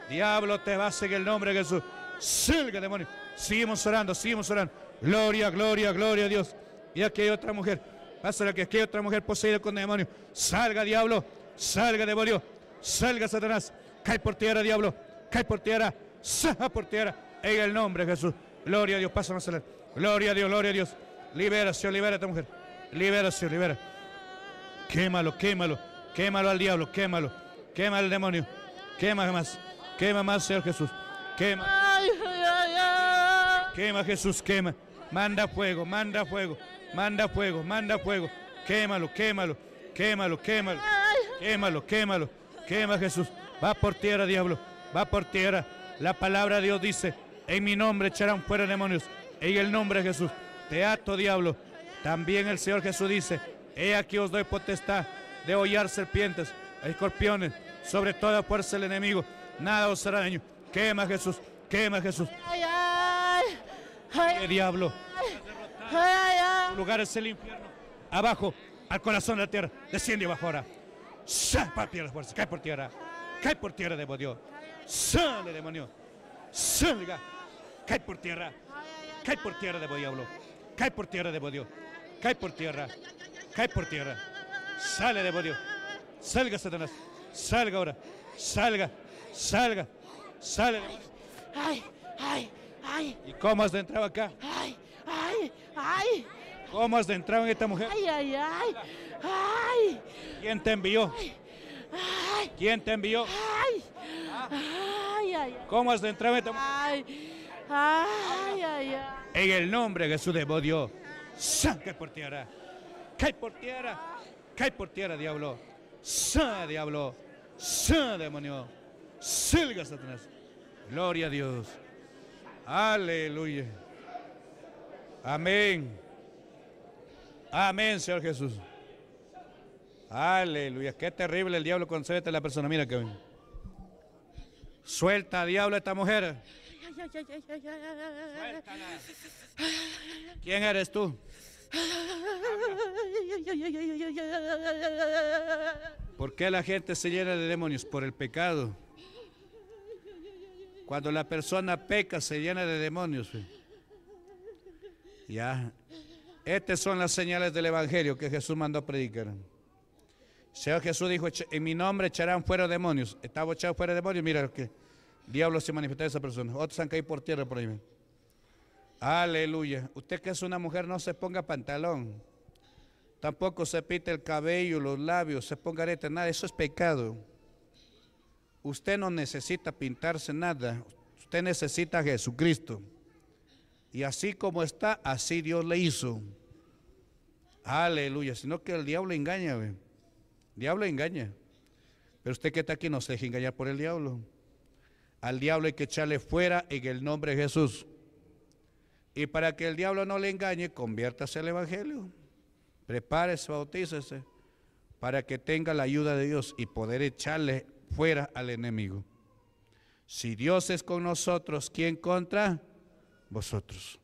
Diablo te va a seguir el nombre de Jesús. salga demonio. Seguimos orando, seguimos orando. Gloria, gloria, gloria a Dios. Y aquí hay otra mujer. Pásala que aquí hay otra mujer poseída con demonio. Salga, diablo. Salga, demonio. Salga, Satanás. Cae por tierra, diablo. Cae por tierra. Saja por tierra. En el nombre de Jesús. Gloria a Dios. Pásame a salir. Gloria a Dios, gloria a Dios. Liberación, libera a esta mujer. Liberación, libera. Quémalo, quémalo, quémalo al diablo, quémalo, quema al demonio, quema más, quema más, Señor Jesús, quema. Quema Jesús, quema. Manda fuego, manda fuego, manda fuego, manda fuego. Quémalo, quémalo, quémalo, quémalo, quémalo, quémalo. Quema Jesús. Va por tierra, diablo, va por tierra. La palabra de Dios dice, en mi nombre echarán fuera demonios. En el nombre de Jesús. Te ato, diablo. También el Señor Jesús dice, He aquí os doy potestad de hollar serpientes, e escorpiones, sobre toda fuerza del enemigo. Nada os hará daño. Quema Jesús, quema Jesús. Ay, ay, ay, diablo! Tu lugar es el infierno. Abajo, al corazón de la tierra. Desciende abajo ahora. Para tierra, fuerza. Cae por tierra. Cae por tierra, de bodío. Sale, demonio. Salga. Cae por tierra. Cae por tierra, de diablo! Cae por tierra, de de Cae por tierra. Cae por tierra cae por tierra. Sale, bodio, Salga, Satanás. Salga ahora. Salga, salga, sale. Ay, ay, ay. ¿Y cómo has de entrar acá? Ay, ay, ay. ¿Cómo has de entrar en esta mujer? Ay, ay, ay. ¿Quién te envió? Ay. ¿Quién te envió? Ay. Ah. Ay, ay. ¿Cómo has de entrar en esta mujer? Ay. Ay, ay, En el nombre de Jesús de bodio sangre por tierra cae por tierra, cae por tierra, diablo. Sa, diablo. Sa, demonio. silga, Satanás. Gloria a Dios. Aleluya. Amén. Amén, Señor Jesús. Aleluya. Qué terrible el diablo concede a la persona. Mira que ven. Suelta, diablo, a esta mujer. ¿Quién eres tú? ¿Por qué la gente se llena de demonios? Por el pecado. Cuando la persona peca, se llena de demonios. Ya. Estas son las señales del Evangelio que Jesús mandó a predicar. Señor Jesús dijo, en mi nombre echarán fuera demonios. Estaba echado fuera demonios. Mira que diablo se manifestó a esa persona. Otros han caído por tierra por ahí. Aleluya. Usted que es una mujer, no se ponga pantalón. Tampoco se pite el cabello, los labios, se ponga arete, nada. Eso es pecado. Usted no necesita pintarse nada. Usted necesita a Jesucristo. Y así como está, así Dios le hizo. Aleluya. Sino que el diablo engaña. diablo engaña. Pero usted que está aquí no se deje engañar por el diablo. Al diablo hay que echarle fuera en el nombre de Jesús. Y para que el diablo no le engañe, conviértase al Evangelio. Prepárese, bautícese, para que tenga la ayuda de Dios y poder echarle fuera al enemigo. Si Dios es con nosotros, ¿quién contra? Vosotros.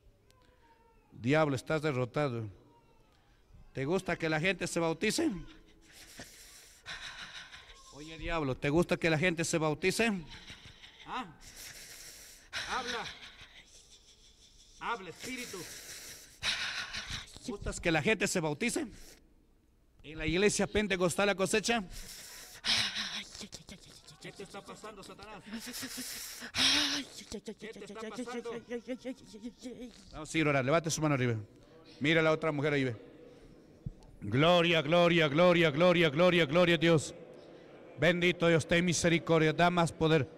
Diablo, estás derrotado. ¿Te gusta que la gente se bautice? Oye, diablo, ¿te gusta que la gente se bautice? ¿Ah? Habla. Habla, espíritu. ¿Gustas que la gente se bautice? ¿En la iglesia pentecostal la cosecha? ¿Qué te está pasando, Satanás? Vamos a ir orar. Levante su mano arriba. Mira a la otra mujer ahí. Ve. Gloria, gloria, gloria, gloria, gloria, gloria a Dios. Bendito Dios, ten misericordia. Da más poder.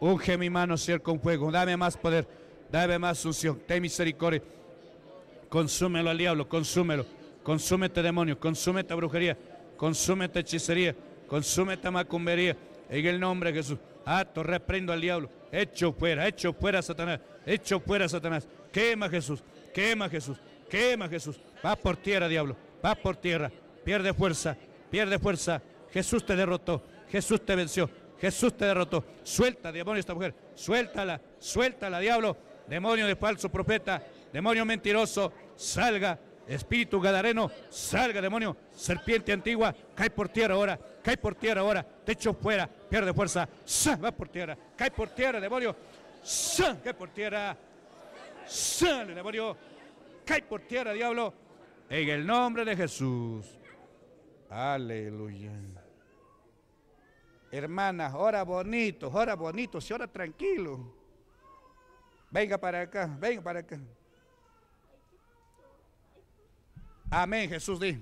Unge mi mano, Señor, con fuego. Dame más poder dame más unción, ten misericordia. Consúmelo al diablo, consúmelo. consúmete este demonio, consúmete brujería, consúmete hechicería, consume macumbería. En el nombre de Jesús. Ato, reprendo al diablo. Hecho fuera, hecho fuera Satanás. Hecho fuera Satanás. Quema Jesús, quema Jesús, quema Jesús. Va por tierra, diablo. Va por tierra. Pierde fuerza, pierde fuerza. Jesús te derrotó. Jesús te venció. Jesús te derrotó. Suelta, demonio, esta mujer. Suéltala, suéltala, diablo demonio de falso profeta, demonio mentiroso, salga, espíritu gadareno, salga, demonio, serpiente antigua, cae por tierra ahora, cae por tierra ahora, techo fuera, pierde fuerza, va por tierra, cae por tierra, demonio, ¡sa! cae por tierra, sale, demonio, cae por tierra, diablo, en el nombre de Jesús. Aleluya. Hermanas, ora bonito, ora bonito, se ora tranquilo. Venga para acá, venga para acá. Amén, Jesús, di.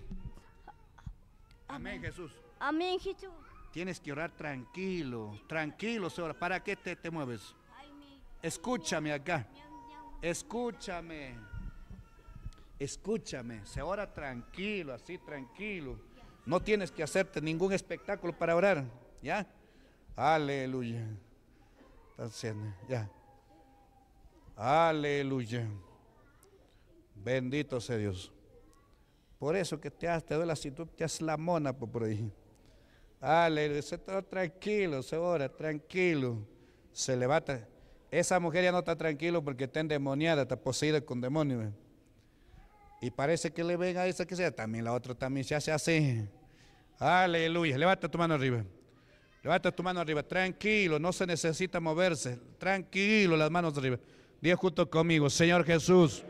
Amén, Jesús. Amén, Jesús. Tienes que orar tranquilo, tranquilo, Señora. ¿Para qué te, mueves? Escúchame acá. Escúchame. Escúchame. Se ora tranquilo, así tranquilo. No tienes que hacerte ningún espectáculo para orar. ¿Ya? Aleluya. ya. Aleluya. Bendito sea Dios. Por eso que te, has, te la actitud, te haces la mona pues, por ahí. Aleluya. Se está tranquilo, se ora, tranquilo. Se levanta. Esa mujer ya no está tranquila porque está endemoniada, está poseída con demonios. Y parece que le ven a esa que sea. También la otra también se hace así. Aleluya. Levanta tu mano arriba. Levanta tu mano arriba. Tranquilo, no se necesita moverse. Tranquilo, las manos arriba. Dios junto conmigo, Señor Jesús,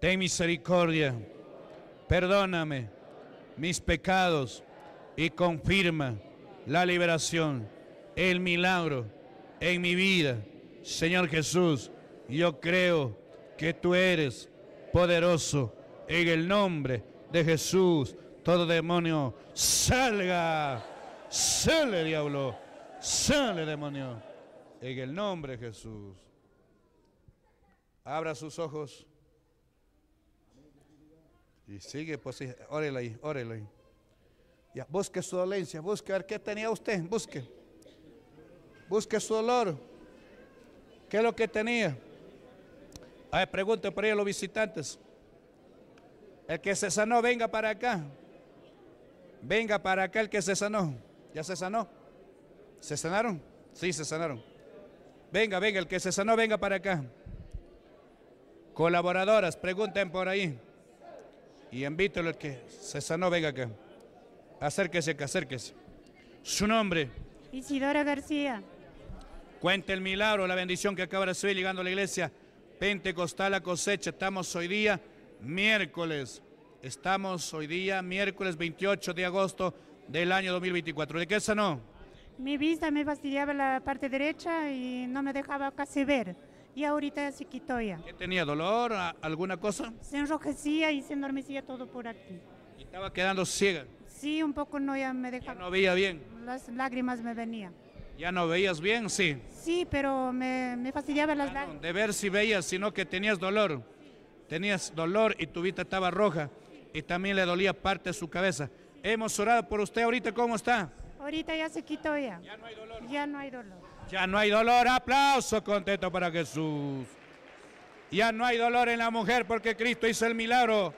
ten misericordia, perdóname mis pecados y confirma la liberación, el milagro en mi vida. Señor Jesús, yo creo que tú eres poderoso en el nombre de Jesús. Todo demonio, salga, sale diablo, sale demonio, en el nombre de Jesús. Abra sus ojos. Y sigue, pues, órele ahí, órele ahí. busque su dolencia, busque a qué tenía usted, busque. Busque su dolor. ¿Qué es lo que tenía? A ver, pregunte por ahí a los visitantes. El que se sanó, venga para acá. Venga para acá el que se sanó. ¿Ya se sanó? ¿Se sanaron? Sí, se sanaron. Venga, venga, el que se sanó, venga para acá. Colaboradoras, pregunten por ahí. Y invítelo los que se sanó, venga acá. Acérquese, que acérquese. Su nombre. Isidora García. Cuente el milagro, la bendición que acaba de recibir llegando a la iglesia. Pentecostal la cosecha. Estamos hoy día miércoles. Estamos hoy día miércoles 28 de agosto del año 2024. ¿De qué sanó? Mi vista me fastidiaba la parte derecha y no me dejaba casi ver y ahorita ya se quitó ya. ¿Tenía dolor, alguna cosa? Se enrojecía y se endormecía todo por aquí. ¿Y estaba quedando ciega? Sí, un poco no, ya me dejaba. ¿Ya no veía bien? Las lágrimas me venían. ¿Ya no veías bien? Sí. Sí, pero me, me fastidiaba las lágrimas. de ver si veías, sino que tenías dolor. Tenías dolor y tu vista estaba roja y también le dolía parte de su cabeza. Hemos orado por usted ahorita, ¿cómo está? Ahorita ya se quitó ya. Ya no hay dolor. Ya no hay dolor. Ya no hay dolor, aplauso contento para Jesús. Ya no hay dolor en la mujer porque Cristo hizo el milagro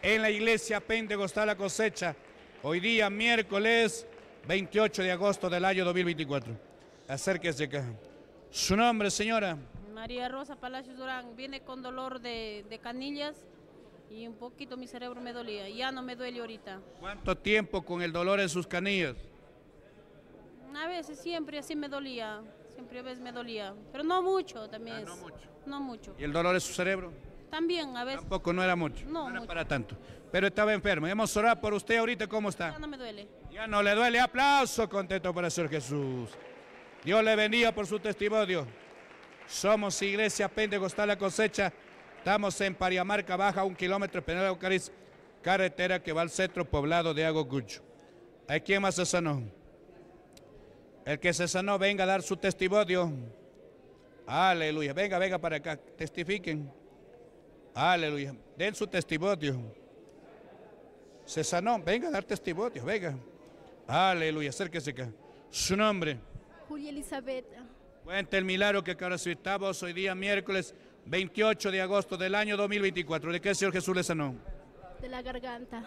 en la iglesia pentecostal la cosecha. Hoy día, miércoles 28 de agosto del año 2024. Acérquese acá. Su nombre, señora. María Rosa Palacios Durán. Viene con dolor de, de canillas y un poquito mi cerebro me dolía. Ya no me duele ahorita. ¿Cuánto tiempo con el dolor en sus canillas? A veces, siempre, así me dolía. Siempre a veces me dolía. Pero no mucho también. Ah, no mucho. ¿Y el dolor de su cerebro? También, a veces. Tampoco, no era mucho. No, no era para tanto. Pero estaba enfermo. Hemos orado por usted ahorita, ¿cómo está? Ya no me duele. Ya no le duele. Aplauso contento para el Señor Jesús. Dios le bendiga por su testimonio. Somos Iglesia Pentecostal La Cosecha. Estamos en Pariamarca Baja, un kilómetro, Penal Eucariz, carretera que va al centro poblado de Agogucho. ¿Hay quien más se sanó? El que se sanó, venga a dar su testimonio. Aleluya. Venga, venga para acá. Testifiquen. Aleluya. Den su testimonio. Se sanó. Venga a dar testimonio. Venga. Aleluya. Acérquese acá. Su nombre. Julia Elizabeth. Cuenta el milagro que recibimos hoy día, miércoles 28 de agosto del año 2024. ¿De qué Señor Jesús le sanó? De la garganta.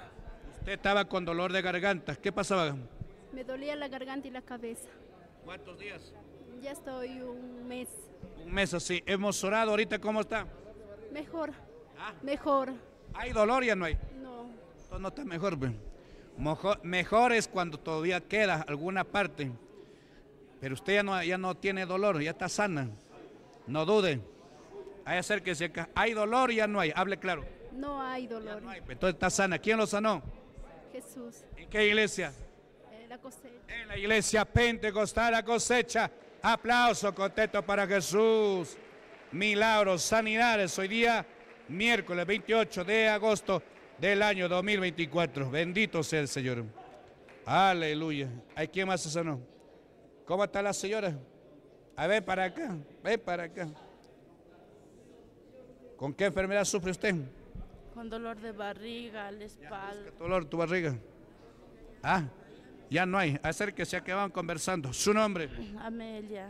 Usted estaba con dolor de garganta. ¿Qué pasaba? Me dolía la garganta y la cabeza. ¿Cuántos días? Ya estoy un mes. Un mes así. Hemos orado ahorita, ¿cómo está? Mejor. Ah. Mejor. ¿Hay dolor ya no hay? No. Entonces no está mejor, pues. Mejor, es cuando todavía queda alguna parte. Pero usted ya no, ya no tiene dolor, ya está sana. No dude. Hay acérquese acá. ¿Hay dolor? Ya no hay. Hable claro. No hay dolor. Pues, entonces está sana. ¿Quién lo sanó? Jesús. ¿En qué iglesia? cosecha. En la iglesia pentecostal la cosecha. Aplauso, contento para Jesús. Milagros, sanidades. Hoy día, miércoles 28 de agosto del año 2024. Bendito sea el Señor. Aleluya. ¿Hay quién más se sanó? ¿Cómo está la señora? A ver, para acá. Ven para acá. ¿Con qué enfermedad sufre usted? Con dolor de barriga, la espalda. dolor tu barriga? Ah, ya no hay. Acérquese a que van conversando. ¿Su nombre? Amelia.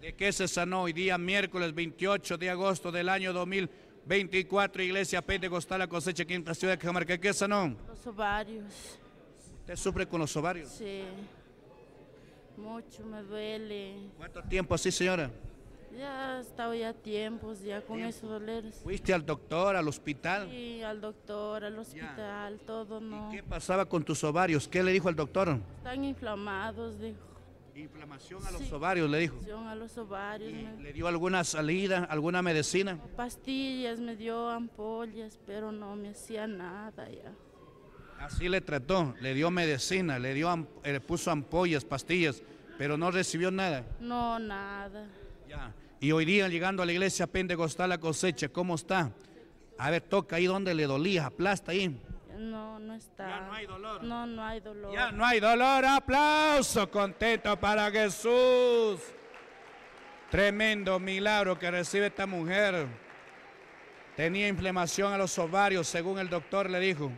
¿De qué se sanó hoy día, miércoles 28 de agosto del año 2024, Iglesia Pentecostal La Cosecha, Quinta Ciudad de Cajamarca? ¿Qué sanó? Los ovarios. ¿Usted sufre con los ovarios? Sí. Mucho me duele. ¿Cuánto tiempo así, señora? Ya estaba ya tiempos ya con esos dolores. ¿Fuiste al doctor, al hospital? Sí, al doctor, al hospital, todo, ¿no? ¿Y qué pasaba con tus ovarios? ¿Qué le dijo al doctor? Están inflamados, dijo. Inflamación a los ovarios, le dijo. Inflamación a los ovarios. ¿Le dio alguna salida, alguna medicina? pastillas, me dio ampollas, pero no me hacía nada ya. Así le trató, le dio medicina, le, dio eh, le puso ampollas, pastillas, pero no recibió nada. No, nada. Ya. Y hoy día llegando a la iglesia pentecostal la cosecha, ¿cómo está? A ver, toca ahí donde le dolía, aplasta ahí. No, no está. Ya no hay dolor. No, no hay dolor. Ya no hay dolor. Aplauso contento para Jesús. Tremendo milagro que recibe esta mujer. Tenía inflamación a los ovarios, según el doctor le dijo.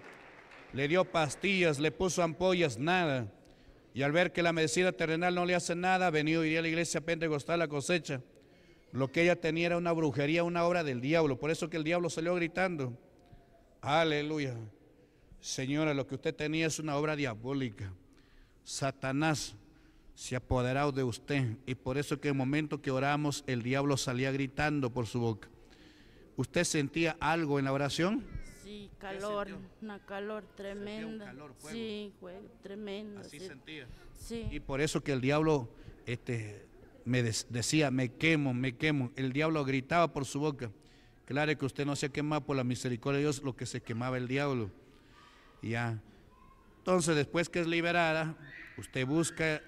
Le dio pastillas, le puso ampollas, nada. Y al ver que la medicina terrenal no le hace nada, venido iría a la iglesia pentecostal a la cosecha. Lo que ella tenía era una brujería, una obra del diablo. Por eso que el diablo salió gritando. Aleluya. Señora, lo que usted tenía es una obra diabólica. Satanás se ha apoderado de usted. Y por eso que en el momento que oramos, el diablo salía gritando por su boca. ¿Usted sentía algo en la oración? Sí, calor, una calor tremenda. calor, Sí, tremendo. Así sentía. Sí. Y por eso que el diablo este, me decía, me quemo, me quemo. El diablo gritaba por su boca. Claro que usted no se quema por la misericordia de Dios, lo que se quemaba el diablo. Ya. Entonces, después que es liberada, usted busca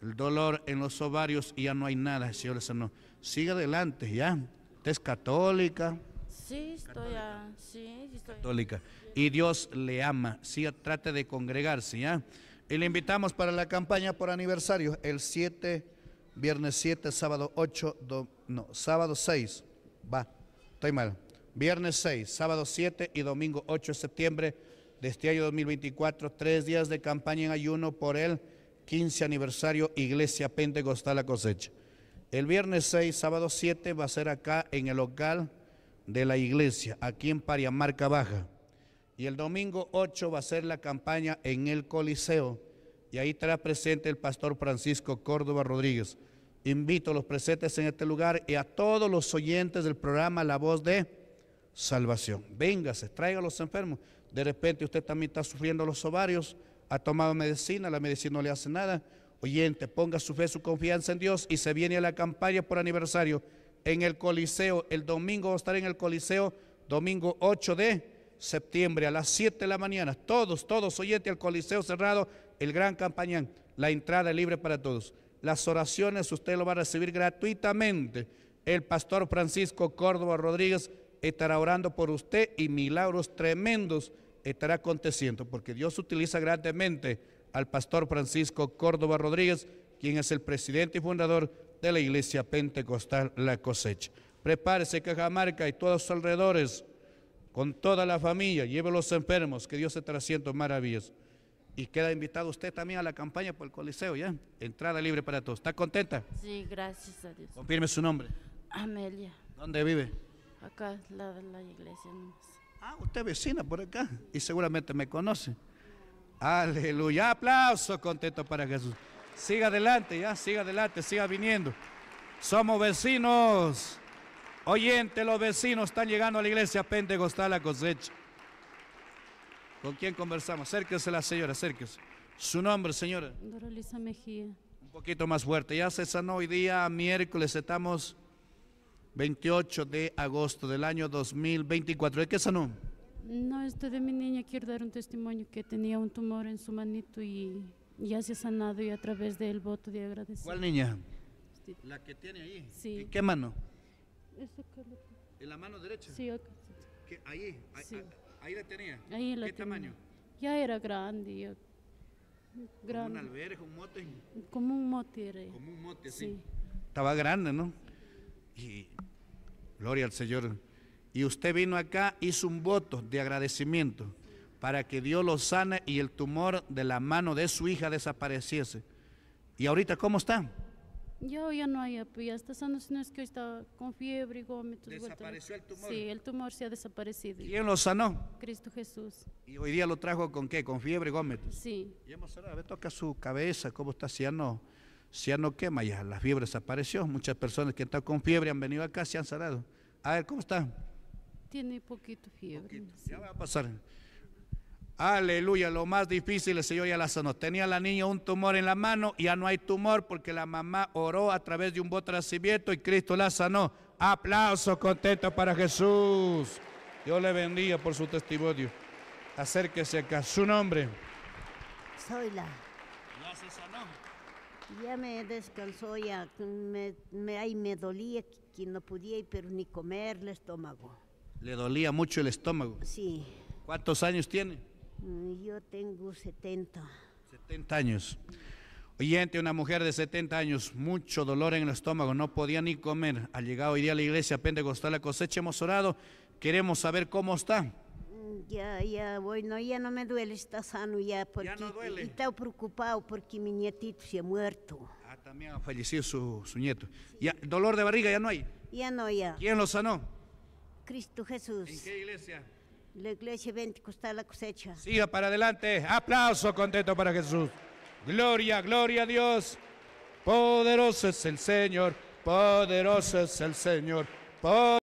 el dolor en los ovarios y ya no hay nada. Señor, no. Sigue adelante, ya. Usted es católica. Sí, estoy, católica. sí, estoy católica. Y Dios le ama. Sí, trate de congregarse, ya. Y le invitamos para la campaña por aniversario el 7 viernes 7, sábado 8, no, sábado 6, va, estoy mal. Viernes 6, sábado 7 y domingo 8 de septiembre de este año 2024, tres días de campaña en ayuno por el 15 aniversario Iglesia Pentecostal a Cosecha. El viernes 6, sábado 7 va a ser acá en el local de la iglesia, aquí en Pariamarca Baja. Y el domingo 8 va a ser la campaña en el Coliseo. Y ahí estará presente el pastor Francisco Córdoba Rodríguez. Invito a los presentes en este lugar y a todos los oyentes del programa La Voz de Salvación. Véngase, traiga a los enfermos. De repente usted también está sufriendo los ovarios, ha tomado medicina, la medicina no le hace nada. Oyente, ponga su fe, su confianza en Dios y se viene a la campaña por aniversario en el Coliseo. El domingo va a estar en el Coliseo, domingo 8 de septiembre a las 7 de la mañana. Todos, todos, oyente, al Coliseo cerrado, el gran campañán. La entrada libre para todos. Las oraciones usted lo va a recibir gratuitamente. El pastor Francisco Córdoba Rodríguez estará orando por usted y milagros tremendos estará aconteciendo, porque Dios utiliza grandemente al pastor Francisco Córdoba Rodríguez, quien es el presidente y fundador de la Iglesia Pentecostal La Cosecha. Prepárese Cajamarca y todos sus alrededores, con toda la familia, lleve los enfermos, que Dios estará haciendo maravillas. Y queda invitado usted también a la campaña por el Coliseo, ¿ya? Entrada libre para todos. ¿Está contenta? Sí, gracias a Dios. Confirme su nombre. Amelia. ¿Dónde vive? Acá, lado de la iglesia. Ah, usted vecina por acá y seguramente me conoce. Aleluya, aplauso contento para Jesús. Siga adelante, ya, siga adelante, siga viniendo. Somos vecinos. Oyente, los vecinos están llegando a la iglesia pentecostal a cosecha. ¿Con quién conversamos? Acérquese la señora, acérquese. Su nombre, señora. Doralisa Mejía. Un poquito más fuerte. Ya se sanó hoy día, miércoles, estamos 28 de agosto del año 2024. ¿De qué sanó? No, esto de mi niña, quiero dar un testimonio que tenía un tumor en su manito y ya se ha sanado y a través del voto de agradecimiento. ¿Cuál niña? Este, la que tiene ahí. ¿En qué mano? ¿En la mano derecha? Sí, acá. ahí, sí. Ahí la tenía. ¿Qué tamaño? Ya era grande. Como un albergue, un mote. Como un mote Estaba grande, ¿no? Y gloria al Señor. Y usted vino acá, hizo un voto de agradecimiento para que Dios lo sane y el tumor de la mano de su hija desapareciese. ¿Y ahorita cómo está? Ya, ya no hay, ya está sino es que hoy está con fiebre, y gómitos. ¿Desapareció el tumor? Sí, el tumor se ha desaparecido. ¿Quién lo sanó? Cristo Jesús. ¿Y hoy día lo trajo con qué? ¿Con fiebre, y gómitos? Sí. Y hemos a ver, toca su cabeza, cómo está, si ya no, ya no quema, ya la fiebre desapareció. Muchas personas que están con fiebre han venido acá, se han sanado. A ver, ¿cómo está? Tiene poquito fiebre. Ya va a pasar. Aleluya, lo más difícil el Señor ya la sanó. Tenía la niña un tumor en la mano, ya no hay tumor porque la mamá oró a través de un voto y Cristo la sanó. Aplauso contento para Jesús. Dios le bendiga por su testimonio. Acérquese acá. Su nombre. Soy la. Ya se sanó. Ya me descansó, ya me, me, dolía que no podía, pero ni comer el estómago. ¿Le dolía mucho el estómago? Sí. ¿Cuántos años tiene? Mm, yo tengo 70. 70 años. Oyente, una mujer de 70 años, mucho dolor en el estómago, no podía ni comer. Ha llegado hoy día a la iglesia pentecostal la cosecha, hemos orado, queremos saber cómo está. Mm, ya, ya, bueno, ya no me duele, está sano ya. ya no duele. está preocupado porque mi nietito se ha muerto. Ah, también ha fallecido su, su nieto. Y Ya, ¿Dolor de barriga ya no hay? Ya no, ya. ¿Quién lo sanó? Cristo Jesús. ¿En qué iglesia? La iglesia está la cosecha. Siga para adelante. Aplauso contento para Jesús. Gloria, gloria a Dios. Poderoso es el Señor. Poderoso es el Señor.